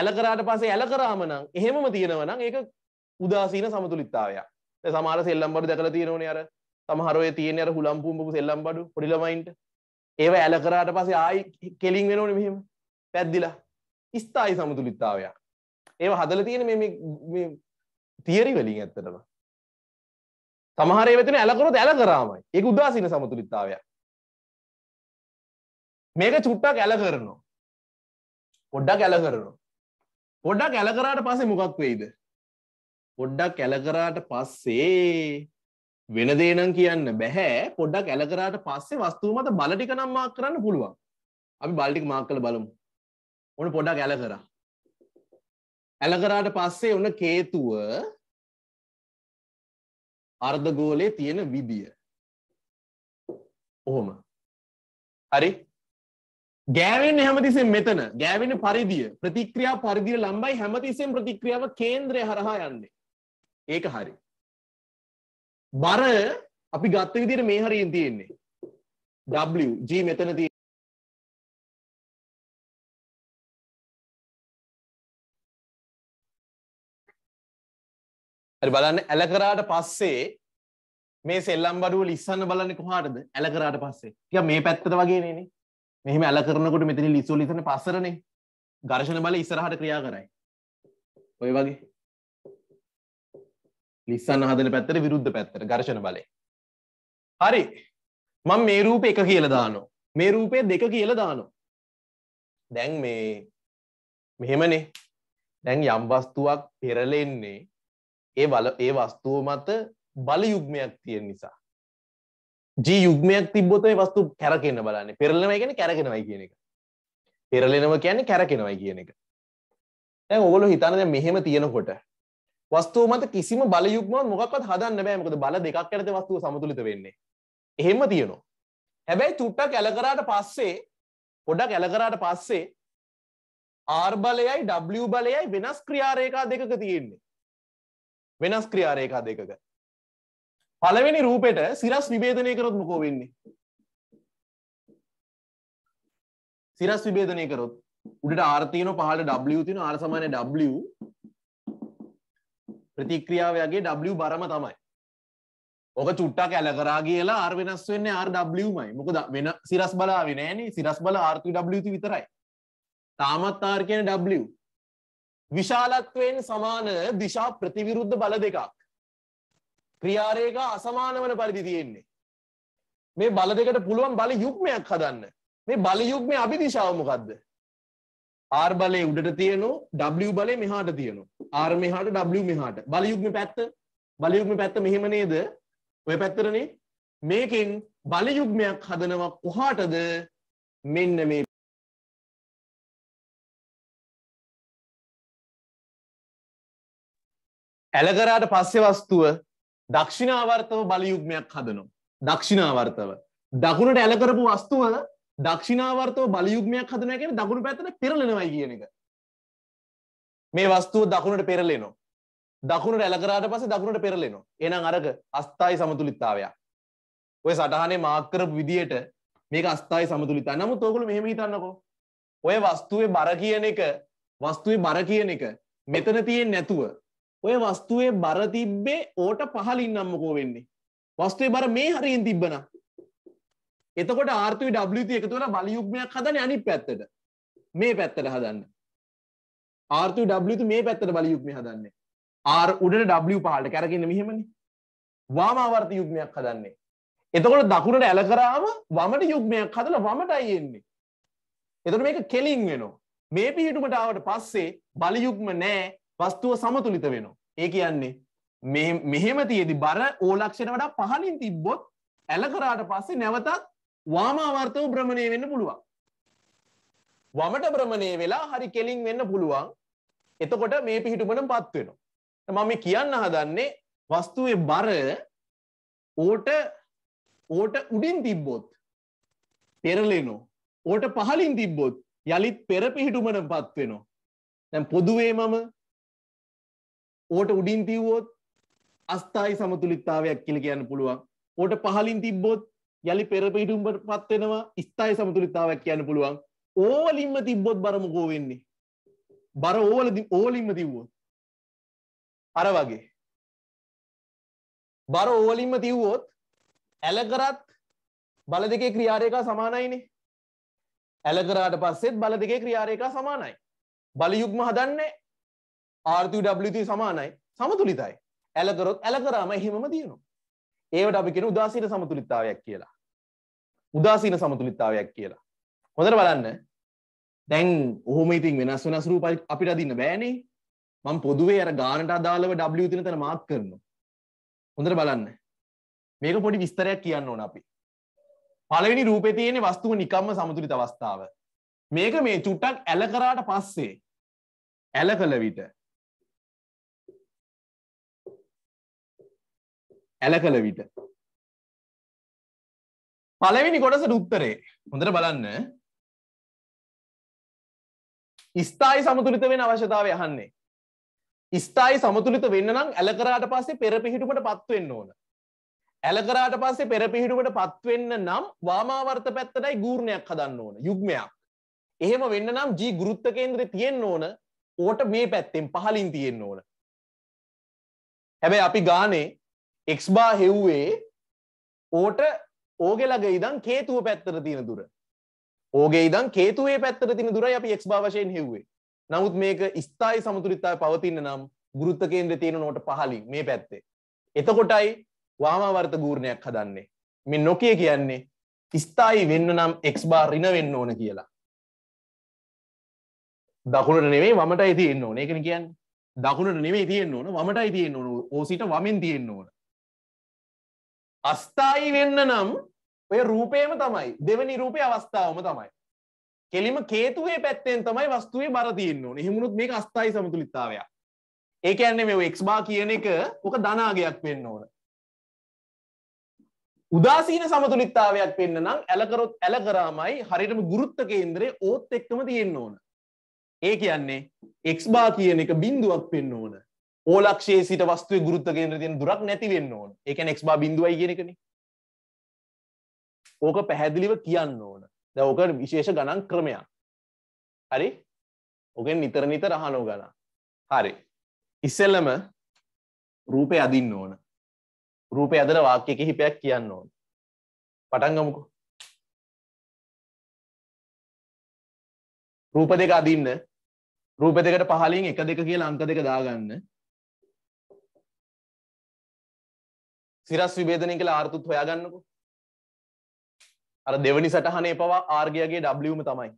ඇලකරාට පසේ ඇලකරාමනං එහෙමම තියෙනවනං ඒක උදාසීන සමතුලිතාවයක් සමාර සෙල්ලම්බඩු දැකල තියෙනවන අර සමහරය තියෙන අර හුළම්පුම්පු සෙල්ලම්බඩු පොඩිලමයින්ට ඒව ඇල කරාට පසේ ආයි කෙලින් වෙනවන මෙහෙම පැද්දිලා ස්ථායි සමුතුලිත්තාවයක් ඒව හදල තියෙන මේ තියරි වලින් ඇත්තටම සමහර වෙතන ඇලකරොත් ඇල කරාමයි ඒක උදාසින සමතුලිත්තාවයක් මේක චුට්ටක් ඇල කරනවා පොඩ්ඩක් ඇල කරනවා පොඩ්ඩක් ඇල කරාට පසේ මොකක් වෙයිද පොඩ්ඩක් ඇලකරාට පස්සේ වෙන දේනම් කියන්න බැහැ පොඩ්ඩක් ඇලකරාට පස්සේ වස්තුව මත බල ටික නම් මාක් කරන්න පුළුවන්. අපි බල ටික මාක් කරලා බලමු. ඔන්න පොඩ්ඩක් ඇලකරා. ඇලකරාට පස්සේ ඔන්න කේතුව අර්ධ ගෝලයේ තියෙන විදිය. ඔහොම. හරි? ගෑවෙන්නේ හැමතිස්සෙම මෙතන. ගෑවෙන්නේ පරිධිය. ප්‍රතික්‍රියා පරිධිය ලම්බයි හැමතිස්සෙම ප්‍රතික්‍රියාව කේන්ද්‍රය හරහා යන්නේ. ඒක හරි. බර අපි ගත්ත විදිහට මේ හරියෙන් තියෙන්නේ. W G මෙතන තියෙන්නේ හරි බලන්න ඇල කරාට පස්සේ මේ සෙල්ලම් බඩුවල ඉස්සන්න බලන්නේ කොහාටද? ඇල කරාට පස්සේ. ටිකක් මේ පැත්තට වගේ නේනේ. මෙහෙම ඇල කරනකොට මෙතන ලිසෝල ඉස්සන්නේ පස්සරනේ. ඝර්ෂණ බලය ඉස්සරහට ක්‍රියා කරයි. ඔය වගේ. ලිස්සන්න හදන පැත්තර විරුද්ධ පැත්තර ගර්ශන බලය හරි මං මේ රූප එක කියල දානෝ මේ රූපය දෙක කියල දානෝ දැන් මේ මෙහෙමනේ දැන් යම් වස්තුවක් පෙරලෙන්නේ ඒ බල ඒ වස්තුව මත බල යුග්මයක් තියෙන් නිසා ජී යුග්මයක් තිබොත මේ වස්තු කැරකෙන බලන්නේ පෙරලෙනවා කියන්නේ කැරකෙනවයි කියන එක පෙරලෙනවා කියන්නේ කැරකෙනවයි කියන එක දැන් ඔයගොල්ලෝ හිතන්නේ දැන් මෙහෙම තියෙනකොට වස්තුව මත කිසිම බල යුක්මත් මොකක්වත් හදන්න බෑ මොකද බල දෙකක් ඇරත වස්තුව සමතුලිත වෙන්නේ එහෙම තියෙනවා හැබැයි තුට්ටක් ඇල කරාට පස්සේ පොඩක් ඇල කරාට පස්සේ R බලයයි W බලයයි වෙනස් ක්‍රියාරේඛා දෙකක තියෙන්නේ වෙනස් ක්‍රියාරේඛා දෙකක පළවෙනි රූපෙට සිරස් විභේදනය කරොත් මොකෝ වෙන්නේ සිරස් විභේදනය කරොත් උඩට R තියෙනවා පහළට W තියෙනවා R සමානයි W ප්‍රතික්‍රියාවයාගේ ඩ බරම තමයි ඕක චුට්ටක් ඇල කරා කියලා ආර් වෙනස් වෙන්න ආර්මයි මොකද වෙන සිරස් බලාවෙන ෑනේ සිරස් බල ආර්ති විතරයි තාමත් ආර් කියන W විශාලත්වයෙන් සමාන දිශා ප්‍රතිවිරුද්ධ බල දෙකක් ක්‍රියාරේක අසමාන වන පරිදි තියෙන්නේ මේ බල දෙකට පුළුවන් බල යුක්මයක් හදන්න මේ බල යුක්මේ අභිදිශාව මොකක්ද R බලේ උඩට තියෙනවා W බලේ මෙහාට තියෙනවා R මෙහාට W මෙහාට බලයුග්ම පැත්ත බලයුග්ම පැත්ත මෙහෙම නේද ඔය පැත්තරනේ මේකෙන් බලයුග්මයක් හදනවා කොහාටද මෙන්න මේ ඇලකරාට පස්සේ වස්තුව දක්ෂිනාවර්තව බලයුග්මයක් හදනවා. දක්ෂිනාවර්තව. දකුණට ඇලකරපු වස්තුව දක්ෂිනාවර්තව බලයුග්මයක් හදනය කියෙන දකුණු පැත්තට පෙරලෙනවයි කියන එක මේ වස්තුව දකුණට පෙරලෙනවා දකුණට ඇලකරාට පස දකුණට පෙරලෙනවා එනම් අරක අස්ථායි සමතුලිත්තාවයක් ඔය සටහනේ මාක්කරපු විදියට මේක අස්ථායි සමතුලිතා නමු තෝකුළු මෙහෙම හිතන්නකෝ ඔය වස්තුවේ බර කියන එක වස්තුවේ බර කියන එක මෙතන තියෙන් නැතුව ඔය වස්තුවේ බර තිබ්බේ ඕට පහලින් නම්මකෝ වෙන්නේ වස්තුවේ බර මේ හරියෙන් තිබ්බනම් එතකොට ආර්තුවි ඩ්ති එකතු වෙලා බලයුග්මයක් හදන අනි පැත්තට මේ පැත්තට හදන්න ආර්තු ඩ්තු මේ පැත්තට බලයුග්මය හදන්නේ ආර් උඩට ඩ පහට කැරගන්න මෙහෙමනි වාමාවර්ත යුග්මයක් හදන්නේ එතකොට දකුණට ඇල කරාම වමට යුග්මයක් හදල වමටයි එන්නේ එතට මේක කෙලින් වෙනවා මේ පිහිටුමටාවට පස්සේ බලයුග්ම නෑ වස්තුව සමතුලිත වෙනවා ඒ කියන්නේ මෙහෙම තියදි බර ඕලක්ෂණ වඩා පහලින් තිබ්බොත් ඇල කරාට පස්සේ නැවතත් වාමාවර්තව භ්‍රමණය වෙන්න පුළුවන්. වමට භ්‍රමණය වෙලා හරි කෙලින් වෙන්න පුළුවන්. එතකොට මේ පිහිටුමනම් පත් වෙනවා. මම මේ කියන්න හදන්නේ වස්තුවේ බර ඕට ඕට උඩින් තිබ්බොත් පෙරලෙනවා. ඕට පහලින් තිබ්බොත් යලිත් පෙර පිහිටුමනම් පත් වෙනවා. දැන් පොදුවේ මම ඕට උඩින් තිව්වොත් අස්ථායි සමතුලිතතාවයක් කියලා කියන්න පුළුවන්. ඕට පහලින් තිබ්බොත් යළි පෙරපිටුම්ට පත්වෙනවා ස්ථයි සමතුලිතාවක් කියන්න පුළුවන් ඕවලින්ම තිබ්බොත් බරමකෝ වෙන්නේ බර ඕවල ඕලින්ම තිව්වොත් අර වගේ බර ඕවලින්ම තිව්වොත් ඇලකරත් බල දෙකේ ක්‍රියාරයකා සමානයිනේ ඇලකරාට පස්සෙත් බල දෙකේ ක්‍රියාරයකා සමානයි බලයුක්ම හදන්නේ ආර්තු සමානයි සමතුලිතයි ඇලකරොත් ඇලකරාම එහෙමම තියනවා ඒවට අපි කියන උදාසීන සමතුලිතතාවයක් කියලා. උදාසීන සමතුලිතතාවයක් කියලා. හොඳට බලන්න. දැන් ඔහොම ඉතින් වෙනස් වෙනස් රූප අපිට අදින්න බෑනේ. මම පොදුවේ අර ගානට අදාළව W තියෙන තැන මාක් කරනවා. හොඳට බලන්න. මේක පොඩි විස්තරයක් කියන්න ඕන අපි. පළවෙනි රූපේ තියෙන වස්තුව නිකම්ම සමතුලිත අවස්ථාව. මේක මේ චුට්ටක් ඇල කරාට පස්සේ ඇල කළ විට ඇල කළ විට පළවෙනි කොටසට උත්තරේ හොඳට බලන්න ස්ථායි සමතුලිත වෙන අවශ්‍යතාවය අහන්නේ. ස්ථායි සමතුලිත වෙන්න නම් ඇලකරාට පස්සේ පෙර පිහිටුමට පත්වෙන්න ඕන. ඇලකරාට පස්සේ පෙර පිහිටුමට පත්වෙන්න නම් වාමාවර්ත පැත්තටයි ගූර්ණයක් හදන්න ඕන යුග්මයක්. එහෙම වෙන්න නම් ජී ගුරුත්ත කේන්ද්‍රය තියෙන්න ඕන ඕට මේ පැත්තෙන් පහලින් තියෙන්න ඕන. හැබැයි අපි ගානේ එක්ස්බා හෙව්වේ ඕට ඕගෙලග ඉදන් කේතුව පැත්තර තියෙන දුර ඕගේ ඉදන් කේතුවේ පැත්තර තින දුර අපි එක්ස් භාවශයෙන් හෙව්වේ නමුත් මේක ස්ථායි සමුතුරිත්තාය පවතින්න නම් ගුරුත්ත කේන්ද්‍ර තියෙන නොට පහලි මේ පැත්තේ එතකොටයි වාමාවර්ත ගූර්ණයක් හදන්නේ මෙ නොකය කියන්නේ ස්ථායි වෙන්න නම් එක්ස් බා රින වෙන්න ඕන කියලා දකුණට නෙවේ වමටයි තියෙන්න්න ඕන එකන කියන්න දකුණට නෙවේ තියෙන්න්න ඕන වමටයි තියෙන්න්න ඕන ඕසිට වමෙන් තියෙන්න්න ඕන අස්ථායි වෙන්න නම් ඔය රූපයම තමයි දෙවනි රූපය අවස්ථාවම තමයි කෙලිම කේතුවේ පැත්තෙන් තමයි වස්තුවේ බරතියන්න ඕන එහෙමුණුත් මේ අස්ථායි සමතුලිතාවයක් ඒක ඇන්නේ මේ එක්ස්බා කියන එක ඕක ධනාගයක් වෙන්න ඕන උදාසීන සමතුලිතාවයක් වෙන්න නම් ඇලකරොත් ඇල කරාමයි හරියටම ගුරුත්ත කේන්ද්‍රය ඕත් එක්කම තියෙන්න ඕන ඒ කියන්නේ එක්ස්බා කියන එක බිඳුවක් වෙන්න ඕන ඕලක්ෂයේ සිට වස්තුවේ ගුරුත්ව කේන්ද්‍ර තියෙන දුරක් නැති වෙන්න ඕන. ඒ කියන්නේ x බා බිඳුවයි කියන එකනේ. ඕක පැහැදිලිව කියන්න ඕන. දැන් ඕක විශේෂ ගණන් ක්‍රමයක්. හරි? ඕකෙන් නිතර නිතර අහනෝ ගණන්. හරි. ඉස්සෙල්ලම රූපේ අදින්න ඕන. රූපේ අදලා වාක්‍ය කිහිපයක් කියන්න ඕන. පටන් ගමුකෝ. රූප දෙක අදින්න රූප දෙකට පහලින් එක දෙක කියලා අංක දෙක දාගන්න සිරස් විබේධනය කළ ආර්තුත් හොයාගන්නකු අර දෙවනි සටහනේ පවා ආර්ගයාගේ ඩ්ලම තමයි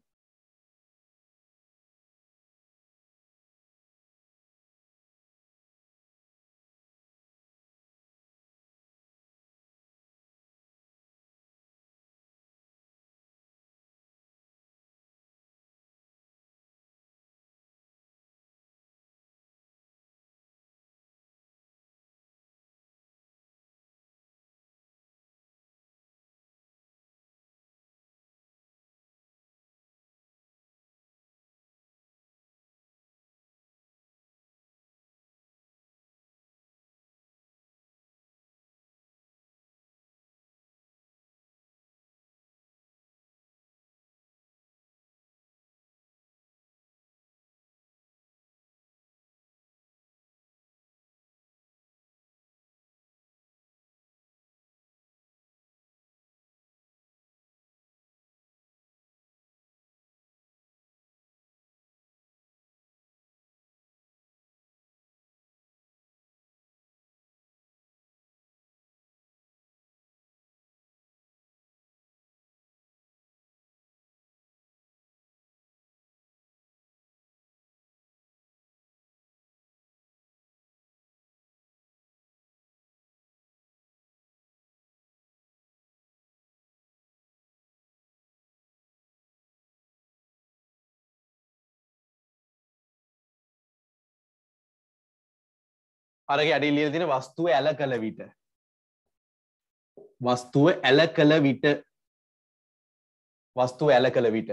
අරග අඩිල්ලිය තින වස්තුව ඇල කළ විට වස්තුව ඇල කළ විට වස්තුව ඇල කළ විට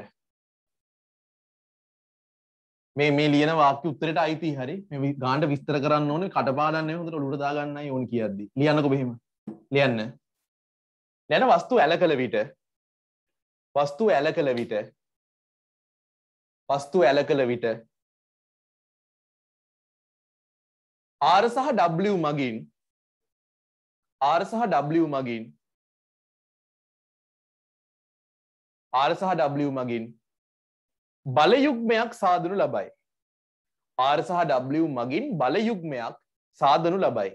මේ මේ ලියන වාක්‍ය උත්තරට අයිති හරි මේ ගාන්ට විස්තර කරන්න ඕනේ කටපාඩන්න හොඳට ඔලුවට දාගන්න ඕන කියද්දි ලියන්නකො මෙහෙම ලියන්න ලැන වස්තු ඇල කළ විට වස්තු ඇල කළ විට වස්තු ඇල කළ විට R සහ W මගින් R සහ W මගින් R සහ W මගින් බලයුග්මයක් සාධනු ලබයි. R සහ W මගින් බලයුග්මයක් සාධනු ලබයි.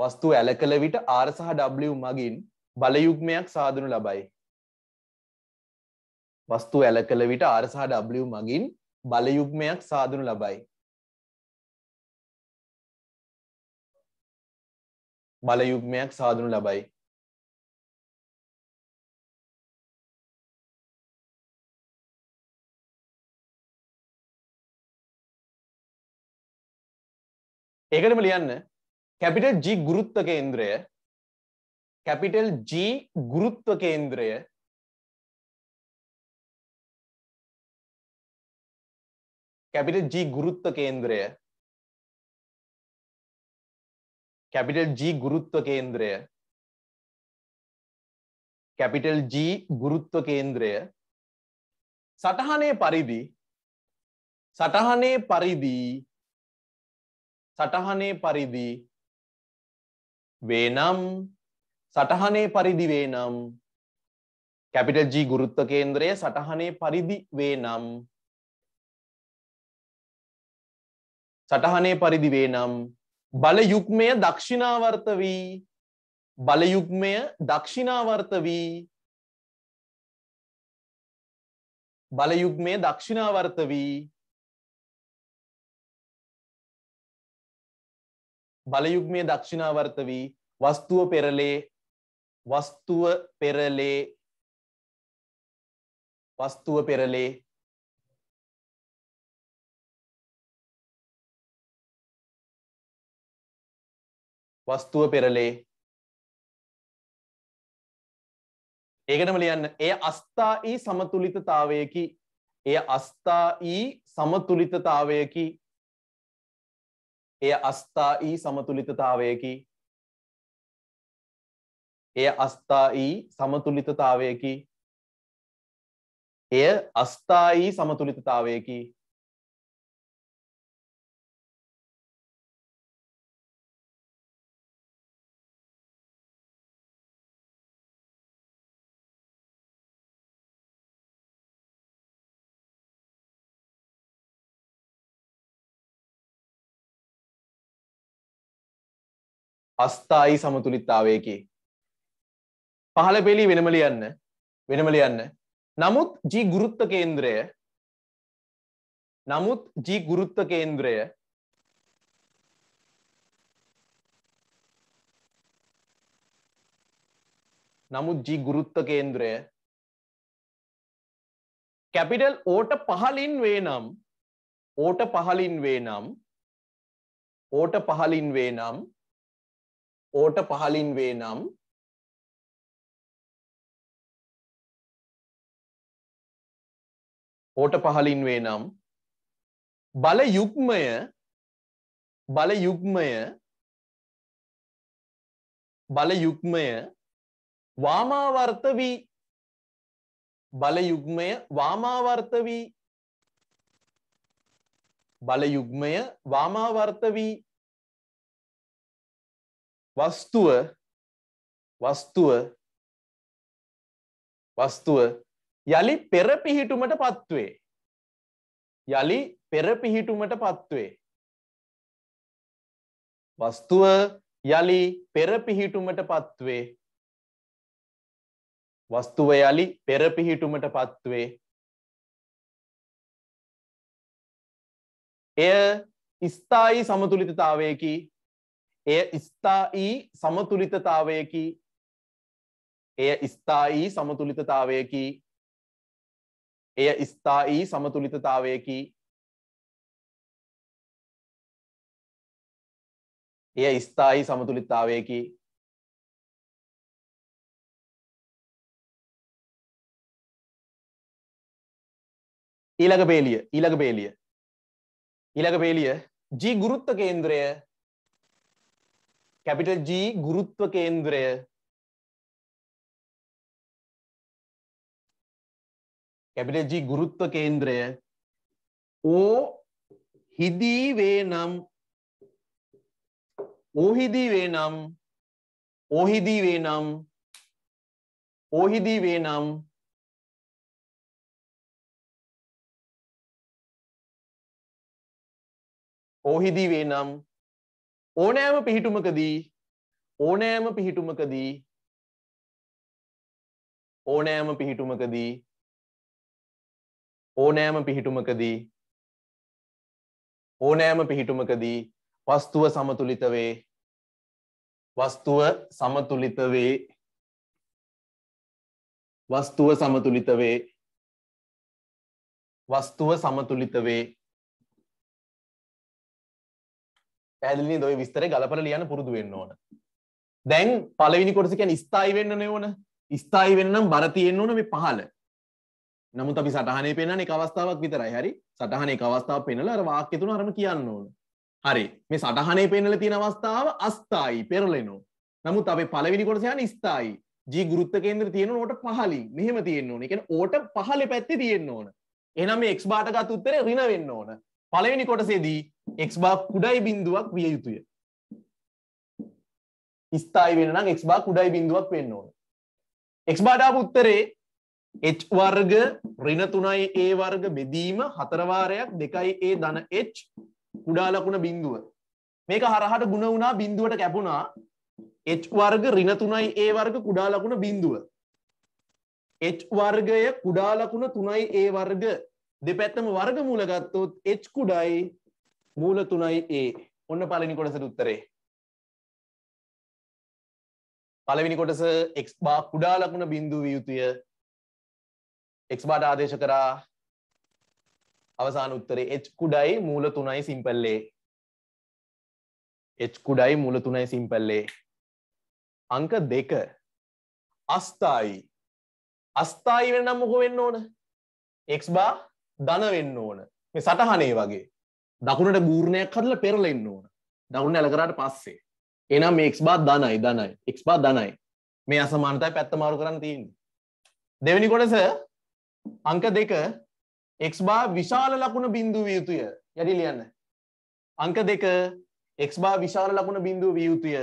වස්තු ඇල කළ විට R සහ W මගින් බලයුග්මයක් සාධනු ලබයි. වස්තු ඇල කළ විට R සහ W මගින් බලයුග්මයක් සාධනු ලබයි. බලයුග්මයක් සාධනු ලබයි. ඒකටම ලියන්න කැපිටල් ජී ගුරුත්ව කේන්ද්‍රය කැපිටල් ජී ගුරුත්ව කේන්ද්‍රය කැපිටල් ජී ගුරුත්ව කේන්ද්‍රය කැපිටල් G ගුරුත්ව කේන්ද්‍රය කැපිටල් G ගුරුත්ව කේන්ද්‍රය සටහනේ පරිදි සටහනේ පරිදි සටහනේ පරිදි වේනම් සටහනේ පරිදි වේනම් කැපිටල් G ගුරුත්ව කේන්ද්‍රය සටහනේ පරිදි වේනම් සටහනේ පරිදි වේනම් බලයුක්මය දක්ෂිනාවර්ත වී බලයුක්මය දක්ෂිනාවර්ත වී බලයුක්මය දක්ෂිනාවර්ත වී බලයුක්මය දක්ෂිනාවර්ත වී වස්තුව පෙරලේ වස්තුව පෙරලේ වස්තුව පෙරලේ වස්තුව පෙරලේ ඒකටම ලියන්න එය අස්ථායි සමතුලිතතාවයකි එය අස්ථායි සමතුලිතතාවයකි එය අස්ථායි සමතුලිතතාවයකි එය අස්ථායි සමතුලිතතාවයකි එය අස්ථායි සමතුලිතතාවයකි අස්ථායි සමතුලිත්තාවයකි. පහළ පෙළි වෙනමල යන්න වෙනමල යන්න. නමුත් ජී ගුරුත්ත කේන්ද්‍රය නමුත් ජී ගුරුත්ත කේන්ද්‍රය නමුත් ජී ගුරුත්ත කේන්ද්‍රය කැපිටල් ඕට පහලින් වේ නම් ඕට පහලින් වේ නම් ඕට පහලින් වේ නම් ඕට පහලින් වේ නම් ඕට පහලින් වේ නම් බල යුක්මය බල යුක්මය බල යුක්මය වාමාවර්ත වී බල යුක්මය වාමාවර්ත වී බල යුක්මය වාමාවර්ත වී වස්තුව වස්තුව වස්තුව යළි පෙර පිහිටුමට පත්වේ. යළි පෙර පිහිටුමට පත්වේ. වස්තුව යළි පෙර පිහිටුමට පත්වේ. වස්තුව යළි පෙර පිහිටුමට පත්වේ. එය ස්ථායි සමතුලිතතාවයකි එය ස්ථායි සමතුලිතතාවයකි එය ස්ථායි සමතුලිතතාවයකි එය ස්ථායි සමතුලිතතාවයකි එය ස්ථායි සමතුලිතාවයකි ඊළඟ පේලිය ඊළඟ පේලිය ඊළඟ පේලිය ජී ගුරුත්ත කේන්ද්‍රය කැපිටල් G ගුරුත්ව කේන්ද්‍රය කැපිටල් G ගුරුත්ව කේන්ද්‍රය O හිදී වේ නම් ඕහිදී වේ නම් ඕහිදී වේ නම් ඕහිදී වේ නම් ඕහිදී වේ නම් ඕනෑම පිහිටුමකදී ඕනෑම පිහිටුමකදී ඕනෑම පිහිටුමකදී ඕනෑම පිහිටුමකදී ඕනෑම පිහිටුමකදී වස්තුව සමතුලිත වේ වස්තුව සමතුලිත වේ වස්තුව සමතුලිත වේ වස්තුව සමතුලිත වේ පැදිලි දොයි විස්තර ගලපල ලියන පුරුදු වෙන්න ඕන දැන් පලවිනි කොටසිකැන් ස්ථායි වෙන්න නවන ස්ථායි වෙන්නම් බරතියෙන් ඕන මේ පහල නමුත් අපි සටහනේ පෙන්න්න එක අවස්ථාවක් විතරයි හරි සටහනේ අවස්ථාව පෙනල අර වාක්‍යතුන අරම කියන්න ඕන හරි මේ සටහනේ පෙන්නල තියෙන අවස්ථාව අස්ථායි පෙරලෙනෝ නමුත් අපේ පලවිනි කොටසයන් ස්ථායි ජී ගුරුත්ත කේන්ද්‍ර තියෙන ඕට පහලින් මෙහෙම තියෙන්න ඕන එක ඕට පහල පැත්තේ තියෙන්න ඕන එනම් මේ එක්ස් බාටගත් උත්තරේ රින වෙන්න ඕන පළවෙනි කොටසේදී එක් බා කුඩයි බින්දුවක් විය යුතුය ස්ථායි වෙන නම් එක් බා කුඩයි බින්දුවක් වෙන්න ඕන එක් බාටාපු උත්තරේ එච් වර්ග රින තුනයි ඒ වර්ග බෙදීම හතරවාරයක් දෙකයි ඒ දන එච් කුඩා ලකුණ බින්දුව මේක හරහට ගුණ වුණා බින්දුවට කැපුණා එච් වර්ග රින තුනයි ඒ වර්ග කුඩා ලකුණ බින්දුව එච් වර්ගය කුඩා ලකුණ තුනයි ඒ වර්ග දෙපැත්තම වර්ගමූල ගත්තොත් h කුඩයි මූල 3යි a ඔන්න පළවෙනි කොටසට උත්තරේ පළවෙනි කොටස x බා කුඩා ලකුණ බිඳුව විය යුතුය x බාට ආදේශ කරා අවසාන උත්තරේ h කුඩයි මූල 3යි සිම්පල් a h කුඩයි මූල 3යි සිම්පල් a අංක 2 අස්ථායි අස්ථායි වෙන නම් මොකෝ වෙන්න ඕන x බා දනවෙන්න ඕන මේ සටහනේ වගේ දකුණට බූර්ණයක් කරලා පෙරලෙන්න ඕන දකුණ ඇලකරට පස්සේ එනම් මේක්ස් බා දනයි දනයි එක්ස් බා දනයි මේ අසමානතයි පැත්තමාරු කරන්න තියන්න දෙවැනි කොටස අංක දෙක එක්ස් බා විශාල ලකුණ බින්දු විය යුතුය යටි ලියන්න අංක දෙක එක්ස් බා විශාල ලකුණ බින්දුව විය යුතුය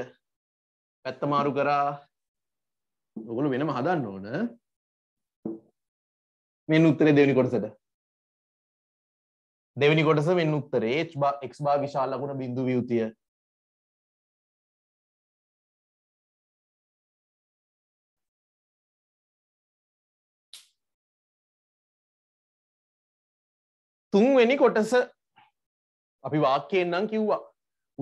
පැත්තමාරු කරා ඔගොලු වෙනම හදන්න ඕන මෙන්න උත්තරේ දෙවැනි කොටසට දෙවැනි කොටස වෙන් උත්තරේ එක් භා විශාල ලකුණ බිඳු වියුතිය තුන්වෙනි කොටස අපි වාක්‍යයෙන් නම් කිව්වා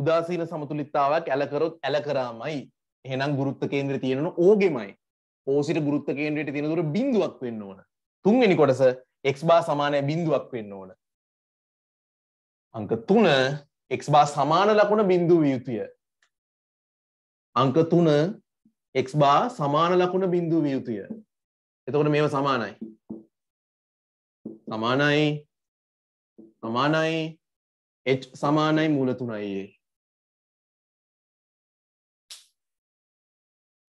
උදාසීන සමතුලිතාවක් ඇලකරොත් ඇලකරාමයි එහෙනම් ගුරුත්ත කේන්ද්‍ර තියෙනන ඕගෙමයි ඕසිට ගුරුත්ත කේන්ද්‍රයට තියෙන දුර බිඳුවක් වෙන්න ඕන තුන්වෙනි කොටස එක් බා සමානය බිඳුවක් වෙන්න ඕන අංක තුන එක්බා සමාන ලකුණ බිඳු වියයුතුය අංක තුන එක්බා සමාන ලකුණ බිඳු වියයුතුය එතකොට මේව සමානයි සමානයි සමානයි එච් සමානයි මූල තුනයියේ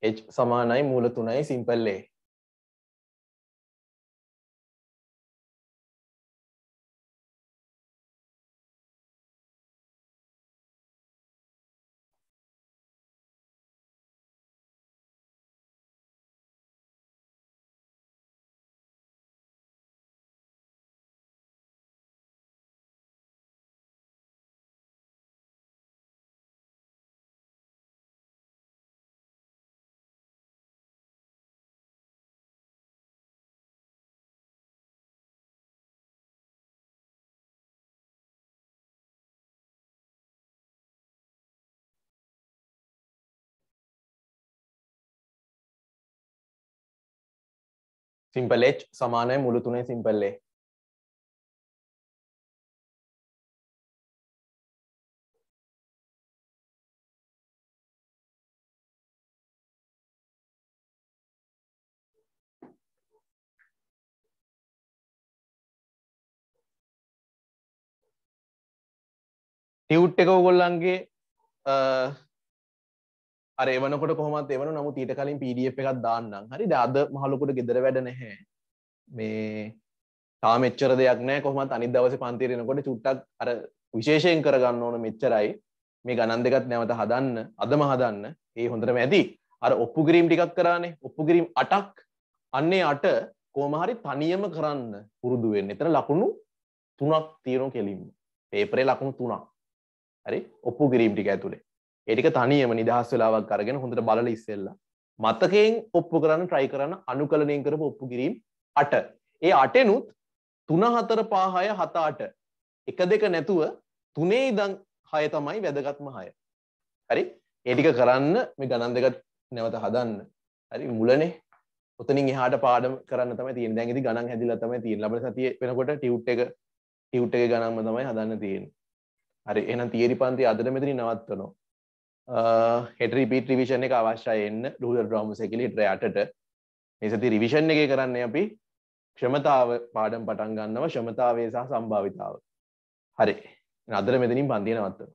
එච් සමානයි මූල තුනයි සිම්පල්ලේ සිම්පලේච් සමානය මුළු තුනේ සිම්පල්ලේ ටියව් එක ඕගොල්ලන්ගේ අරවනකොට කොහොමත් එවන නමු ඊට කලින් පඩ එකක් දාන්නම් හරි අද මහලොකුට ගෙදර වැඩ නැහැ මේ තාම එච්චර දෙයක් නෑ කොහොමත් අනි දවස පන්තිරෙනකොට චුට්ටක් අර විශේෂයෙන් කරගන්න ඕන මෙච්චරයි මේ ගණන් දෙකත් නැවත හදන්න අදම හදන්න ඒ හොඳරම ඇති අර ඔප්පු ගිරීම් ටිකක් කරානේ ඔප්පු ගිරීම් අටක් අන්නේ අට කෝමහරි තනියම කරන්න පුරුදුවෙන් එතන ලකුණු තුනක් තියෙනු කෙලින්ම පේපරේ ලකුණු තුනක් හරි ඔප්පු ගිරීම් ටික ඇතුළේ එටික තනියම නිදහස් වෙලාවක් අරගෙන හොඳට බලල ඉස්සෙල්ලා මතකයෙන් ඔප්පු කරන්න ට්‍රයි කරන්න අනුකලනයෙන් කරපු ඔප්පු කිරීම් අට ඒ අටෙනුත් තුන හතර පාහය හත අට එක දෙක නැතුව තුනේ ඉදං හය තමයි වැදගත්ම හය හරි එටික කරන්න මේ ගණන් දෙකත් නැවත හදන්න හරි මුලනේ ඔතනින් එහාට පාඩම කරන්න තමයි තියෙන දැන් ඉතින් ගණන් හැදිලා තමයි තියෙන්නේ ලබන සතිය වෙනකොට ටියුට් එක ටියුට් එකේ ගණන්ම තමයි හදන්න තියෙන්නේ හරි එහෙනම් තියරි පන්ති අදට මෙතනින් නවත්වනවා හෙට රිපීට රිවිෂණ එක අවශ්‍යය එන්න ඩූදර් ්‍රහමස එකකලි හිට යටට නිසති රිවිෂන් එක කරන්නේ අපි ක්ෂමතාව පාඩම් පටන් ගන්නව ශමතාවේ සහ සම්භාවිතාව හරි නදර මෙතනින් පන්තියනවත්තව